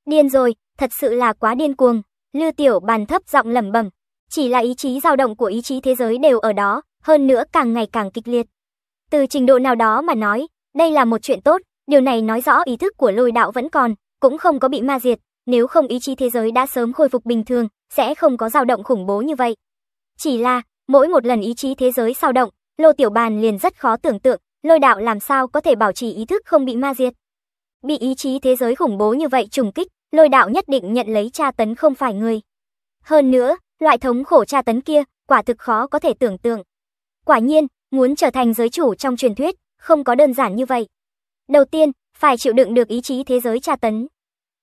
Điên rồi, thật sự là quá điên cuồng. Lư tiểu bàn thấp giọng lẩm bẩm, chỉ là ý chí dao động của ý chí thế giới đều ở đó, hơn nữa càng ngày càng kịch liệt. Từ trình độ nào đó mà nói, đây là một chuyện tốt, điều này nói rõ ý thức của lôi đạo vẫn còn, cũng không có bị ma diệt, nếu không ý chí thế giới đã sớm khôi phục bình thường, sẽ không có dao động khủng bố như vậy. Chỉ là, mỗi một lần ý chí thế giới dao động, Lô Tiểu Bàn liền rất khó tưởng tượng, lôi đạo làm sao có thể bảo trì ý thức không bị ma diệt. Bị ý chí thế giới khủng bố như vậy trùng kích, lôi đạo nhất định nhận lấy tra tấn không phải người. Hơn nữa, loại thống khổ tra tấn kia, quả thực khó có thể tưởng tượng. Quả nhiên, muốn trở thành giới chủ trong truyền thuyết, không có đơn giản như vậy. Đầu tiên, phải chịu đựng được ý chí thế giới tra tấn.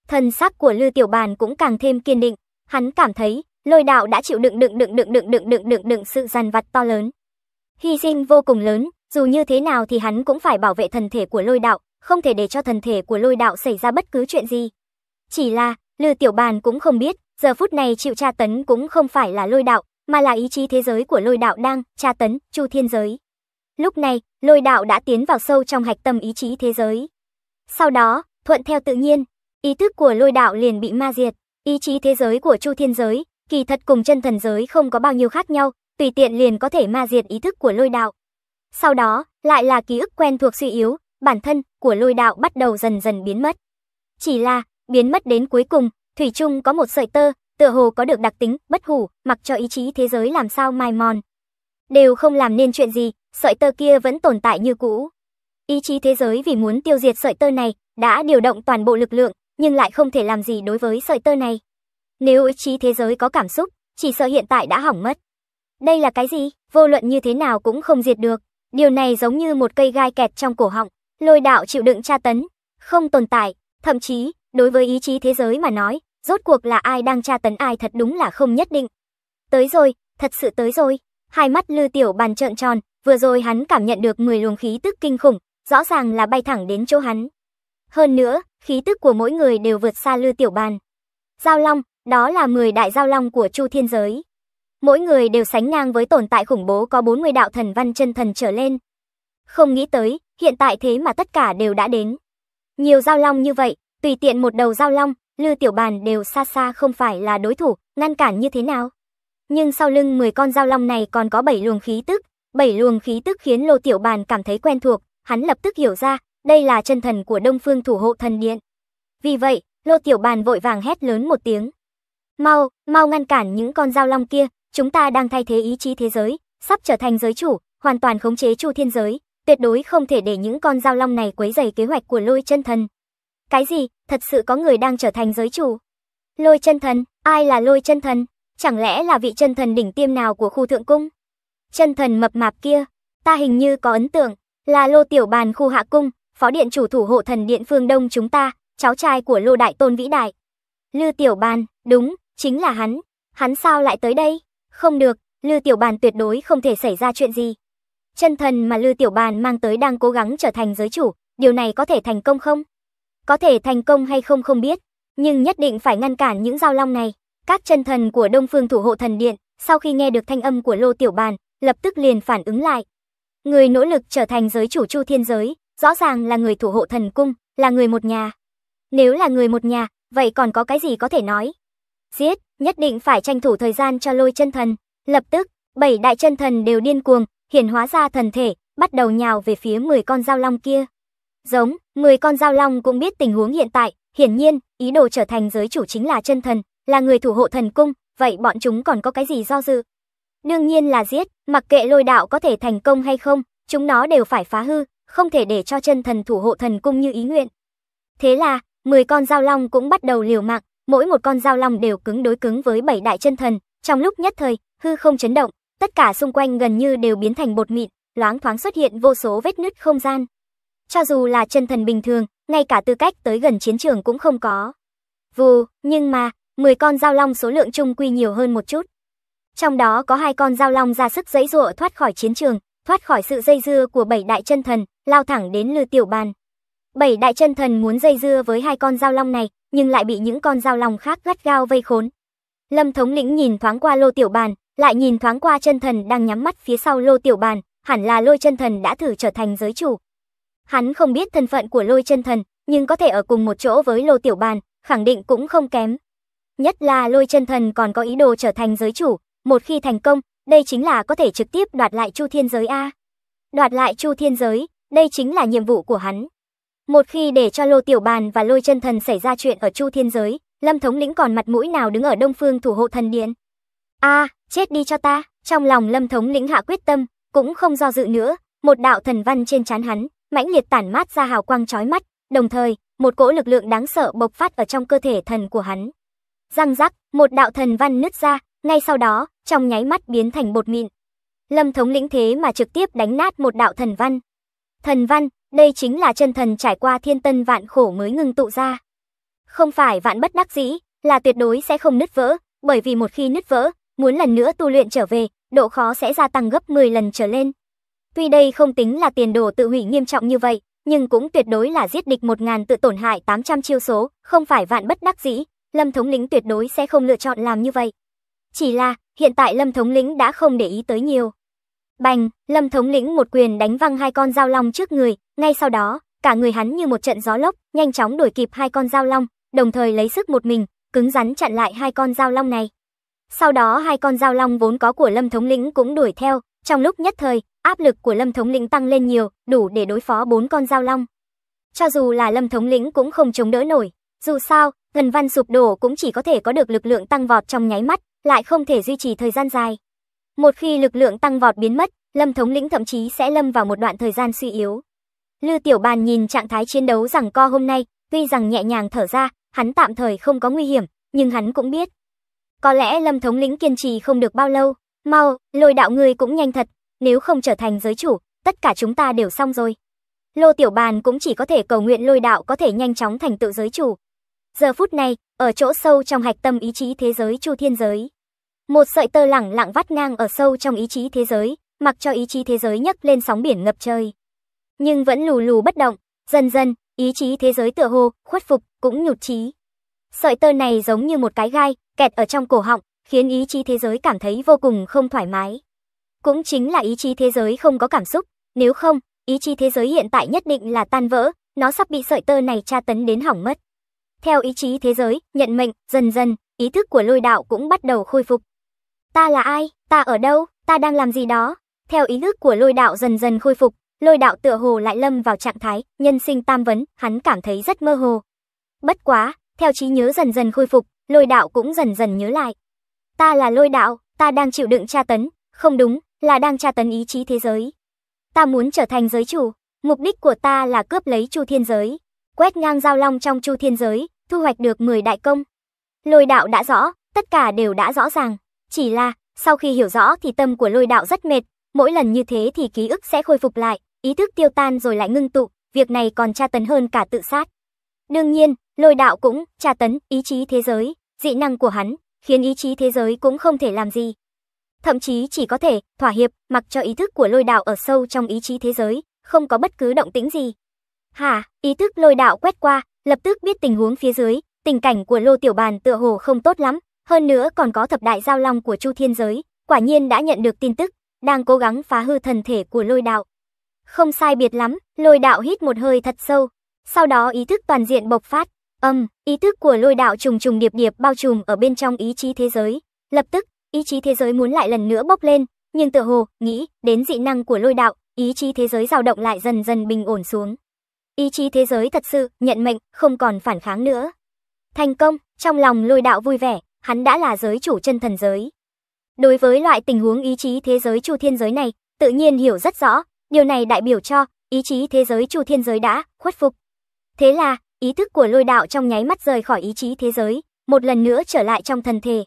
Thần sắc của Lư Tiểu Bàn cũng càng thêm kiên định, hắn cảm thấy, lôi đạo đã chịu đựng đựng đựng đựng đựng đựng đựng đựng, đựng sự dằn vặt to lớn hy sinh vô cùng lớn, dù như thế nào thì hắn cũng phải bảo vệ thần thể của lôi đạo, không thể để cho thần thể của lôi đạo xảy ra bất cứ chuyện gì. Chỉ là, Lư Tiểu Bàn cũng không biết, giờ phút này chịu tra tấn cũng không phải là lôi đạo, mà là ý chí thế giới của lôi đạo đang tra tấn chu thiên giới. Lúc này, lôi đạo đã tiến vào sâu trong hạch tâm ý chí thế giới. Sau đó, thuận theo tự nhiên, ý thức của lôi đạo liền bị ma diệt, ý chí thế giới của chu thiên giới, kỳ thật cùng chân thần giới không có bao nhiêu khác nhau, tùy tiện liền có thể ma diệt ý thức của lôi đạo. Sau đó, lại là ký ức quen thuộc suy yếu, bản thân của lôi đạo bắt đầu dần dần biến mất. Chỉ là, biến mất đến cuối cùng, Thủy chung có một sợi tơ, tựa hồ có được đặc tính, bất hủ, mặc cho ý chí thế giới làm sao mai mòn. Đều không làm nên chuyện gì, sợi tơ kia vẫn tồn tại như cũ. Ý chí thế giới vì muốn tiêu diệt sợi tơ này, đã điều động toàn bộ lực lượng, nhưng lại không thể làm gì đối với sợi tơ này. Nếu ý chí thế giới có cảm xúc, chỉ sợ hiện tại đã hỏng mất. Đây là cái gì? Vô luận như thế nào cũng không diệt được. Điều này giống như một cây gai kẹt trong cổ họng, lôi đạo chịu đựng tra tấn, không tồn tại, thậm chí, đối với ý chí thế giới mà nói, rốt cuộc là ai đang tra tấn ai thật đúng là không nhất định. Tới rồi, thật sự tới rồi. Hai mắt Lư Tiểu Bàn trợn tròn, vừa rồi hắn cảm nhận được 10 luồng khí tức kinh khủng, rõ ràng là bay thẳng đến chỗ hắn. Hơn nữa, khí tức của mỗi người đều vượt xa Lư Tiểu Bàn. Giao Long, đó là 10 đại giao long của Chu Thiên Giới mỗi người đều sánh ngang với tồn tại khủng bố có 40 đạo thần văn chân thần trở lên. Không nghĩ tới, hiện tại thế mà tất cả đều đã đến. Nhiều giao long như vậy, tùy tiện một đầu giao long, Lư Tiểu Bàn đều xa xa không phải là đối thủ, ngăn cản như thế nào. Nhưng sau lưng 10 con giao long này còn có 7 luồng khí tức, 7 luồng khí tức khiến Lô Tiểu Bàn cảm thấy quen thuộc, hắn lập tức hiểu ra, đây là chân thần của Đông Phương Thủ hộ thần điện. Vì vậy, Lô Tiểu Bàn vội vàng hét lớn một tiếng. Mau, mau ngăn cản những con giao long kia, chúng ta đang thay thế ý chí thế giới, sắp trở thành giới chủ, hoàn toàn khống chế chu thiên giới, tuyệt đối không thể để những con giao long này quấy rầy kế hoạch của lôi chân thần. Cái gì, thật sự có người đang trở thành giới chủ? Lôi chân thần, ai là lôi chân thần? Chẳng lẽ là vị chân thần đỉnh tiêm nào của khu thượng cung? Chân thần mập mạp kia, ta hình như có ấn tượng, là lô tiểu bàn khu hạ cung, phó điện chủ thủ hộ thần điện phương đông chúng ta, cháu trai của lô đại tôn vĩ đại. Lư tiểu bàn, đúng, chính là hắn, hắn sao lại tới đây? Không được, Lư Tiểu Bàn tuyệt đối không thể xảy ra chuyện gì. Chân thần mà Lư Tiểu Bàn mang tới đang cố gắng trở thành giới chủ, điều này có thể thành công không? Có thể thành công hay không không biết, nhưng nhất định phải ngăn cản những giao long này. Các chân thần của Đông Phương Thủ Hộ Thần Điện, sau khi nghe được thanh âm của Lô Tiểu Bàn, lập tức liền phản ứng lại. Người nỗ lực trở thành giới chủ Chu Thiên Giới, rõ ràng là người thủ hộ thần cung, là người một nhà. Nếu là người một nhà, vậy còn có cái gì có thể nói? giết, nhất định phải tranh thủ thời gian cho lôi chân thần. Lập tức, bảy đại chân thần đều điên cuồng, hiển hóa ra thần thể, bắt đầu nhào về phía 10 con dao long kia. Giống, 10 con dao long cũng biết tình huống hiện tại, hiển nhiên, ý đồ trở thành giới chủ chính là chân thần, là người thủ hộ thần cung, vậy bọn chúng còn có cái gì do dự? Đương nhiên là giết, mặc kệ lôi đạo có thể thành công hay không, chúng nó đều phải phá hư, không thể để cho chân thần thủ hộ thần cung như ý nguyện. Thế là, 10 con dao long cũng bắt đầu liều mạng, mỗi một con dao long đều cứng đối cứng với bảy đại chân thần, trong lúc nhất thời, hư không chấn động, tất cả xung quanh gần như đều biến thành bột mịn, loáng thoáng xuất hiện vô số vết nứt không gian. Cho dù là chân thần bình thường, ngay cả tư cách tới gần chiến trường cũng không có. Vù, nhưng mà, 10 con dao long số lượng chung quy nhiều hơn một chút. Trong đó có hai con dao long ra sức dãy giụa thoát khỏi chiến trường, thoát khỏi sự dây dưa của bảy đại chân thần, lao thẳng đến Lư Tiểu Bàn. Bảy đại chân thần muốn dây dưa với hai con dao long này, nhưng lại bị những con dao long khác gắt gao vây khốn. Lâm thống lĩnh nhìn thoáng qua lô tiểu bàn, lại nhìn thoáng qua chân thần đang nhắm mắt phía sau lô tiểu bàn, hẳn là lôi chân thần đã thử trở thành giới chủ. Hắn không biết thân phận của lôi chân thần, nhưng có thể ở cùng một chỗ với lô tiểu bàn, khẳng định cũng không kém. Nhất là lôi chân thần còn có ý đồ trở thành giới chủ, một khi thành công, đây chính là có thể trực tiếp đoạt lại chu thiên giới A. Đoạt lại chu thiên giới, đây chính là nhiệm vụ của hắn. Một khi để cho Lô Tiểu Bàn và Lôi Chân Thần xảy ra chuyện ở Chu Thiên Giới, Lâm Thống lĩnh còn mặt mũi nào đứng ở Đông Phương thủ hộ thần điện? A, chết đi cho ta! Trong lòng Lâm Thống lĩnh hạ quyết tâm, cũng không do dự nữa, một đạo thần văn trên trán hắn, mãnh liệt tản mát ra hào quang chói mắt, đồng thời, một cỗ lực lượng đáng sợ bộc phát ở trong cơ thể thần của hắn. Răng rắc, một đạo thần văn nứt ra, ngay sau đó, trong nháy mắt biến thành bột mịn. Lâm thống lĩnh thế mà trực tiếp đánh nát một đạo thần văn. Thần văn, đây chính là chân thần trải qua thiên tân vạn khổ mới ngưng tụ ra. Không phải vạn bất đắc dĩ, là tuyệt đối sẽ không nứt vỡ, bởi vì một khi nứt vỡ, muốn lần nữa tu luyện trở về, độ khó sẽ gia tăng gấp 10 lần trở lên. Tuy đây không tính là tiền đồ tự hủy nghiêm trọng như vậy, nhưng cũng tuyệt đối là giết địch 1000 tự tổn hại 800 chiêu số, không phải vạn bất đắc dĩ, Lâm thống lĩnh tuyệt đối sẽ không lựa chọn làm như vậy. Chỉ là, hiện tại Lâm thống lĩnh đã không để ý tới nhiều. Bành, Lâm thống lĩnh một quyền đánh văng hai con dao long trước người, ngay sau đó, cả người hắn như một trận gió lốc, nhanh chóng đuổi kịp hai con dao long, đồng thời lấy sức một mình, cứng rắn chặn lại hai con dao long này. Sau đó hai con dao long vốn có của Lâm thống lĩnh cũng đuổi theo, trong lúc nhất thời, áp lực của Lâm thống lĩnh tăng lên nhiều, đủ để đối phó bốn con dao long. Cho dù là Lâm thống lĩnh cũng không chống đỡ nổi, dù sao, Thần Văn sụp đổ cũng chỉ có thể có được lực lượng tăng vọt trong nháy mắt, lại không thể duy trì thời gian dài. Một khi lực lượng tăng vọt biến mất, Lâm thống lĩnh thậm chí sẽ lâm vào một đoạn thời gian suy yếu. Lư Tiểu Bàn nhìn trạng thái chiến đấu rằng co hôm nay, tuy rằng nhẹ nhàng thở ra, hắn tạm thời không có nguy hiểm, nhưng hắn cũng biết. Có lẽ Lâm thống lĩnh kiên trì không được bao lâu, mau, lôi đạo ngươi cũng nhanh thật, nếu không trở thành giới chủ, tất cả chúng ta đều xong rồi. Lô Tiểu Bàn cũng chỉ có thể cầu nguyện lôi đạo có thể nhanh chóng thành tựu giới chủ. Giờ phút này, ở chỗ sâu trong hạch tâm ý chí thế giới chu thiên giới, một sợi tơ lẳng lặng vắt ngang ở sâu trong ý chí thế giới, mặc cho ý chí thế giới nhấc lên sóng biển ngập trời. Nhưng vẫn lù lù bất động, dần dần, ý chí thế giới tựa hồ, khuất phục, cũng nhụt chí. Sợi tơ này giống như một cái gai, kẹt ở trong cổ họng, khiến ý chí thế giới cảm thấy vô cùng không thoải mái. Cũng chính là ý chí thế giới không có cảm xúc, nếu không, ý chí thế giới hiện tại nhất định là tan vỡ, nó sắp bị sợi tơ này tra tấn đến hỏng mất. Theo ý chí thế giới, nhận mệnh, dần dần, ý thức của lôi đạo cũng bắt đầu khôi phục. Ta là ai? Ta ở đâu? Ta đang làm gì đó? Theo ý thức của lôi đạo dần dần khôi phục, lôi đạo tựa hồ lại lâm vào trạng thái nhân sinh tam vấn, hắn cảm thấy rất mơ hồ. Bất quá, theo trí nhớ dần dần khôi phục, lôi đạo cũng dần dần nhớ lại. Ta là lôi đạo, ta đang chịu đựng tra tấn, không đúng, là đang tra tấn ý chí thế giới. Ta muốn trở thành giới chủ, mục đích của ta là cướp lấy chu thiên giới, quét ngang giao long trong chu thiên giới, thu hoạch được 10 đại công. Lôi đạo đã rõ, tất cả đều đã rõ ràng. Chỉ là, sau khi hiểu rõ thì tâm của lôi đạo rất mệt, mỗi lần như thế thì ký ức sẽ khôi phục lại, ý thức tiêu tan rồi lại ngưng tụ, việc này còn tra tấn hơn cả tự sát. Đương nhiên, lôi đạo cũng tra tấn ý chí thế giới, dị năng của hắn, khiến ý chí thế giới cũng không thể làm gì. Thậm chí chỉ có thể thỏa hiệp mặc cho ý thức của lôi đạo ở sâu trong ý chí thế giới, không có bất cứ động tĩnh gì. hà ý thức lôi đạo quét qua, lập tức biết tình huống phía dưới, tình cảnh của lô tiểu bàn tựa hồ không tốt lắm, hơn nữa còn có thập đại giao long của Chu Thiên Giới, quả nhiên đã nhận được tin tức, đang cố gắng phá hư thần thể của lôi đạo. Không sai biệt lắm, lôi đạo hít một hơi thật sâu, sau đó ý thức toàn diện bộc phát, âm, ý thức của lôi đạo trùng trùng điệp điệp bao trùm ở bên trong ý chí thế giới. Lập tức, ý chí thế giới muốn lại lần nữa bốc lên, nhưng tựa hồ, nghĩ, đến dị năng của lôi đạo, ý chí thế giới dao động lại dần dần bình ổn xuống. Ý chí thế giới thật sự, nhận mệnh, không còn phản kháng nữa. Thành công, trong lòng lôi đạo vui vẻ, hắn đã là giới chủ chân thần giới. Đối với loại tình huống ý chí thế giới chu thiên giới này, tự nhiên hiểu rất rõ, điều này đại biểu cho ý chí thế giới chu thiên giới đã khuất phục. Thế là, ý thức của lôi đạo trong nháy mắt rời khỏi ý chí thế giới, một lần nữa trở lại trong thân thể.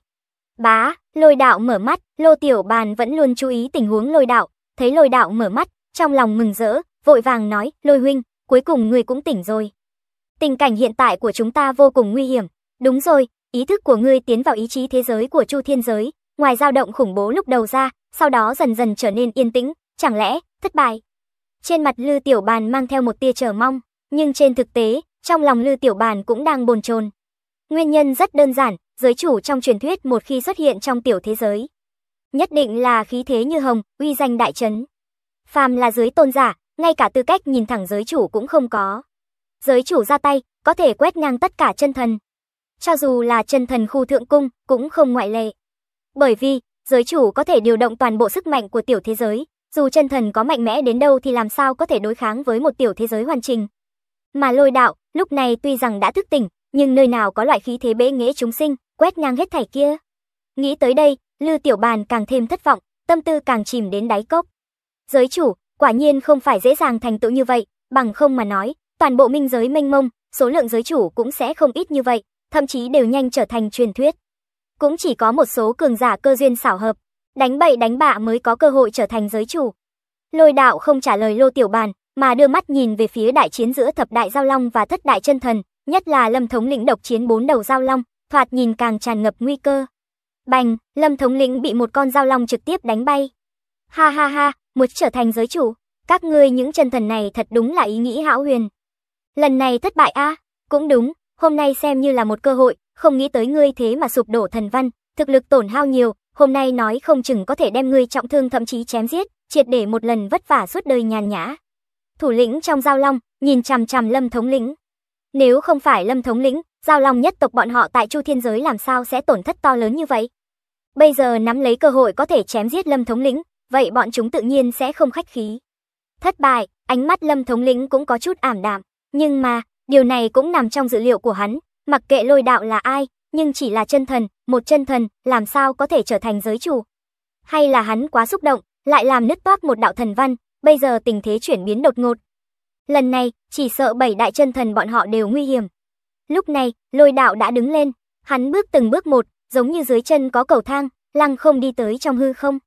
Bá, lôi đạo mở mắt, lô tiểu bàn vẫn luôn chú ý tình huống lôi đạo, thấy lôi đạo mở mắt, trong lòng mừng rỡ, vội vàng nói, lôi huynh, cuối cùng người cũng tỉnh rồi. Tình cảnh hiện tại của chúng ta vô cùng nguy hiểm, đúng rồi, ý thức của ngươi tiến vào ý chí thế giới của Chu Thiên giới, ngoài dao động khủng bố lúc đầu ra, sau đó dần dần trở nên yên tĩnh, chẳng lẽ thất bại? Trên mặt Lư Tiểu Bàn mang theo một tia chờ mong, nhưng trên thực tế, trong lòng Lư Tiểu Bàn cũng đang bồn chồn. Nguyên nhân rất đơn giản, giới chủ trong truyền thuyết một khi xuất hiện trong tiểu thế giới, nhất định là khí thế như hồng, uy danh đại trấn. Phàm là giới tôn giả, ngay cả tư cách nhìn thẳng giới chủ cũng không có. Giới chủ ra tay, có thể quét ngang tất cả chân thần, cho dù là chân thần khu thượng cung cũng không ngoại lệ. Bởi vì, giới chủ có thể điều động toàn bộ sức mạnh của tiểu thế giới, dù chân thần có mạnh mẽ đến đâu thì làm sao có thể đối kháng với một tiểu thế giới hoàn chỉnh. Mà lôi đạo, lúc này tuy rằng đã thức tỉnh, nhưng nơi nào có loại khí thế bế nghĩa chúng sinh, quét ngang hết thảy kia. Nghĩ tới đây, Lư Tiểu Bàn càng thêm thất vọng, tâm tư càng chìm đến đáy cốc. Giới chủ, quả nhiên không phải dễ dàng thành tựu như vậy, bằng không mà nói, toàn bộ minh giới mênh mông, số lượng giới chủ cũng sẽ không ít như vậy, thậm chí đều nhanh trở thành truyền thuyết. Cũng chỉ có một số cường giả cơ duyên xảo hợp, đánh bậy đánh bạ mới có cơ hội trở thành giới chủ. Lôi đạo không trả lời Lô Tiểu Bàn, mà đưa mắt nhìn về phía đại chiến giữa thập đại giao long và thất đại chân thần, nhất là Lâm thống lĩnh độc chiến bốn đầu giao long, thoạt nhìn càng tràn ngập nguy cơ. Bành, Lâm thống lĩnh bị một con giao long trực tiếp đánh bay. Ha ha ha, muốn trở thành giới chủ, các ngươi những chân thần này thật đúng là ý nghĩ hão huyền. Lần này thất bại a, cũng đúng, hôm nay xem như là một cơ hội, không nghĩ tới ngươi thế mà sụp đổ thần văn, thực lực tổn hao nhiều, hôm nay nói không chừng có thể đem ngươi trọng thương thậm chí chém giết, triệt để một lần vất vả suốt đời nhàn nhã. Thủ lĩnh trong giao long, nhìn chằm chằm Lâm thống lĩnh. Nếu không phải Lâm thống lĩnh, giao long nhất tộc bọn họ tại Chu Thiên giới làm sao sẽ tổn thất to lớn như vậy? Bây giờ nắm lấy cơ hội có thể chém giết Lâm thống lĩnh, vậy bọn chúng tự nhiên sẽ không khách khí. Thất bại, ánh mắt Lâm thống lĩnh cũng có chút ảm đạm, nhưng mà, Điều này cũng nằm trong dự liệu của hắn, mặc kệ lôi đạo là ai, nhưng chỉ là chân thần, một chân thần, làm sao có thể trở thành giới chủ. Hay là hắn quá xúc động, lại làm nứt toát một đạo thần văn, bây giờ tình thế chuyển biến đột ngột. Lần này, chỉ sợ bảy đại chân thần bọn họ đều nguy hiểm. Lúc này, lôi đạo đã đứng lên, hắn bước từng bước một, giống như dưới chân có cầu thang, lăng không đi tới trong hư không.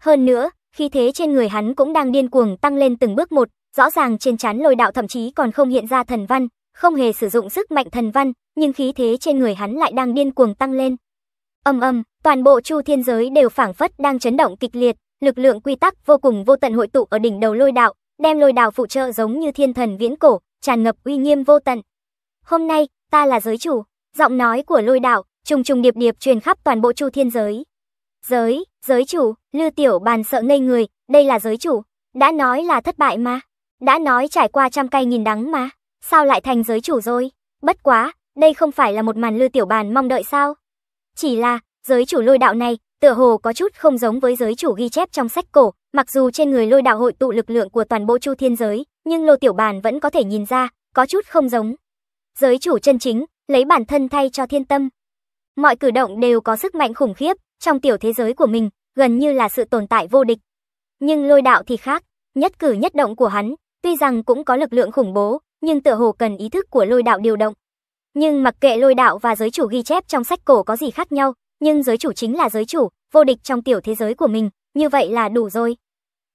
Hơn nữa, khi thế trên người hắn cũng đang điên cuồng tăng lên từng bước một, rõ ràng trên chán lôi đạo thậm chí còn không hiện ra thần văn, không hề sử dụng sức mạnh thần văn, nhưng khí thế trên người hắn lại đang điên cuồng tăng lên. Âm âm, toàn bộ chu thiên giới đều phảng phất đang chấn động kịch liệt, lực lượng quy tắc vô cùng vô tận hội tụ ở đỉnh đầu lôi đạo, đem lôi đạo phụ trợ giống như thiên thần viễn cổ, tràn ngập uy nghiêm vô tận. Hôm nay, ta là giới chủ, giọng nói của lôi đạo, trùng trùng điệp điệp truyền khắp toàn bộ chu thiên giới. Giới, giới chủ, lư tiểu bàn sợ ngây người, đây là giới chủ, đã nói là thất bại mà. Đã nói trải qua trăm cay nghìn đắng mà, sao lại thành giới chủ rồi? Bất quá, đây không phải là một màn lư tiểu bàn mong đợi sao? Chỉ là, giới chủ lôi đạo này, tựa hồ có chút không giống với giới chủ ghi chép trong sách cổ, mặc dù trên người lôi đạo hội tụ lực lượng của toàn bộ chu thiên giới, nhưng lô tiểu bàn vẫn có thể nhìn ra, có chút không giống. Giới chủ chân chính, lấy bản thân thay cho thiên tâm. Mọi cử động đều có sức mạnh khủng khiếp, trong tiểu thế giới của mình, gần như là sự tồn tại vô địch. Nhưng lôi đạo thì khác, nhất cử nhất động của hắn Tuy rằng cũng có lực lượng khủng bố, nhưng tựa hồ cần ý thức của lôi đạo điều động. Nhưng mặc kệ lôi đạo và giới chủ ghi chép trong sách cổ có gì khác nhau, nhưng giới chủ chính là giới chủ, vô địch trong tiểu thế giới của mình, như vậy là đủ rồi.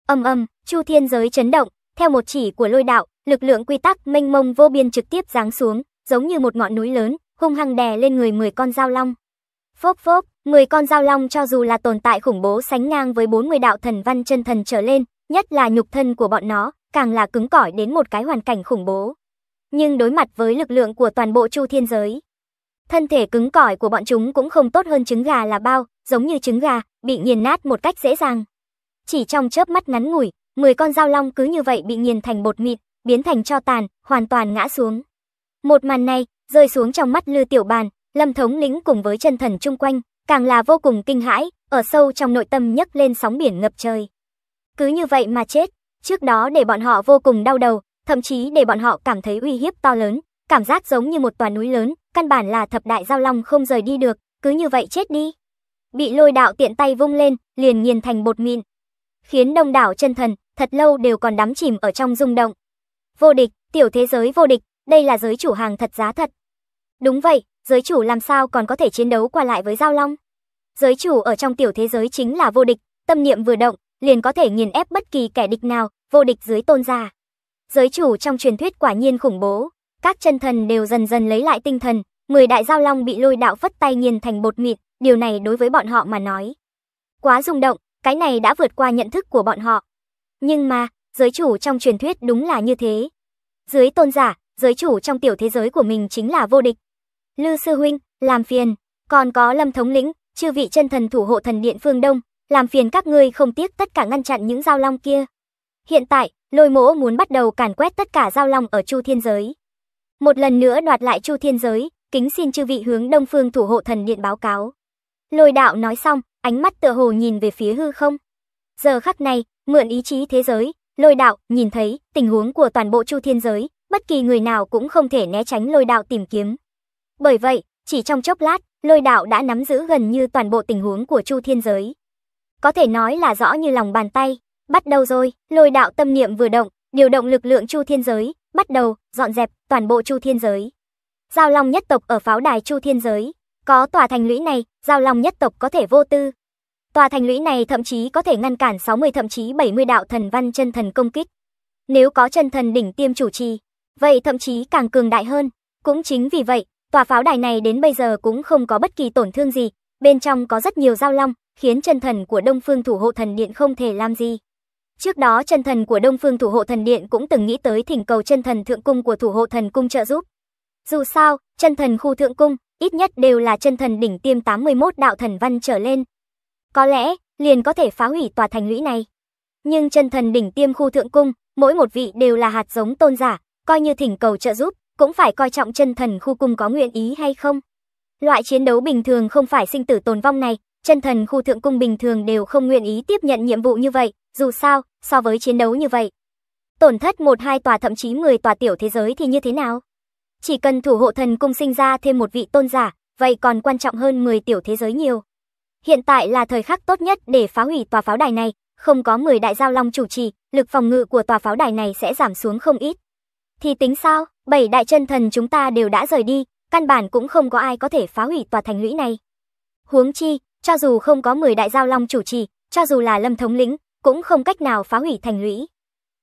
Âm âm, Chu Thiên giới chấn động, theo một chỉ của lôi đạo, lực lượng quy tắc mênh mông vô biên trực tiếp giáng xuống, giống như một ngọn núi lớn, hung hăng đè lên người 10 con dao long. Phốp phốp, 10 con dao long cho dù là tồn tại khủng bố sánh ngang với 40 đạo thần văn chân thần trở lên, nhất là nhục thân của bọn nó, càng là cứng cỏi đến một cái hoàn cảnh khủng bố. Nhưng đối mặt với lực lượng của toàn bộ chu thiên giới, thân thể cứng cỏi của bọn chúng cũng không tốt hơn trứng gà là bao, giống như trứng gà, bị nghiền nát một cách dễ dàng. Chỉ trong chớp mắt ngắn ngủi, 10 con dao long cứ như vậy bị nghiền thành bột mịt, biến thành cho tàn, hoàn toàn ngã xuống. Một màn này, rơi xuống trong mắt Lư Tiểu Bàn, Lâm Thống lĩnh cùng với chân thần chung quanh, càng là vô cùng kinh hãi, ở sâu trong nội tâm nhấc lên sóng biển ngập trời. Cứ như vậy mà chết trước đó để bọn họ vô cùng đau đầu, thậm chí để bọn họ cảm thấy uy hiếp to lớn, cảm giác giống như một tòa núi lớn, căn bản là thập đại giao long không rời đi được, cứ như vậy chết đi. Bị lôi đạo tiện tay vung lên, liền nghiền thành bột mịn, khiến đông đảo chân thần thật lâu đều còn đắm chìm ở trong rung động. Vô địch, tiểu thế giới vô địch, đây là giới chủ hàng thật giá thật. Đúng vậy, giới chủ làm sao còn có thể chiến đấu qua lại với giao long? Giới chủ ở trong tiểu thế giới chính là vô địch, tâm niệm vừa động, liền có thể nghiền ép bất kỳ kẻ địch nào, vô địch dưới tôn giả. Giới chủ trong truyền thuyết quả nhiên khủng bố, các chân thần đều dần dần lấy lại tinh thần, 10 đại giao long bị lôi đạo phất tay nghiền thành bột mịn, điều này đối với bọn họ mà nói. Quá rung động, cái này đã vượt qua nhận thức của bọn họ. Nhưng mà, giới chủ trong truyền thuyết đúng là như thế. Dưới tôn giả, giới chủ trong tiểu thế giới của mình chính là vô địch. Lư Sư Huynh, làm phiền, còn có Lâm Thống Lĩnh, chư vị chân thần thủ hộ thần điện phương Đông, làm phiền các ngươi không tiếc tất cả ngăn chặn những giao long kia. Hiện tại, lôi mỗ muốn bắt đầu càn quét tất cả giao long ở chu thiên giới. Một lần nữa đoạt lại chu thiên giới, kính xin chư vị hướng đông phương thủ hộ thần điện báo cáo. Lôi đạo nói xong, ánh mắt tựa hồ nhìn về phía hư không. Giờ khắc này, mượn ý chí thế giới, lôi đạo nhìn thấy tình huống của toàn bộ chu thiên giới, bất kỳ người nào cũng không thể né tránh lôi đạo tìm kiếm. Bởi vậy, chỉ trong chốc lát, lôi đạo đã nắm giữ gần như toàn bộ tình huống của chu thiên giới. Có thể nói là rõ như lòng bàn tay. Bắt đầu rồi, lôi đạo tâm niệm vừa động, điều động lực lượng Chu Thiên Giới, bắt đầu, dọn dẹp, toàn bộ Chu Thiên Giới. Giao Long nhất tộc ở pháo đài Chu Thiên Giới, có tòa thành lũy này, Giao Long nhất tộc có thể vô tư. Tòa thành lũy này thậm chí có thể ngăn cản 60 thậm chí 70 đạo thần văn chân thần công kích. Nếu có chân thần đỉnh tiêm chủ trì, vậy thậm chí càng cường đại hơn. Cũng chính vì vậy, tòa pháo đài này đến bây giờ cũng không có bất kỳ tổn thương gì, bên trong có rất nhiều giao long, khiến chân thần của Đông Phương Thủ hộ thần điện không thể làm gì. Trước đó chân thần của Đông Phương Thủ hộ thần điện cũng từng nghĩ tới thỉnh cầu chân thần thượng cung của Thủ hộ thần cung trợ giúp. Dù sao, chân thần khu thượng cung ít nhất đều là chân thần đỉnh tiêm 81 đạo thần văn trở lên. Có lẽ, liền có thể phá hủy tòa thành lũy này. Nhưng chân thần đỉnh tiêm khu thượng cung, mỗi một vị đều là hạt giống tôn giả, coi như thỉnh cầu trợ giúp, cũng phải coi trọng chân thần khu cung có nguyện ý hay không. Loại chiến đấu bình thường không phải sinh tử tồn vong này, chân thần khu thượng cung bình thường đều không nguyện ý tiếp nhận nhiệm vụ như vậy, dù sao, so với chiến đấu như vậy, tổn thất một hai tòa thậm chí 10 tòa tiểu thế giới thì như thế nào? Chỉ cần thủ hộ thần cung sinh ra thêm một vị tôn giả, vậy còn quan trọng hơn 10 tiểu thế giới nhiều. Hiện tại là thời khắc tốt nhất để phá hủy tòa pháo đài này, không có 10 đại giao long chủ trì, lực phòng ngự của tòa pháo đài này sẽ giảm xuống không ít. Thì tính sao, bảy đại chân thần chúng ta đều đã rời đi, căn bản cũng không có ai có thể phá hủy tòa thành lũy này. Huống chi, cho dù không có 10 đại giao long chủ trì, cho dù là Lâm thống lĩnh, cũng không cách nào phá hủy thành lũy.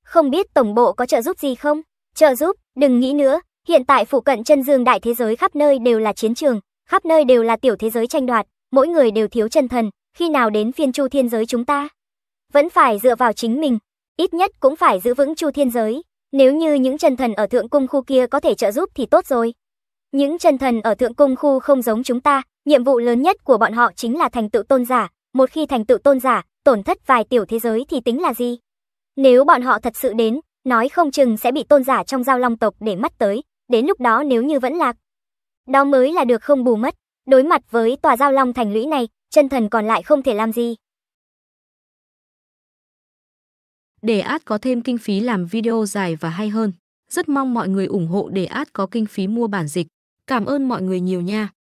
Không biết tổng bộ có trợ giúp gì không? Trợ giúp, đừng nghĩ nữa, hiện tại phụ cận chân dương đại thế giới khắp nơi đều là chiến trường, khắp nơi đều là tiểu thế giới tranh đoạt, mỗi người đều thiếu chân thần, khi nào đến phiên chu thiên giới chúng ta? Vẫn phải dựa vào chính mình, ít nhất cũng phải giữ vững chu thiên giới, nếu như những chân thần ở thượng cung khu kia có thể trợ giúp thì tốt rồi. Những chân thần ở thượng cung khu không giống chúng ta, nhiệm vụ lớn nhất của bọn họ chính là thành tựu tôn giả, một khi thành tựu tôn giả, tổn thất vài tiểu thế giới thì tính là gì? Nếu bọn họ thật sự đến, nói không chừng sẽ bị tôn giả trong giao long tộc để mắt tới, đến lúc đó nếu như vẫn lạc. Đó mới là được không bù mất, đối mặt với tòa giao long thành lũy này, chân thần còn lại không thể làm gì. Để ad có thêm kinh phí làm video dài và hay hơn, rất mong mọi người ủng hộ để ad có kinh phí mua bản dịch. Cảm ơn mọi người nhiều nha.